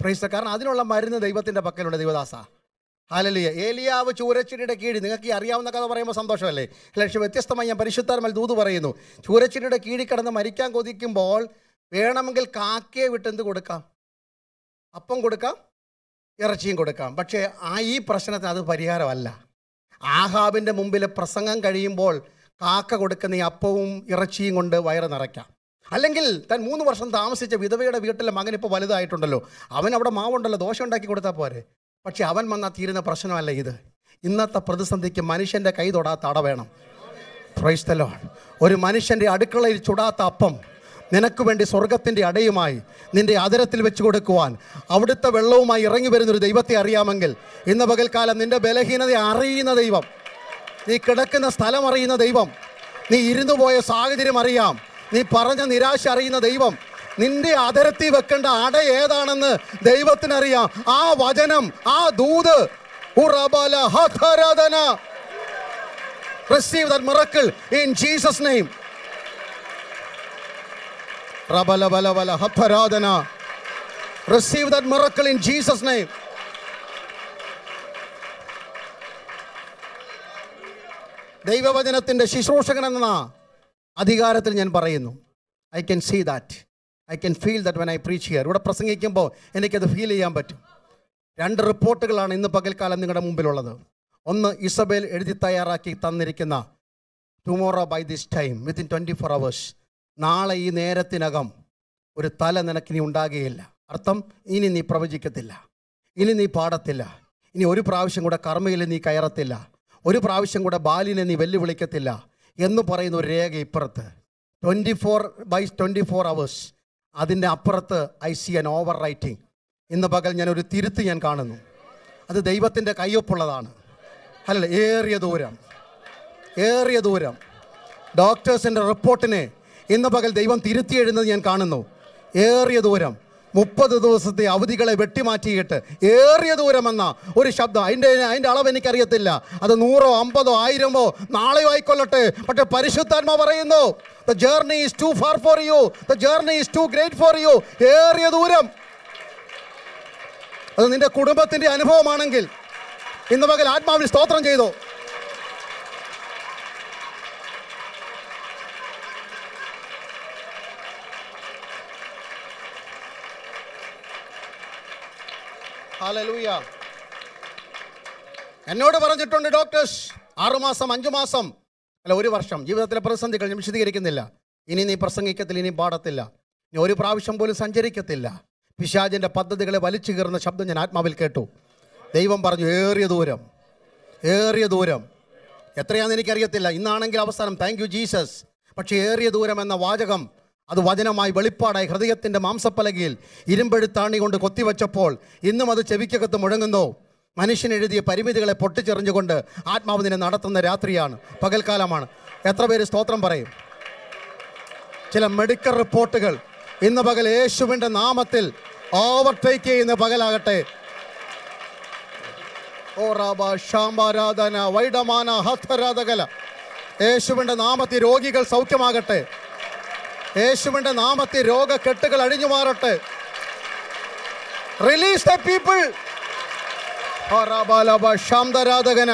പ്രൈസ കാരണം അതിനുള്ള മരുന്ന് ദൈവത്തിൻ്റെ പക്കലുള്ള ദൈവദാസ ഹാലലിയ ഏലിയാവ് ചൂരച്ചിരിയുടെ കീഴിൽ നിങ്ങൾക്ക് ഈ അറിയാവുന്ന കഥ പറയുമ്പോൾ സന്തോഷമല്ലേ ലക്ഷ്യം വ്യത്യസ്തമായി ഞാൻ പരിശുദ്ധാർമൽ ദൂത് പറയുന്നു ചൂരച്ചിരിയുടെ കീഴിൽ കിടന്ന് മരിക്കാൻ കൊതിക്കുമ്പോൾ വേണമെങ്കിൽ കാക്കയെ വിട്ട് എന്ത് കൊടുക്കാം അപ്പം കൊടുക്കാം ഇറച്ചിയും കൊടുക്കാം പക്ഷേ ആ ഈ പ്രശ്നത്തിന് അത് പരിഹാരമല്ല ആഹാബിൻ്റെ മുമ്പിൽ പ്രസംഗം കഴിയുമ്പോൾ കാക്ക കൊടുക്കുന്ന ഈ അപ്പവും ഇറച്ചിയും കൊണ്ട് വയറ് നിറയ്ക്കാം അല്ലെങ്കിൽ തൻ മൂന്ന് വർഷം താമസിച്ച വിധവയുടെ വീട്ടിലെ മകൻ ഇപ്പോൾ വലുതായിട്ടുണ്ടല്ലോ അവൻ അവിടെ മാവുണ്ടല്ലോ ദോശ ഉണ്ടാക്കി കൊടുത്താൽ പോരെ പക്ഷെ അവൻ വന്നാൽ തീരുന്ന പ്രശ്നമല്ല ഇത് ഇന്നത്തെ പ്രതിസന്ധിക്ക് മനുഷ്യൻ്റെ കൈ തൊടാത്ത അട വേണം ക്രൈസ്തലോ ഒരു മനുഷ്യൻ്റെ അടുക്കളയിൽ ചുടാത്ത അപ്പം നിനക്ക് വേണ്ടി സ്വർഗത്തിൻ്റെ അടയുമായി നിന്റെ അതിരത്തിൽ വെച്ച് കൊടുക്കുവാൻ അവിടുത്തെ വെള്ളവുമായി ഇറങ്ങി വരുന്നൊരു ദൈവത്തെ അറിയാമെങ്കിൽ ഇന്ന് പകൽക്കാലം നിന്റെ ബലഹീനത അറിയുന്ന ദൈവം നീ കിടക്കുന്ന സ്ഥലം അറിയുന്ന ദൈവം നീ ഇരുന്നു പോയ സാഹചര്യം അറിയാം നീ പറഞ്ഞ നിരാശ അറിയുന്ന ദൈവം നിന്റെ അതരത്തിൽ വെക്കേണ്ട അട ഏതാണെന്ന് ദൈവത്തിനറിയാം ആ വചനം ആ ദൂത് receive that miracle in Jesus name റബല ബല ബല ഹഫരാധന receive that miracle in Jesus name ദൈവവചനത്തിന്റെ ശുശ്രൂഷകൻ എന്ന അധികാരത്തിൽ ഞാൻ പറയുന്നു I can see that I can feel that when I preach here ഇവിടെ പ്രസംഗിക്കുമ്പോൾ എനിക്കത് ഫീൽ ചെയ്യാൻ പറ്റും രണ്ട് റിപ്പോർട്ടുകളാണ് ഇന്ന് പകൽക്കാലം നിങ്ങളുടെ മുമ്പിലുള്ളത് ഒന്ന് ഇസബേൽ എഴുതി തയ്യാറാക്കി തന്നിരിക്കുന്ന tomorrow by this time within twenty four hours നാളെ ഈ നേരത്തിനകം ഒരു തല നിനക്കിനി ഉണ്ടാകുകയില്ല അർത്ഥം ഇനി നീ പ്രവചിക്കത്തില്ല ഇനി നീ പാടത്തില്ല ഇനി ഒരു പ്രാവശ്യം കൂടെ കർമ്മയിൽ നീ കയറത്തില്ല ഒരു പ്രാവശ്യം കൂടെ ബാലിനെ നീ വെല്ലുവിളിക്കത്തില്ല എന്ന് പറയുന്ന ഒരു രേഖ ഇപ്പുറത്ത് twenty four by twenty four hours അതിൻ്റെ അപ്പുറത്ത് I see an overwriting ഇന്ന് പകൽ ഞാൻ ഒരു തിരുത്ത് ഞാൻ കാണുന്നു അത് ദൈവത്തിൻ്റെ കയ്യൊപ്പുള്ളതാണ് അല്ല ഏറിയ ദൂരം ഏറിയ ദൂരം ഡോക്ടേഴ്സിൻ്റെ റിപ്പോർട്ടിനെ ഇന്ന് പകൽ ദൈവം തിരുത്തി എഴുന്നത് ഞാൻ കാണുന്നു ഏറിയ ദൂരം മുപ്പത് ദിവസത്തെ അവധികളെ വെട്ടിമാറ്റിയിട്ട് ഏറിയ ദൂരമെന്ന ഒരു ശബ്ദം അതിൻ്റെ അതിൻ്റെ അളവ് എനിക്കറിയത്തില്ല അത് നൂറോ അമ്പതോ ആയിരമോ നാളെയോ ആയിക്കൊള്ളട്ടെ പക്ഷെ പരിശുദ്ധാത്മ പറയുന്നു the journey is too far for you the journey is too great for you ഏറിയ ദൂരം അത് നിന്റെ കുടുംബത്തിൻ്റെ അനുഭവമാണെങ്കിൽ ഇന്ന് പകൽ ആത്മാവിന് സ്തോത്രം ചെയ്തോ ഹാലലൂയ എന്നോട് പറഞ്ഞിട്ടുണ്ട് ഡോക്ടേഴ്സ് ആറുമാസം അഞ്ചു മാസം അല്ല ഒരു വർഷം ജീവിതത്തിലെ പ്രതിസന്ധികൾ ഞാൻ വിശദീകരിക്കുന്നില്ല ഇനി നീ പ്രസംഗിക്കത്തില്ല ഇനി പാടത്തില്ല ഇനി ഒരു പ്രാവശ്യം പോലും സഞ്ചരിക്കത്തില്ല പിശാജിൻ്റെ പദ്ധതികളെ വലിച്ചു കീറുന്ന ശബ്ദം ഞാൻ ആത്മാവിൽ കേട്ടു ദൈവം പറഞ്ഞു ഏറിയ ദൂരം ഏറിയ ദൂരം എത്രയാണെന്ന് എനിക്കറിയത്തില്ല ഇന്നാണെങ്കിൽ അവസാനം താങ്ക് യു ജീസസ് പക്ഷേ ഏറിയ ദൂരം എന്ന വാചകം അത് വചനമായി വെളിപ്പാടായി ഹൃദയത്തിൻ്റെ മാംസപ്പലകയിൽ ഇരുമ്പെഴുത്താണി കൊണ്ട് കൊത്തിവെച്ചപ്പോൾ ഇന്നും അത് ചെവിക്കകത്ത് മുഴങ്ങുന്നു മനുഷ്യൻ എഴുതിയ പരിമിതികളെ പൊട്ടിച്ചെറിഞ്ഞുകൊണ്ട് ആത്മാവിനെ നടത്തുന്ന രാത്രിയാണ് പകൽക്കാലമാണ് എത്ര പേര് സ്തോത്രം പറയും ചില മെഡിക്കൽ റിപ്പോർട്ടുകൾ ഇന്ന് പകൽ യേശുവിൻ്റെ നാമത്തിൽ ഓവർടേക്ക് ചെയ്യുന്ന പകലാകട്ടെ ഓ വൈഡമാന ഹത്രാധകല യേശുവിൻ്റെ നാമത്തിൽ രോഗികൾ സൗഖ്യമാകട്ടെ യേശുവിൻ്റെ നാമത്തിൽ രോഗക്കെട്ടുകൾ അഴിഞ്ഞു മാറട്ടെ റിലീസ് ദ പീപ്പിൾ ശാന്തരാധകന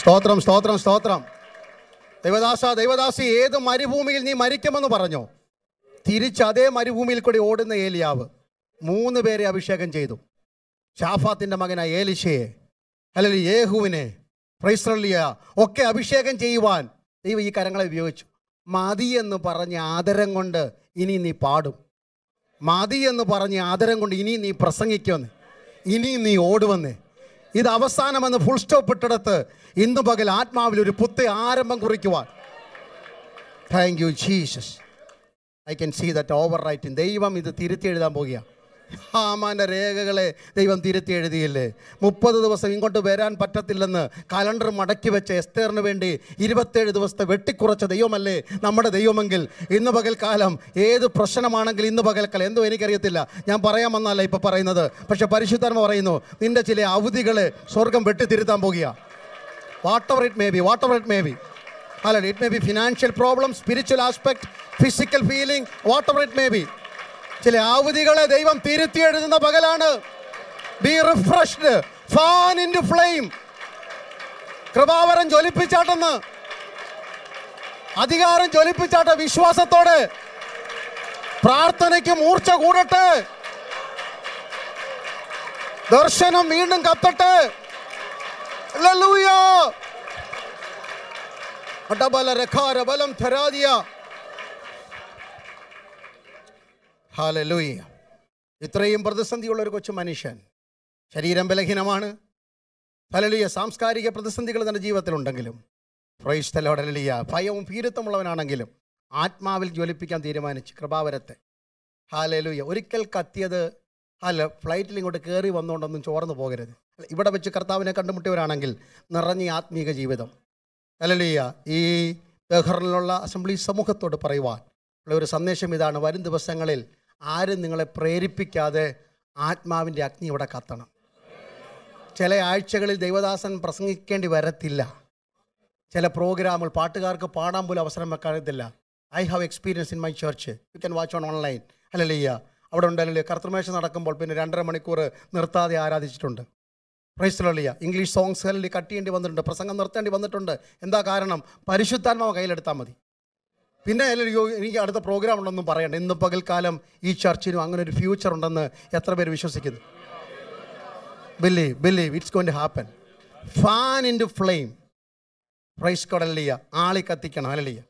സ്തോത്രം സ്തോത്രം സ്തോത്രം ദൈവദാസ ദൈവദാസി ഏത് മരുഭൂമിയിൽ നീ മരിക്കുമെന്ന് പറഞ്ഞോ തിരിച്ച് അതേ മരുഭൂമിയിൽ കൂടി ഓടുന്ന ഏലിയാവ് മൂന്ന് പേരെ അഭിഷേകം ചെയ്തു ഷാഫാത്തിൻ്റെ മകനായ ഏലിശയെ അല്ലെങ്കിൽ യേഹുവിനെ പ്രൈസ്രള്ളിയ ഒക്കെ അഭിഷേകം ചെയ്യുവാൻ ദൈവം ഈ കരങ്ങളെ ഉപയോഗിച്ചു മതി എന്ന് പറഞ്ഞ് ആദരം കൊണ്ട് ഇനി നീ പാടും മതി എന്ന് പറഞ്ഞ് ആദരം കൊണ്ട് ഇനി നീ പ്രസംഗിക്കുമെന്ന് ഇനി നീ ഓടുവെന്ന് ഇത് അവസാനമെന്ന് ഫുൾ സ്റ്റോപ്പ് ഇട്ടിടത്ത് ഇന്ന് പകൽ ആത്മാവിൽ ഒരു പുത്ത ആരംഭം കുറിക്കുവാൻ thank you Jesus I can see that overwriting ദൈവം ഇത് തിരുത്തി എഴുതാൻ പോകുകയാണ് ഹാമാൻ്റെ രേഖകളെ ദൈവം തിരുത്തി എഴുതിയില്ലേ മുപ്പത് ദിവസം ഇങ്ങോട്ട് വരാൻ പറ്റത്തില്ലെന്ന് കലണ്ടർ മടക്കി വെച്ച എസ്തേറിന് വേണ്ടി ഇരുപത്തേഴ് ദിവസത്തെ വെട്ടിക്കുറച്ച ദൈവമല്ലേ നമ്മുടെ ദൈവമെങ്കിൽ ഇന്ന് പകൽക്കാലം ഏത് പ്രശ്നമാണെങ്കിൽ ഇന്ന് പകൽക്കാലം എന്തോ എനിക്കറിയത്തില്ല ഞാൻ പറയാൻ വന്നല്ല ഇപ്പോൾ പറയുന്നത് പക്ഷെ പരിശുദ്ധാത്മ പറയുന്നു നിൻ്റെ ചില അവധികളെ സ്വർഗം വെട്ടിത്തിരുത്താൻ പോകുക whatever it may be whatever it may be അല്ല it may be financial problem spiritual aspect physical feeling whatever it may be ചില ആവതികളെ ദൈവം തിരുത്തി എഴുതുന്ന പകലാണ് be refreshed fan into flame കൃപാവരം ജ്വലിപ്പിച്ചാട്ടെന്ന് അധികാരം ജ്വലിപ്പിച്ചാട്ട വിശ്വാസത്തോടെ പ്രാർത്ഥനയ്ക്ക് മൂർച്ച കൂടട്ടെ ദർശനം വീണ്ടും കത്തട്ടെ ഡബല രഖാര ബലം ധരാതിയ ഹാലലൂയ്യ ഇത്രയും പ്രതിസന്ധിയുള്ള ഒരു കൊച്ചു മനുഷ്യൻ ശരീരം ബലഹീനമാണ് ഹലലിയ സാംസ്കാരിക പ്രതിസന്ധികൾ തൻ്റെ ജീവിതത്തിലുണ്ടെങ്കിലും പ്രൈസ്തലോടലിയ ഭയവും ഭീരുത്വമുള്ളവനാണെങ്കിലും ആത്മാവിൽ ജ്വലിപ്പിക്കാൻ തീരുമാനിച്ചു കൃപാവരത്തെ ഹാലലുയ ഒരിക്കൽ കത്തിയത് അല്ല ഫ്ലൈറ്റിൽ ഇങ്ങോട്ട് കയറി വന്നുകൊണ്ടൊന്നും ചോർന്നു പോകരുത് ഇവിടെ വെച്ച് കർത്താവിനെ കണ്ടുമുട്ടിയവരാണെങ്കിൽ നിറഞ്ഞ ആത്മീക ജീവിതം അല്ലലിയ ഈ ബഹ്റിലുള്ള അസംബ്ലി സമൂഹത്തോട് പറയുവാൻ ഉള്ള ഒരു സന്ദേശം ഇതാണ് വരും ദിവസങ്ങളിൽ ആരും നിങ്ങളെ പ്രേരിപ്പിക്കാതെ ആത്മാവിൻ്റെ അഗ്നി ഇവിടെ കത്തണം ചില ആഴ്ചകളിൽ ദൈവദാസൻ പ്രസംഗിക്കേണ്ടി വരത്തില്ല ചില പ്രോഗ്രാമുകൾ പാട്ടുകാർക്ക് പാടാൻ പോലും അവസരം വെക്കാറില്ല I have experience in my church you can watch on online അല്ലല്ലയ്യ അവിടെ ഉണ്ടല്ലോ കർത്തമേശ നടക്കുമ്പോൾ പിന്നെ രണ്ടര മണിക്കൂർ നിർത്താതെ ആരാധിച്ചിട്ടുണ്ട് പ്രൈസിലുള്ള ഇംഗ്ലീഷ് സോങ്സ് അല്ലെങ്കിൽ കട്ട് ചെയ്യേണ്ടി വന്നിട്ടുണ്ട് പ്രസംഗം നിർത്തേണ്ടി വന്നിട്ടുണ്ട് എന്താ കാരണം പരിശുദ്ധാത്മാവ് കയ്യിലെടുത്താൽ മതി പിന്നെ അയ്യോ എനിക്ക് അടുത്ത പ്രോഗ്രാം ഉണ്ടെന്നും പറയണ്ട ഇന്ന് പകൽക്കാലം ഈ ചർച്ചിനും അങ്ങനെ ഒരു ഫ്യൂച്ചർ ഉണ്ടെന്ന് എത്ര പേര് വിശ്വസിക്കുന്നു believe believe it's going to happen fan into flame praise കടലിയ ആളി കത്തിക്കണം അലലിയ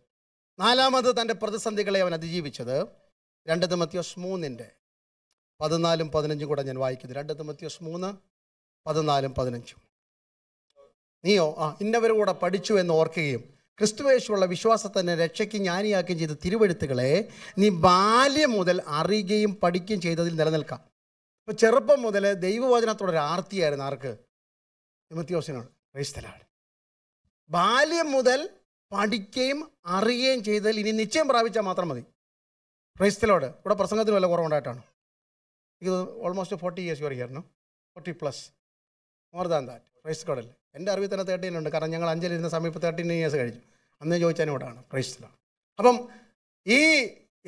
നാലാമത് തൻ്റെ പ്രതിസന്ധികളെ അവൻ അതിജീവിച്ചത് രണ്ട് തിമത്യോസ് മൂന്നിൻ്റെ പതിനാലും പതിനഞ്ചും കൂടെ ഞാൻ വായിക്കുന്നു രണ്ട് തിമത്യോസ് മൂന്ന് പതിനാലും പതിനഞ്ചും നീയോ ആ ഇന്നവരും കൂടെ പഠിച്ചു എന്ന് ഓർക്കുകയും ക്രിസ്തുവേശുള്ള വിശ്വാസത്തിനെ രക്ഷയ്ക്കും ജ്ഞാനിയാക്കുകയും ചെയ്ത തിരുവെഴുത്തുകളെ നീ ബാല്യം മുതൽ അറിയുകയും പഠിക്കുകയും ചെയ്തതിൽ നിലനിൽക്കാം ഇപ്പോൾ ചെറുപ്പം മുതൽ ദൈവവചനത്തോടെ ആർത്തിയായിരുന്നു ആർക്ക് തിമത്യോസിനാണ് ക്രൈസ്തലാണ് ബാല്യം മുതൽ പഠിക്കുകയും അറിയുകയും ചെയ്തതിൽ ഇനി നിശ്ചയം പ്രാപിച്ചാൽ മാത്രം മതി ക്രൈസ്തലോട് ഇവിടെ പ്രസംഗത്തിന് വല്ല കുറവുണ്ടായിട്ടാണ് ഇത് ഓൾമോസ്റ്റ് ഫോർട്ടി ഇയേഴ്സ് വരെയായിരുന്നു forty plus more than that Christ എൻ്റെ അറിവിൽ തന്നെ തേർട്ടീൻ ഉണ്ട് കാരണം ഞങ്ങൾ അഞ്ചലിരുന്ന സമയത്ത് തേർട്ടീൻ ഇയേഴ്സ് കഴിഞ്ഞു അന്ന് ജോയിച്ചാനോടാണ് പ്രൈസിലാണ് അപ്പം ഈ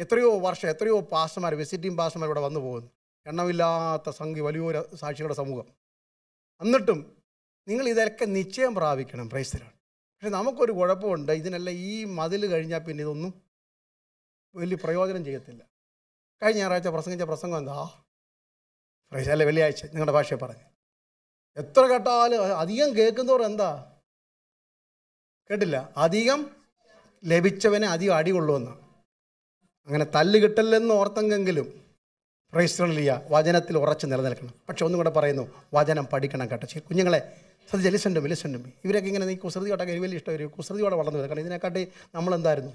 എത്രയോ വർഷം എത്രയോ പാസ്റ്റർമാർ വിസിറ്റിംഗ് പാസ്റ്റർമാർ ഇവിടെ വന്നു പോകുന്നു എണ്ണമില്ലാത്ത സംഖ്യ വലിയൊരു സാക്ഷികളുടെ സമൂഹം എന്നിട്ടും നിങ്ങൾ ഇതൊക്കെ നിശ്ചയം പ്രാപിക്കണം പ്രൈസിലാണ് പക്ഷെ നമുക്കൊരു കുഴപ്പമുണ്ട് ഇതിനെല്ലാം ഈ മതിൽ കഴിഞ്ഞാൽ പിന്നെ ഇതൊന്നും വലിയ പ്രയോജനം ചെയ്യത്തില്ല കഴിഞ്ഞ ഞായറാഴ്ച പ്രസംഗിച്ച പ്രസംഗം എന്താ പ്രൈസല്ല വെള്ളിയാഴ്ച നിങ്ങളുടെ ഭാഷയെ പറഞ്ഞു എത്ര കേട്ടാലും അധികം കേൾക്കുന്നവർ എന്താ കേട്ടില്ല അധികം ലഭിച്ചവന് അധികം അടി കൊള്ളുമെന്ന് അങ്ങനെ തല്ല് കിട്ടല്ലെന്ന് ഓർത്തെങ്കിലും പ്രൈസ്തലിയ വചനത്തിൽ ഉറച്ച് നിലനിൽക്കണം പക്ഷെ ഒന്നും കൂടെ പറയുന്നു വചനം പഠിക്കണം കേട്ടോ കുഞ്ഞുങ്ങളെ ശ്രദ്ധ ജലിസുണ്ട് മിലിസുണ്ടും ഇവരൊക്കെ ഇങ്ങനെ നീ കുസൃതി എനിക്ക് വലിയ ഇഷ്ടമായിരുന്നു കുസൃതിയോടെ വളർന്നു വരും കാരണം ഇതിനെക്കാട്ടി നമ്മളെന്തായിരുന്നു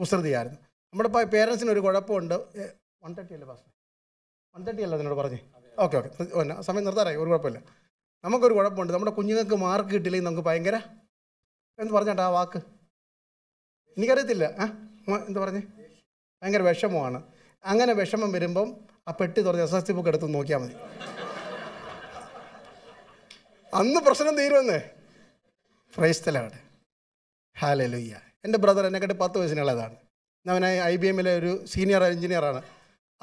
കുസൃതിയായിരുന്നു നമ്മുടെ പേരൻസിന് ഒരു കുഴപ്പമുണ്ട് വൺ തേർട്ടി അല്ലേ പാസ് വൺ തേർട്ടി അല്ല എന്നോട് പറഞ്ഞേ ഓക്കെ ഓക്കെ സമയം നിർത്താറായി ഒരു കുഴപ്പമില്ല നമുക്കൊരു കുഴപ്പമുണ്ട് നമ്മുടെ കുഞ്ഞുങ്ങൾക്ക് മാർക്ക് കിട്ടില്ലെങ്കിൽ നമുക്ക് ഭയങ്കര എന്ന് പറഞ്ഞേട്ടാ ആ വാക്ക് എനിക്കറിയത്തില്ല ആ എന്ത് പറഞ്ഞേ ഭയങ്കര വിഷമമാണ് അങ്ങനെ വിഷമം വരുമ്പം ആ പെട്ടി തുറന്ന് എസ് എസ് ടി ബുക്ക് എടുത്ത് നോക്കിയാൽ മതി അന്ന് പ്രശ്നം തീരുമെന്നേ പ്രൈസ്തലാണ് ഹാലേ ലുയ്യ എൻ്റെ ബ്രദർ എന്നെക്കാട്ട് പത്ത് വയസ്സിനുള്ളതാണ് അവൻ ഐ ബി എമ്മിലെ ഒരു സീനിയർ എഞ്ചിനീയറാണ്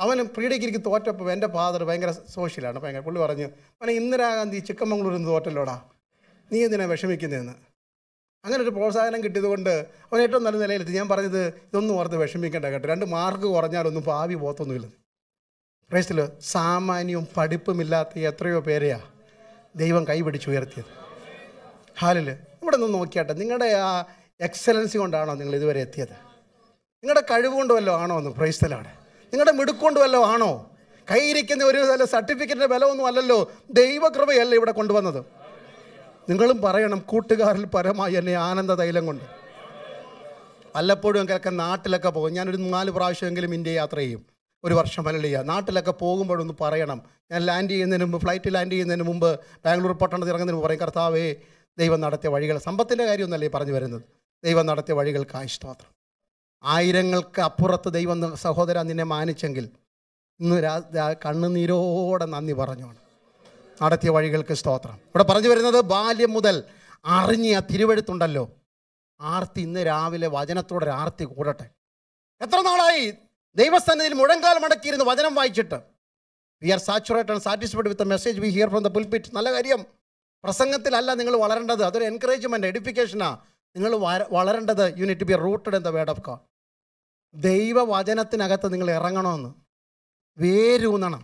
അവനും പ്രീ ഡിഗ്രിക്ക് തോറ്റപ്പോൾ എൻ്റെ ഫാദർ ഭയങ്കര സോഷ്യലാണ് ഭയങ്കര പുള്ളി പറഞ്ഞു അവനെ ഇന്ദിരാഗാന്ധി ചിക്കമംഗളൂരിൽ നിന്ന് തോറ്റല്ലോടാ നീ എന്തിനാണ് വിഷമിക്കുന്നതെന്ന് അങ്ങനെ ഒരു പ്രോത്സാഹനം കിട്ടിയതുകൊണ്ട് അവൻ ഏറ്റവും നല്ല നിലയിലെത്തി ഞാൻ പറഞ്ഞത് ഇതൊന്നും ഓർത്ത് വിഷമിക്കേണ്ട കേട്ടോ രണ്ട് മാർക്ക് കുറഞ്ഞാലൊന്നും ഭാവി പോത്തൊന്നുമില്ല പ്രേസിൽ സാമാന്യവും പഠിപ്പുമില്ലാത്ത എത്രയോ പേരെയാ ദൈവം കൈപിടിച്ചുയർത്തിയത് ഹാലിൽ ഇവിടെ നിന്ന് നോക്കിയാട്ടെ നിങ്ങളുടെ ആ എക്സലൻസി കൊണ്ടാണോ നിങ്ങൾ ഇതുവരെ എത്തിയത് നിങ്ങളുടെ കഴിവ് കൊണ്ട് വല്ലോ ആണോ ഒന്ന് പ്രൈസ്തലാണ് നിങ്ങളുടെ മിടുക്കൊണ്ട് വല്ലോ ആണോ കൈയിരിക്കുന്ന ഒരു സർട്ടിഫിക്കറ്റിൻ്റെ ബലമൊന്നും അല്ലല്ലോ ദൈവകൃപയല്ല ഇവിടെ കൊണ്ടുവന്നത് നിങ്ങളും പറയണം കൂട്ടുകാരിൽ പരമായി എന്നെ ആനന്ദ തൈലം കൊണ്ട് വല്ലപ്പോഴും കിഴക്കൻ നാട്ടിലൊക്കെ പോകും ഞാനൊരു നാല് പ്രാവശ്യമെങ്കിലും ഇന്ത്യ യാത്ര ചെയ്യും ഒരു വർഷം അല്ലല്ല നാട്ടിലൊക്കെ പോകുമ്പോഴൊന്ന് പറയണം ഞാൻ ലാൻഡ് ചെയ്യുന്നതിന് മുമ്പ് ഫ്ലൈറ്റ് ലാൻഡ് ചെയ്യുന്നതിന് മുമ്പ് ബാംഗ്ലൂർ പട്ടണത്തിൽ ഇറങ്ങുന്നതിന് മുമ്പ് പറയും കർത്താവേ ദൈവം നടത്തിയ വഴികൾ സമ്പത്തിൻ്റെ കാര്യമൊന്നല്ലേ പറഞ്ഞു വരുന്നത് ദൈവം നടത്തിയ വഴികൾക്ക് ആയിഷ്ടമാത്രം ആയിരങ്ങൾക്ക് അപ്പുറത്ത് ദൈവം സഹോദര നിന്നെ മാനിച്ചെങ്കിൽ ഇന്ന് രാ കണ്ണുനീരോടെ നന്ദി പറഞ്ഞോണം നടത്തിയ വഴികൾക്ക് സ്തോത്രം ഇവിടെ പറഞ്ഞു വരുന്നത് ബാല്യം മുതൽ അറിഞ്ഞ തിരുവഴുത്തുണ്ടല്ലോ ആർത്തി ഇന്ന് രാവിലെ വചനത്തോടെ ആർത്തി കൂടട്ടെ എത്ര നാളായി ദൈവസ്ഥാനത്തിൽ മുഴങ്കാൽ മടക്കിയിരുന്ന് വചനം വായിച്ചിട്ട് we are saturate and satisfied with message we hear from the pulpit നല്ല കാര്യം പ്രസംഗത്തിലല്ല നിങ്ങൾ വളരേണ്ടത് അതൊരു എൻകറേജ്മെൻ്റ് എഡ്യൂക്കേഷനാണ് നിങ്ങൾ വളരേണ്ടത് you need be rooted in the word of God ദൈവവചനത്തിനകത്ത് നിങ്ങൾ ഇറങ്ങണമെന്ന് വേരൂന്നണം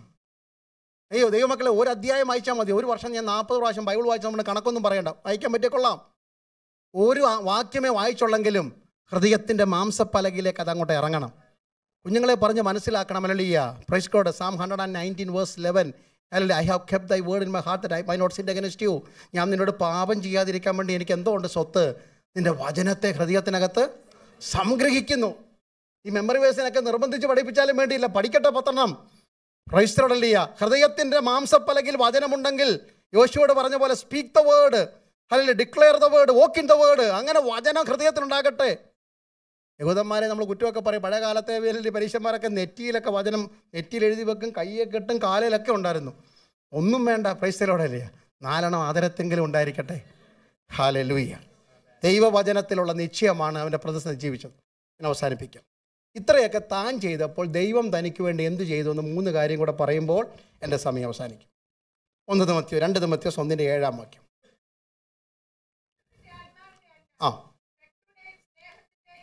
അയ്യോ ദൈവമക്കളെ ഒരു അധ്യായം വായിച്ചാൽ മതി ഒരു വർഷം ഞാൻ നാൽപ്പത് പ്രാവശ്യം ബൈബിൾ വായിച്ച നമ്മുടെ കണക്കൊന്നും പറയണ്ട വായിക്കാൻ പറ്റിക്കൊള്ളാം കൊള്ളാം ഒരു വാക്യമേ വായിച്ചുള്ളെങ്കിലും ഹൃദയത്തിൻ്റെ മാംസപ്പലകിലേക്ക് അങ്ങോട്ട് ഇറങ്ങണം കുഞ്ഞുങ്ങളെ പറഞ്ഞ് മനസ്സിലാക്കണം അല്ലയ്യ praise Psalm hundred and nineteen verse eleven അല്ലെ I have kept thy word in my heart I might not sin against you ഞാൻ നിന്നോട് പാപം ചെയ്യാതിരിക്കാൻ വേണ്ടി എനിക്ക് എന്തോ ഉണ്ട് സ്വത്ത് നിൻ്റെ വചനത്തെ ഹൃദയത്തിനകത്ത് സംഗ്രഹിക്കുന്നു ഈ മെമ്മറി വേഴ്സിനൊക്കെ നിർബന്ധിച്ച് പഠിപ്പിച്ചാലും വേണ്ടിയില്ല പഠിക്കട്ടെ പത്രണം ക്രൈസ്തോടല്ലിയ ഹൃദയത്തിൻ്റെ മാംസപ്പലകിൽ വചനമുണ്ടെങ്കിൽ യോശുവോട് പറഞ്ഞ പോലെ സ്പീക്ക് ദ വേർഡ് അല്ലെങ്കിൽ declare the word walk in the word അങ്ങനെ വചനം ഹൃദയത്തിലുണ്ടാകട്ടെ യഹൂദന്മാരെ നമ്മൾ കുറ്റമൊക്കെ പറയും പഴയ കാലത്തെ വേലി പരീക്ഷന്മാരൊക്കെ നെറ്റിയിലൊക്കെ വചനം നെറ്റിയിൽ എഴുതി വെക്കും കയ്യെ കെട്ടും കാലിലൊക്കെ ഉണ്ടായിരുന്നു ഒന്നും വേണ്ട പ്രൈസ്തലോടല്ലേ നാലെണ്ണം ആദരത്തെങ്കിലും ഉണ്ടായിരിക്കട്ടെ ഹാലലൂയ്യ ദൈവവചനത്തിലുള്ള നിശ്ചയമാണ് അവൻ്റെ പ്രതിസന്ധി ജീവിച്ചത് ഞാൻ അവസാനിപ്പിക്കാം ഇത്രയൊക്കെ താൻ ചെയ്തപ്പോൾ ദൈവം തനിക്ക് വേണ്ടി എന്ത് ചെയ്തു എന്ന് മൂന്ന് കാര്യം കൂടെ പറയുമ്പോൾ എൻ്റെ സമയം അവസാനിക്കും ഒന്ന് തമത്യോ രണ്ട് തമത്യോ സ്വന്തിൻ്റെ ഏഴാം വാക്യം ആ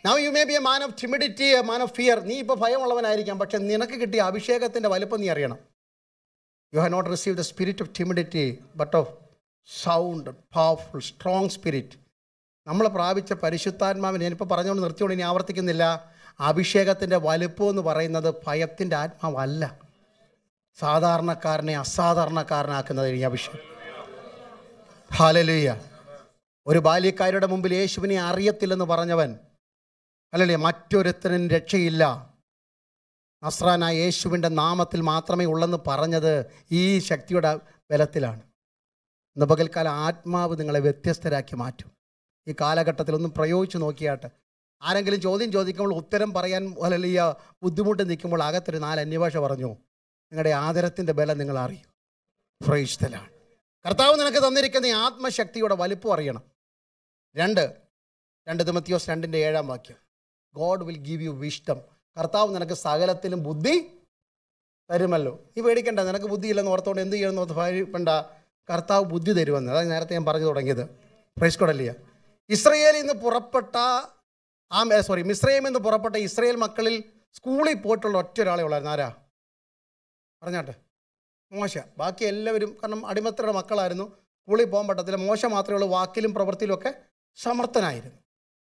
now you may be a man of timidity a man of fear നീ ഇപ്പോൾ ഭയമുള്ളവനായിരിക്കാം പക്ഷെ നിനക്ക് കിട്ടിയ അഭിഷേകത്തിൻ്റെ വലുപ്പം നീ അറിയണം you have not receive the spirit of timidity but of sound powerful strong spirit നമ്മൾ പ്രാപിച്ച പരിശുദ്ധാത്മാവിനെ ഞാനിപ്പോൾ പറഞ്ഞുകൊണ്ട് നിർത്തിയോണ്ട് ഇനി ആവർത്തിക്കുന്നില്ല അഭിഷേകത്തിൻ്റെ വലുപ്പം എന്ന് പറയുന്നത് ഭയത്തിൻ്റെ ആത്മാവല്ല സാധാരണക്കാരനെ അസാധാരണക്കാരനാക്കുന്നത് ഈ അഭിഷേകം ഹാലലുയ്യ ഒരു ബാല്യക്കാരുടെ മുമ്പിൽ യേശുവിനെ അറിയത്തില്ലെന്ന് പറഞ്ഞവൻ അല്ലല്ലേ മറ്റൊരുത്തനും രക്ഷയില്ല നസ്രാന യേശുവിൻ്റെ നാമത്തിൽ മാത്രമേ ഉള്ളെന്ന് പറഞ്ഞത് ഈ ശക്തിയുടെ ബലത്തിലാണ് ഇന്ന് പകൽക്കാല ആത്മാവ് നിങ്ങളെ വ്യത്യസ്തരാക്കി മാറ്റും ഈ കാലഘട്ടത്തിൽ ഒന്നും പ്രയോഗിച്ച് നോക്കിയാട്ട് ആരെങ്കിലും ചോദ്യം ചോദിക്കുമ്പോൾ ഉത്തരം പറയാൻ വലിയ ബുദ്ധിമുട്ട് നിൽക്കുമ്പോൾ അകത്തൊരു നാല് അന്യഭാഷ പറഞ്ഞു നിങ്ങളുടെ ആദരത്തിൻ്റെ ബലം നിങ്ങൾ അറിയും ഫ്രൈഷ്ടലാണ് കർത്താവ് നിനക്ക് തന്നിരിക്കുന്ന ഈ ആത്മശക്തിയുടെ വലിപ്പം അറിയണം രണ്ട് രണ്ട് തിമത്തിയോസ് രണ്ടിൻ്റെ ഏഴാം വാക്യം God will give you wisdom കർത്താവ് നിനക്ക് സകലത്തിലും ബുദ്ധി തരുമല്ലോ നീ പേടിക്കണ്ട നിനക്ക് ഇല്ലെന്ന് ഓർത്തോണ്ട് എന്ത് ചെയ്യണമെന്ന് ഓർത്ത് കർത്താവ് ബുദ്ധി തരുമെന്ന് അതായത് നേരത്തെ ഞാൻ പറഞ്ഞു തുടങ്ങിയത് ഫ്രൈസ്കോഡല്ലിയ ഇസ്രയേലിൽ നിന്ന് പുറപ്പെട്ട ആ സോറി മിസ്രൈം എന്ന് പുറപ്പെട്ട ഇസ്രയേൽ മക്കളിൽ സ്കൂളിൽ പോയിട്ടുള്ള ഒറ്റ ഒരാളെ ഉള്ളായിരുന്നു ആരാ പറഞ്ഞാട്ടെ മോശ ബാക്കി എല്ലാവരും കാരണം അടിമത്തരുടെ മക്കളായിരുന്നു സ്കൂളിൽ പോകാൻ പറ്റത്തില്ല മോശ മാത്രമേ ഉള്ളൂ വാക്കിലും പ്രവൃത്തിയിലും ഒക്കെ സമർത്ഥനായിരുന്നു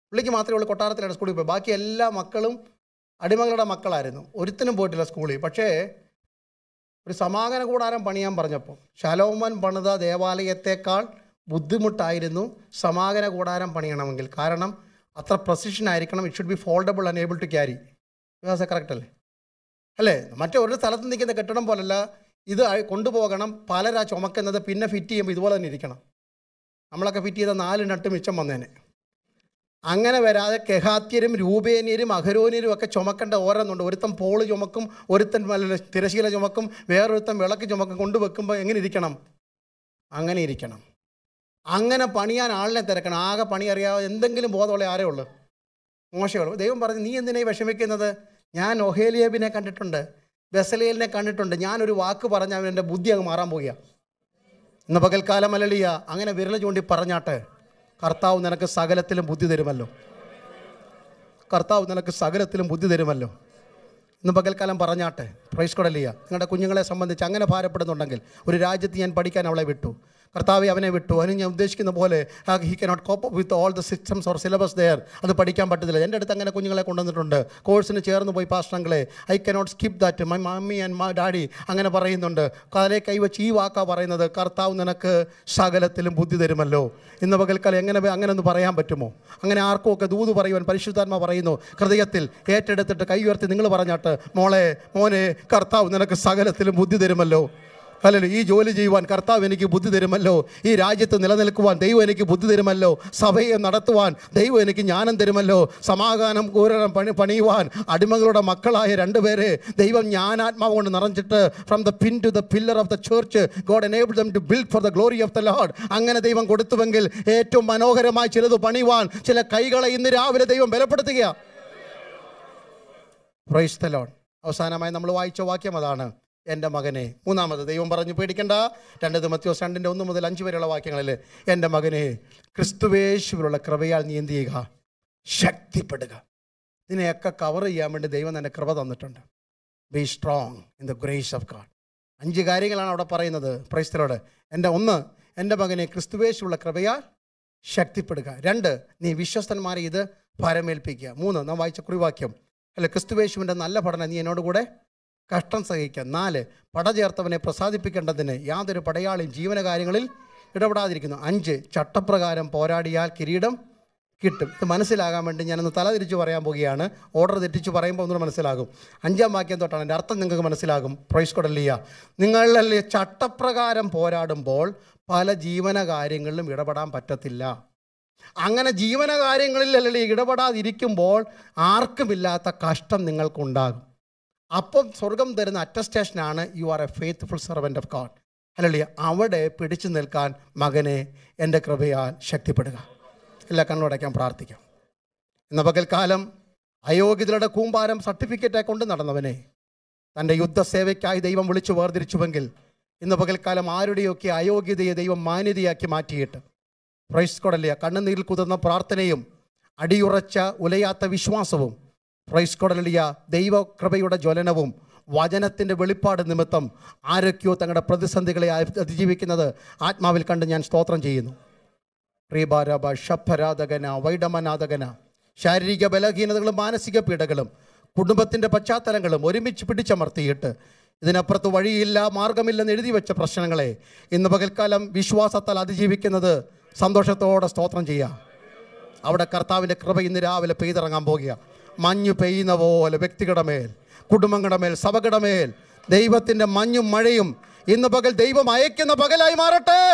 പുള്ളിക്ക് മാത്രമേ ഉള്ളൂ കൊട്ടാരത്തിലാണ് സ്കൂളിൽ പോയി ബാക്കി എല്ലാ മക്കളും അടിമകളുടെ മക്കളായിരുന്നു ഒരുത്തിനും പോയിട്ടില്ല സ്കൂളിൽ പക്ഷേ ഒരു സമാഗമന കൂടാരം പണിയാൻ പറഞ്ഞപ്പോൾ ശലോമൻ പണിത ദേവാലയത്തേക്കാൾ ബുദ്ധിമുട്ടായിരുന്നു സമാഗമന കൂടാരം പണിയണമെങ്കിൽ കാരണം അത്ര പ്രസിഷൻ ആയിരിക്കണം it should be foldable and able to carry correct അല്ലേ അല്ലേ മറ്റേ ഒരു സ്ഥലത്ത് നിൽക്കുന്ന കെട്ടിടം പോലല്ല ഇത് കൊണ്ടുപോകണം പലരാ ചുമക്കുന്നത് പിന്നെ ഫിറ്റ് ചെയ്യുമ്പോൾ ഇതുപോലെ തന്നെ ഇരിക്കണം നമ്മളൊക്കെ ഫിറ്റ് ചെയ്ത നാല് നട്ട് മിച്ചം വന്നേനെ അങ്ങനെ വരാതെ കെഹാത്യരും രൂപേനിയരും അഹരോനിയരും ഒക്കെ ചുമക്കേണ്ട ഓരോന്നുണ്ട് ഒരുത്തൻ പോള് ചുമക്കും ഒരുത്തൻ തിരശീല ചുമക്കും വേറൊരുത്തം വിളക്ക് ചുമക്കും കൊണ്ടുവെക്കുമ്പോൾ എങ്ങനെ ഇരിക്കണം അങ്ങനെ ഇരിക്കണം അങ്ങനെ പണിയാൻ ആളിനെ തിരക്കണം ആകെ പണി അറിയാതെ എന്തെങ്കിലും ബോധമുള്ള ആരേ ഉള്ളൂ മോശമുള്ളൂ ദൈവം പറഞ്ഞു നീ എന്തിനായി വിഷമിക്കുന്നത് ഞാൻ ഒഹേലിയബിനെ കണ്ടിട്ടുണ്ട് ബെസലേലിനെ കണ്ടിട്ടുണ്ട് ഞാനൊരു വാക്ക് പറഞ്ഞാൽ അവൻ എൻ്റെ ബുദ്ധി അങ്ങ് മാറാൻ പോകുക ഇന്ന് പകൽക്കാലം അലളിയ അങ്ങനെ വിരൽ ചൂണ്ടി പറഞ്ഞാട്ടെ കർത്താവ് നിനക്ക് സകലത്തിലും ബുദ്ധി തരുമല്ലോ കർത്താവ് നിനക്ക് സകലത്തിലും ബുദ്ധി തരുമല്ലോ ഇന്ന് പകൽക്കാലം പറഞ്ഞാട്ടെ പ്രൈസ് കൊടല്ലിയ നിങ്ങളുടെ കുഞ്ഞുങ്ങളെ സംബന്ധിച്ച് അങ്ങനെ ഭാരപ്പെടുന്നുണ്ടെങ്കിൽ ഒരു രാജ്യത്ത് ഞാൻ പഠിക്കാൻ അവളെ വിട്ടു കർത്താവെ അവനെ വിട്ടു അതിന് ഞാൻ ഉദ്ദേശിക്കുന്ന പോലെ he not cope with all the systems or syllabus there അത് പഠിക്കാൻ പറ്റത്തില്ല എൻ്റെ അടുത്ത് അങ്ങനെ കുഞ്ഞുങ്ങളെ കൊണ്ടുവന്നിട്ടുണ്ട് കോഴ്സിന് ചേർന്ന് പോയി പാസ്റ്റങ്ങളെ I not skip that my mummy and my daddy അങ്ങനെ പറയുന്നുണ്ട് കൈ കൈവച്ച് ഈ വാക്കാ പറയുന്നത് കർത്താവ് നിനക്ക് സകലത്തിലും ബുദ്ധി തരുമല്ലോ ഇന്ന് പകൽക്കാലം എങ്ങനെ അങ്ങനെ ഒന്ന് പറയാൻ പറ്റുമോ അങ്ങനെ ആർക്കുമൊക്കെ ദൂത് പറയുവാൻ പരിശുദ്ധാത്മാ പറയുന്നു ഹൃദയത്തിൽ ഏറ്റെടുത്തിട്ട് കൈ ഉയർത്തി നിങ്ങൾ പറഞ്ഞാട്ട് മോളെ മോനെ കർത്താവ് നിനക്ക് സകലത്തിലും ബുദ്ധി തരുമല്ലോ അല്ലല്ലോ ഈ ജോലി ചെയ്യുവാൻ കർത്താവ് എനിക്ക് ബുദ്ധി തരുമല്ലോ ഈ രാജ്യത്ത് നിലനിൽക്കുവാൻ ദൈവം എനിക്ക് ബുദ്ധി തരുമല്ലോ സഭയെ നടത്തുവാൻ ദൈവം എനിക്ക് ജ്ഞാനം തരുമല്ലോ സമാധാനം കൂരണം പണി പണിയുവാൻ അടിമകളുടെ മക്കളായ രണ്ടുപേരെ ദൈവം ജ്ഞാനാത്മാവ് കൊണ്ട് നിറഞ്ഞിട്ട് from the pin to the pillar of the church God enable them to build for the glory of the Lord അങ്ങനെ ദൈവം കൊടുത്തുവെങ്കിൽ ഏറ്റവും മനോഹരമായി ചിലത് പണിയുവാൻ ചില കൈകളെ ഇന്ന് രാവിലെ ദൈവം ബലപ്പെടുത്തുക പ്രൈസ് അവസാനമായി നമ്മൾ വായിച്ച വാക്യം അതാണ് എൻ്റെ മകനെ മൂന്നാമത് ദൈവം പറഞ്ഞു പേടിക്കണ്ട രണ്ടത് മത്യോസ് രണ്ടിൻ്റെ ഒന്ന് മുതൽ അഞ്ച് വരെയുള്ള വാക്യങ്ങളിൽ എൻ്റെ മകനെ ക്രിസ്തുവേശുവിലുള്ള കൃപയാൽ നീ എന്ത് ചെയ്യുക ശക്തിപ്പെടുക ഇതിനെയൊക്കെ കവർ ചെയ്യാൻ വേണ്ടി ദൈവം തന്നെ കൃപ തന്നിട്ടുണ്ട് be strong in the grace of God അഞ്ച് കാര്യങ്ങളാണ് അവിടെ പറയുന്നത് പ്രൈസ്തരോട് എൻ്റെ ഒന്ന് എൻ്റെ മകനെ ക്രിസ്തുവേശുള്ള കൃപയാൽ ശക്തിപ്പെടുക രണ്ട് നീ വിശ്വസ്തന്മാരെ ഇത് പരമേൽപ്പിക്കുക മൂന്ന് നാം വായിച്ച കുറിവാക്യം അല്ല ക്രിസ്തുവേശുവിൻ്റെ നല്ല പഠനം നീ എന്നോട് കൂടെ കഷ്ടം സഹിക്കുക നാല് പട ചേർത്തവനെ പ്രസാദിപ്പിക്കേണ്ടതിന് യാതൊരു പടയാളിയും ജീവനകാര്യങ്ങളിൽ ഇടപെടാതിരിക്കുന്നു അഞ്ച് ചട്ടപ്രകാരം പോരാടിയാൽ കിരീടം കിട്ടും ഇത് മനസ്സിലാകാൻ വേണ്ടി ഞാനൊന്ന് തിരിച്ച് പറയാൻ പോവുകയാണ് ഓർഡർ തെറ്റിച്ച് പറയുമ്പോൾ ഒന്നുകൂടെ മനസ്സിലാകും അഞ്ചാം വാക്യം തൊട്ടാണ് എൻ്റെ അർത്ഥം നിങ്ങൾക്ക് മനസ്സിലാകും പ്രൈസ് കൊടല്ലിയ നിങ്ങളല്ലേ ചട്ടപ്രകാരം പോരാടുമ്പോൾ പല ജീവനകാര്യങ്ങളിലും ഇടപെടാൻ പറ്റത്തില്ല അങ്ങനെ ജീവനകാര്യങ്ങളിൽ അല്ലെങ്കിൽ ഇടപെടാതിരിക്കുമ്പോൾ ആർക്കുമില്ലാത്ത കഷ്ടം നിങ്ങൾക്കുണ്ടാകും അപ്പം സ്വർഗം തരുന്ന അറ്റസ്റ്റേഷനാണ് you are a faithful servant of God അല്ലെങ്കിൽ അവിടെ പിടിച്ചു നിൽക്കാൻ മകനെ എൻ്റെ കൃപയാൽ ശക്തിപ്പെടുക എല്ലാ കണ്ണുടയ്ക്കാൻ പ്രാർത്ഥിക്കാം ഇന്ന് പകൽക്കാലം അയോഗ്യതയുടെ കൂമ്പാരം സർട്ടിഫിക്കറ്റെ കൊണ്ട് നടന്നവനെ തൻ്റെ യുദ്ധസേവയ്ക്കായി ദൈവം വിളിച്ചു വേർതിരിച്ചുവെങ്കിൽ ഇന്ന് പകൽക്കാലം ആരുടെയൊക്കെ അയോഗ്യതയെ ദൈവം മാന്യതയാക്കി മാറ്റിയിട്ട് പ്രൈസ്കൊടലിയ കണ്ണുനീരിൽ കുതിർന്ന പ്രാർത്ഥനയും അടിയുറച്ച ഉലയാത്ത വിശ്വാസവും പ്രൈസ് കൊടലിയ ദൈവകൃപയുടെ ജ്വലനവും വചനത്തിൻ്റെ വെളിപ്പാട് നിമിത്തം ആരൊക്കെയോ തങ്ങളുടെ പ്രതിസന്ധികളെ അതിജീവിക്കുന്നത് ആത്മാവിൽ കണ്ട് ഞാൻ സ്തോത്രം ചെയ്യുന്നു റീബാരാബ ഷഭരാധകന വൈഡമനാധകന ശാരീരിക ബലഹീനതകളും മാനസിക പീഡകളും കുടുംബത്തിൻ്റെ പശ്ചാത്തലങ്ങളും ഒരുമിച്ച് പിടിച്ചമർത്തിയിട്ട് ഇതിനപ്പുറത്ത് വഴിയില്ല മാർഗമില്ലെന്ന് എഴുതി വെച്ച പ്രശ്നങ്ങളെ ഇന്ന് പകൽക്കാലം വിശ്വാസത്താൽ അതിജീവിക്കുന്നത് സന്തോഷത്തോടെ സ്തോത്രം ചെയ്യുക അവിടെ കർത്താവിൻ്റെ കൃപ ഇന്ന് രാവിലെ പെയ്തിറങ്ങാൻ പോകുകയാണ് മഞ്ഞ് പെയ്യുന്ന പോലെ വ്യക്തികളുടെ മേൽ കുടുംബങ്ങളുടെ മേൽ സഭകളുടെ മേൽ ദൈവത്തിൻ്റെ മഞ്ഞും മഴയും ഇന്ന് പകൽ ദൈവം അയക്കുന്ന പകലായി മാറട്ടെ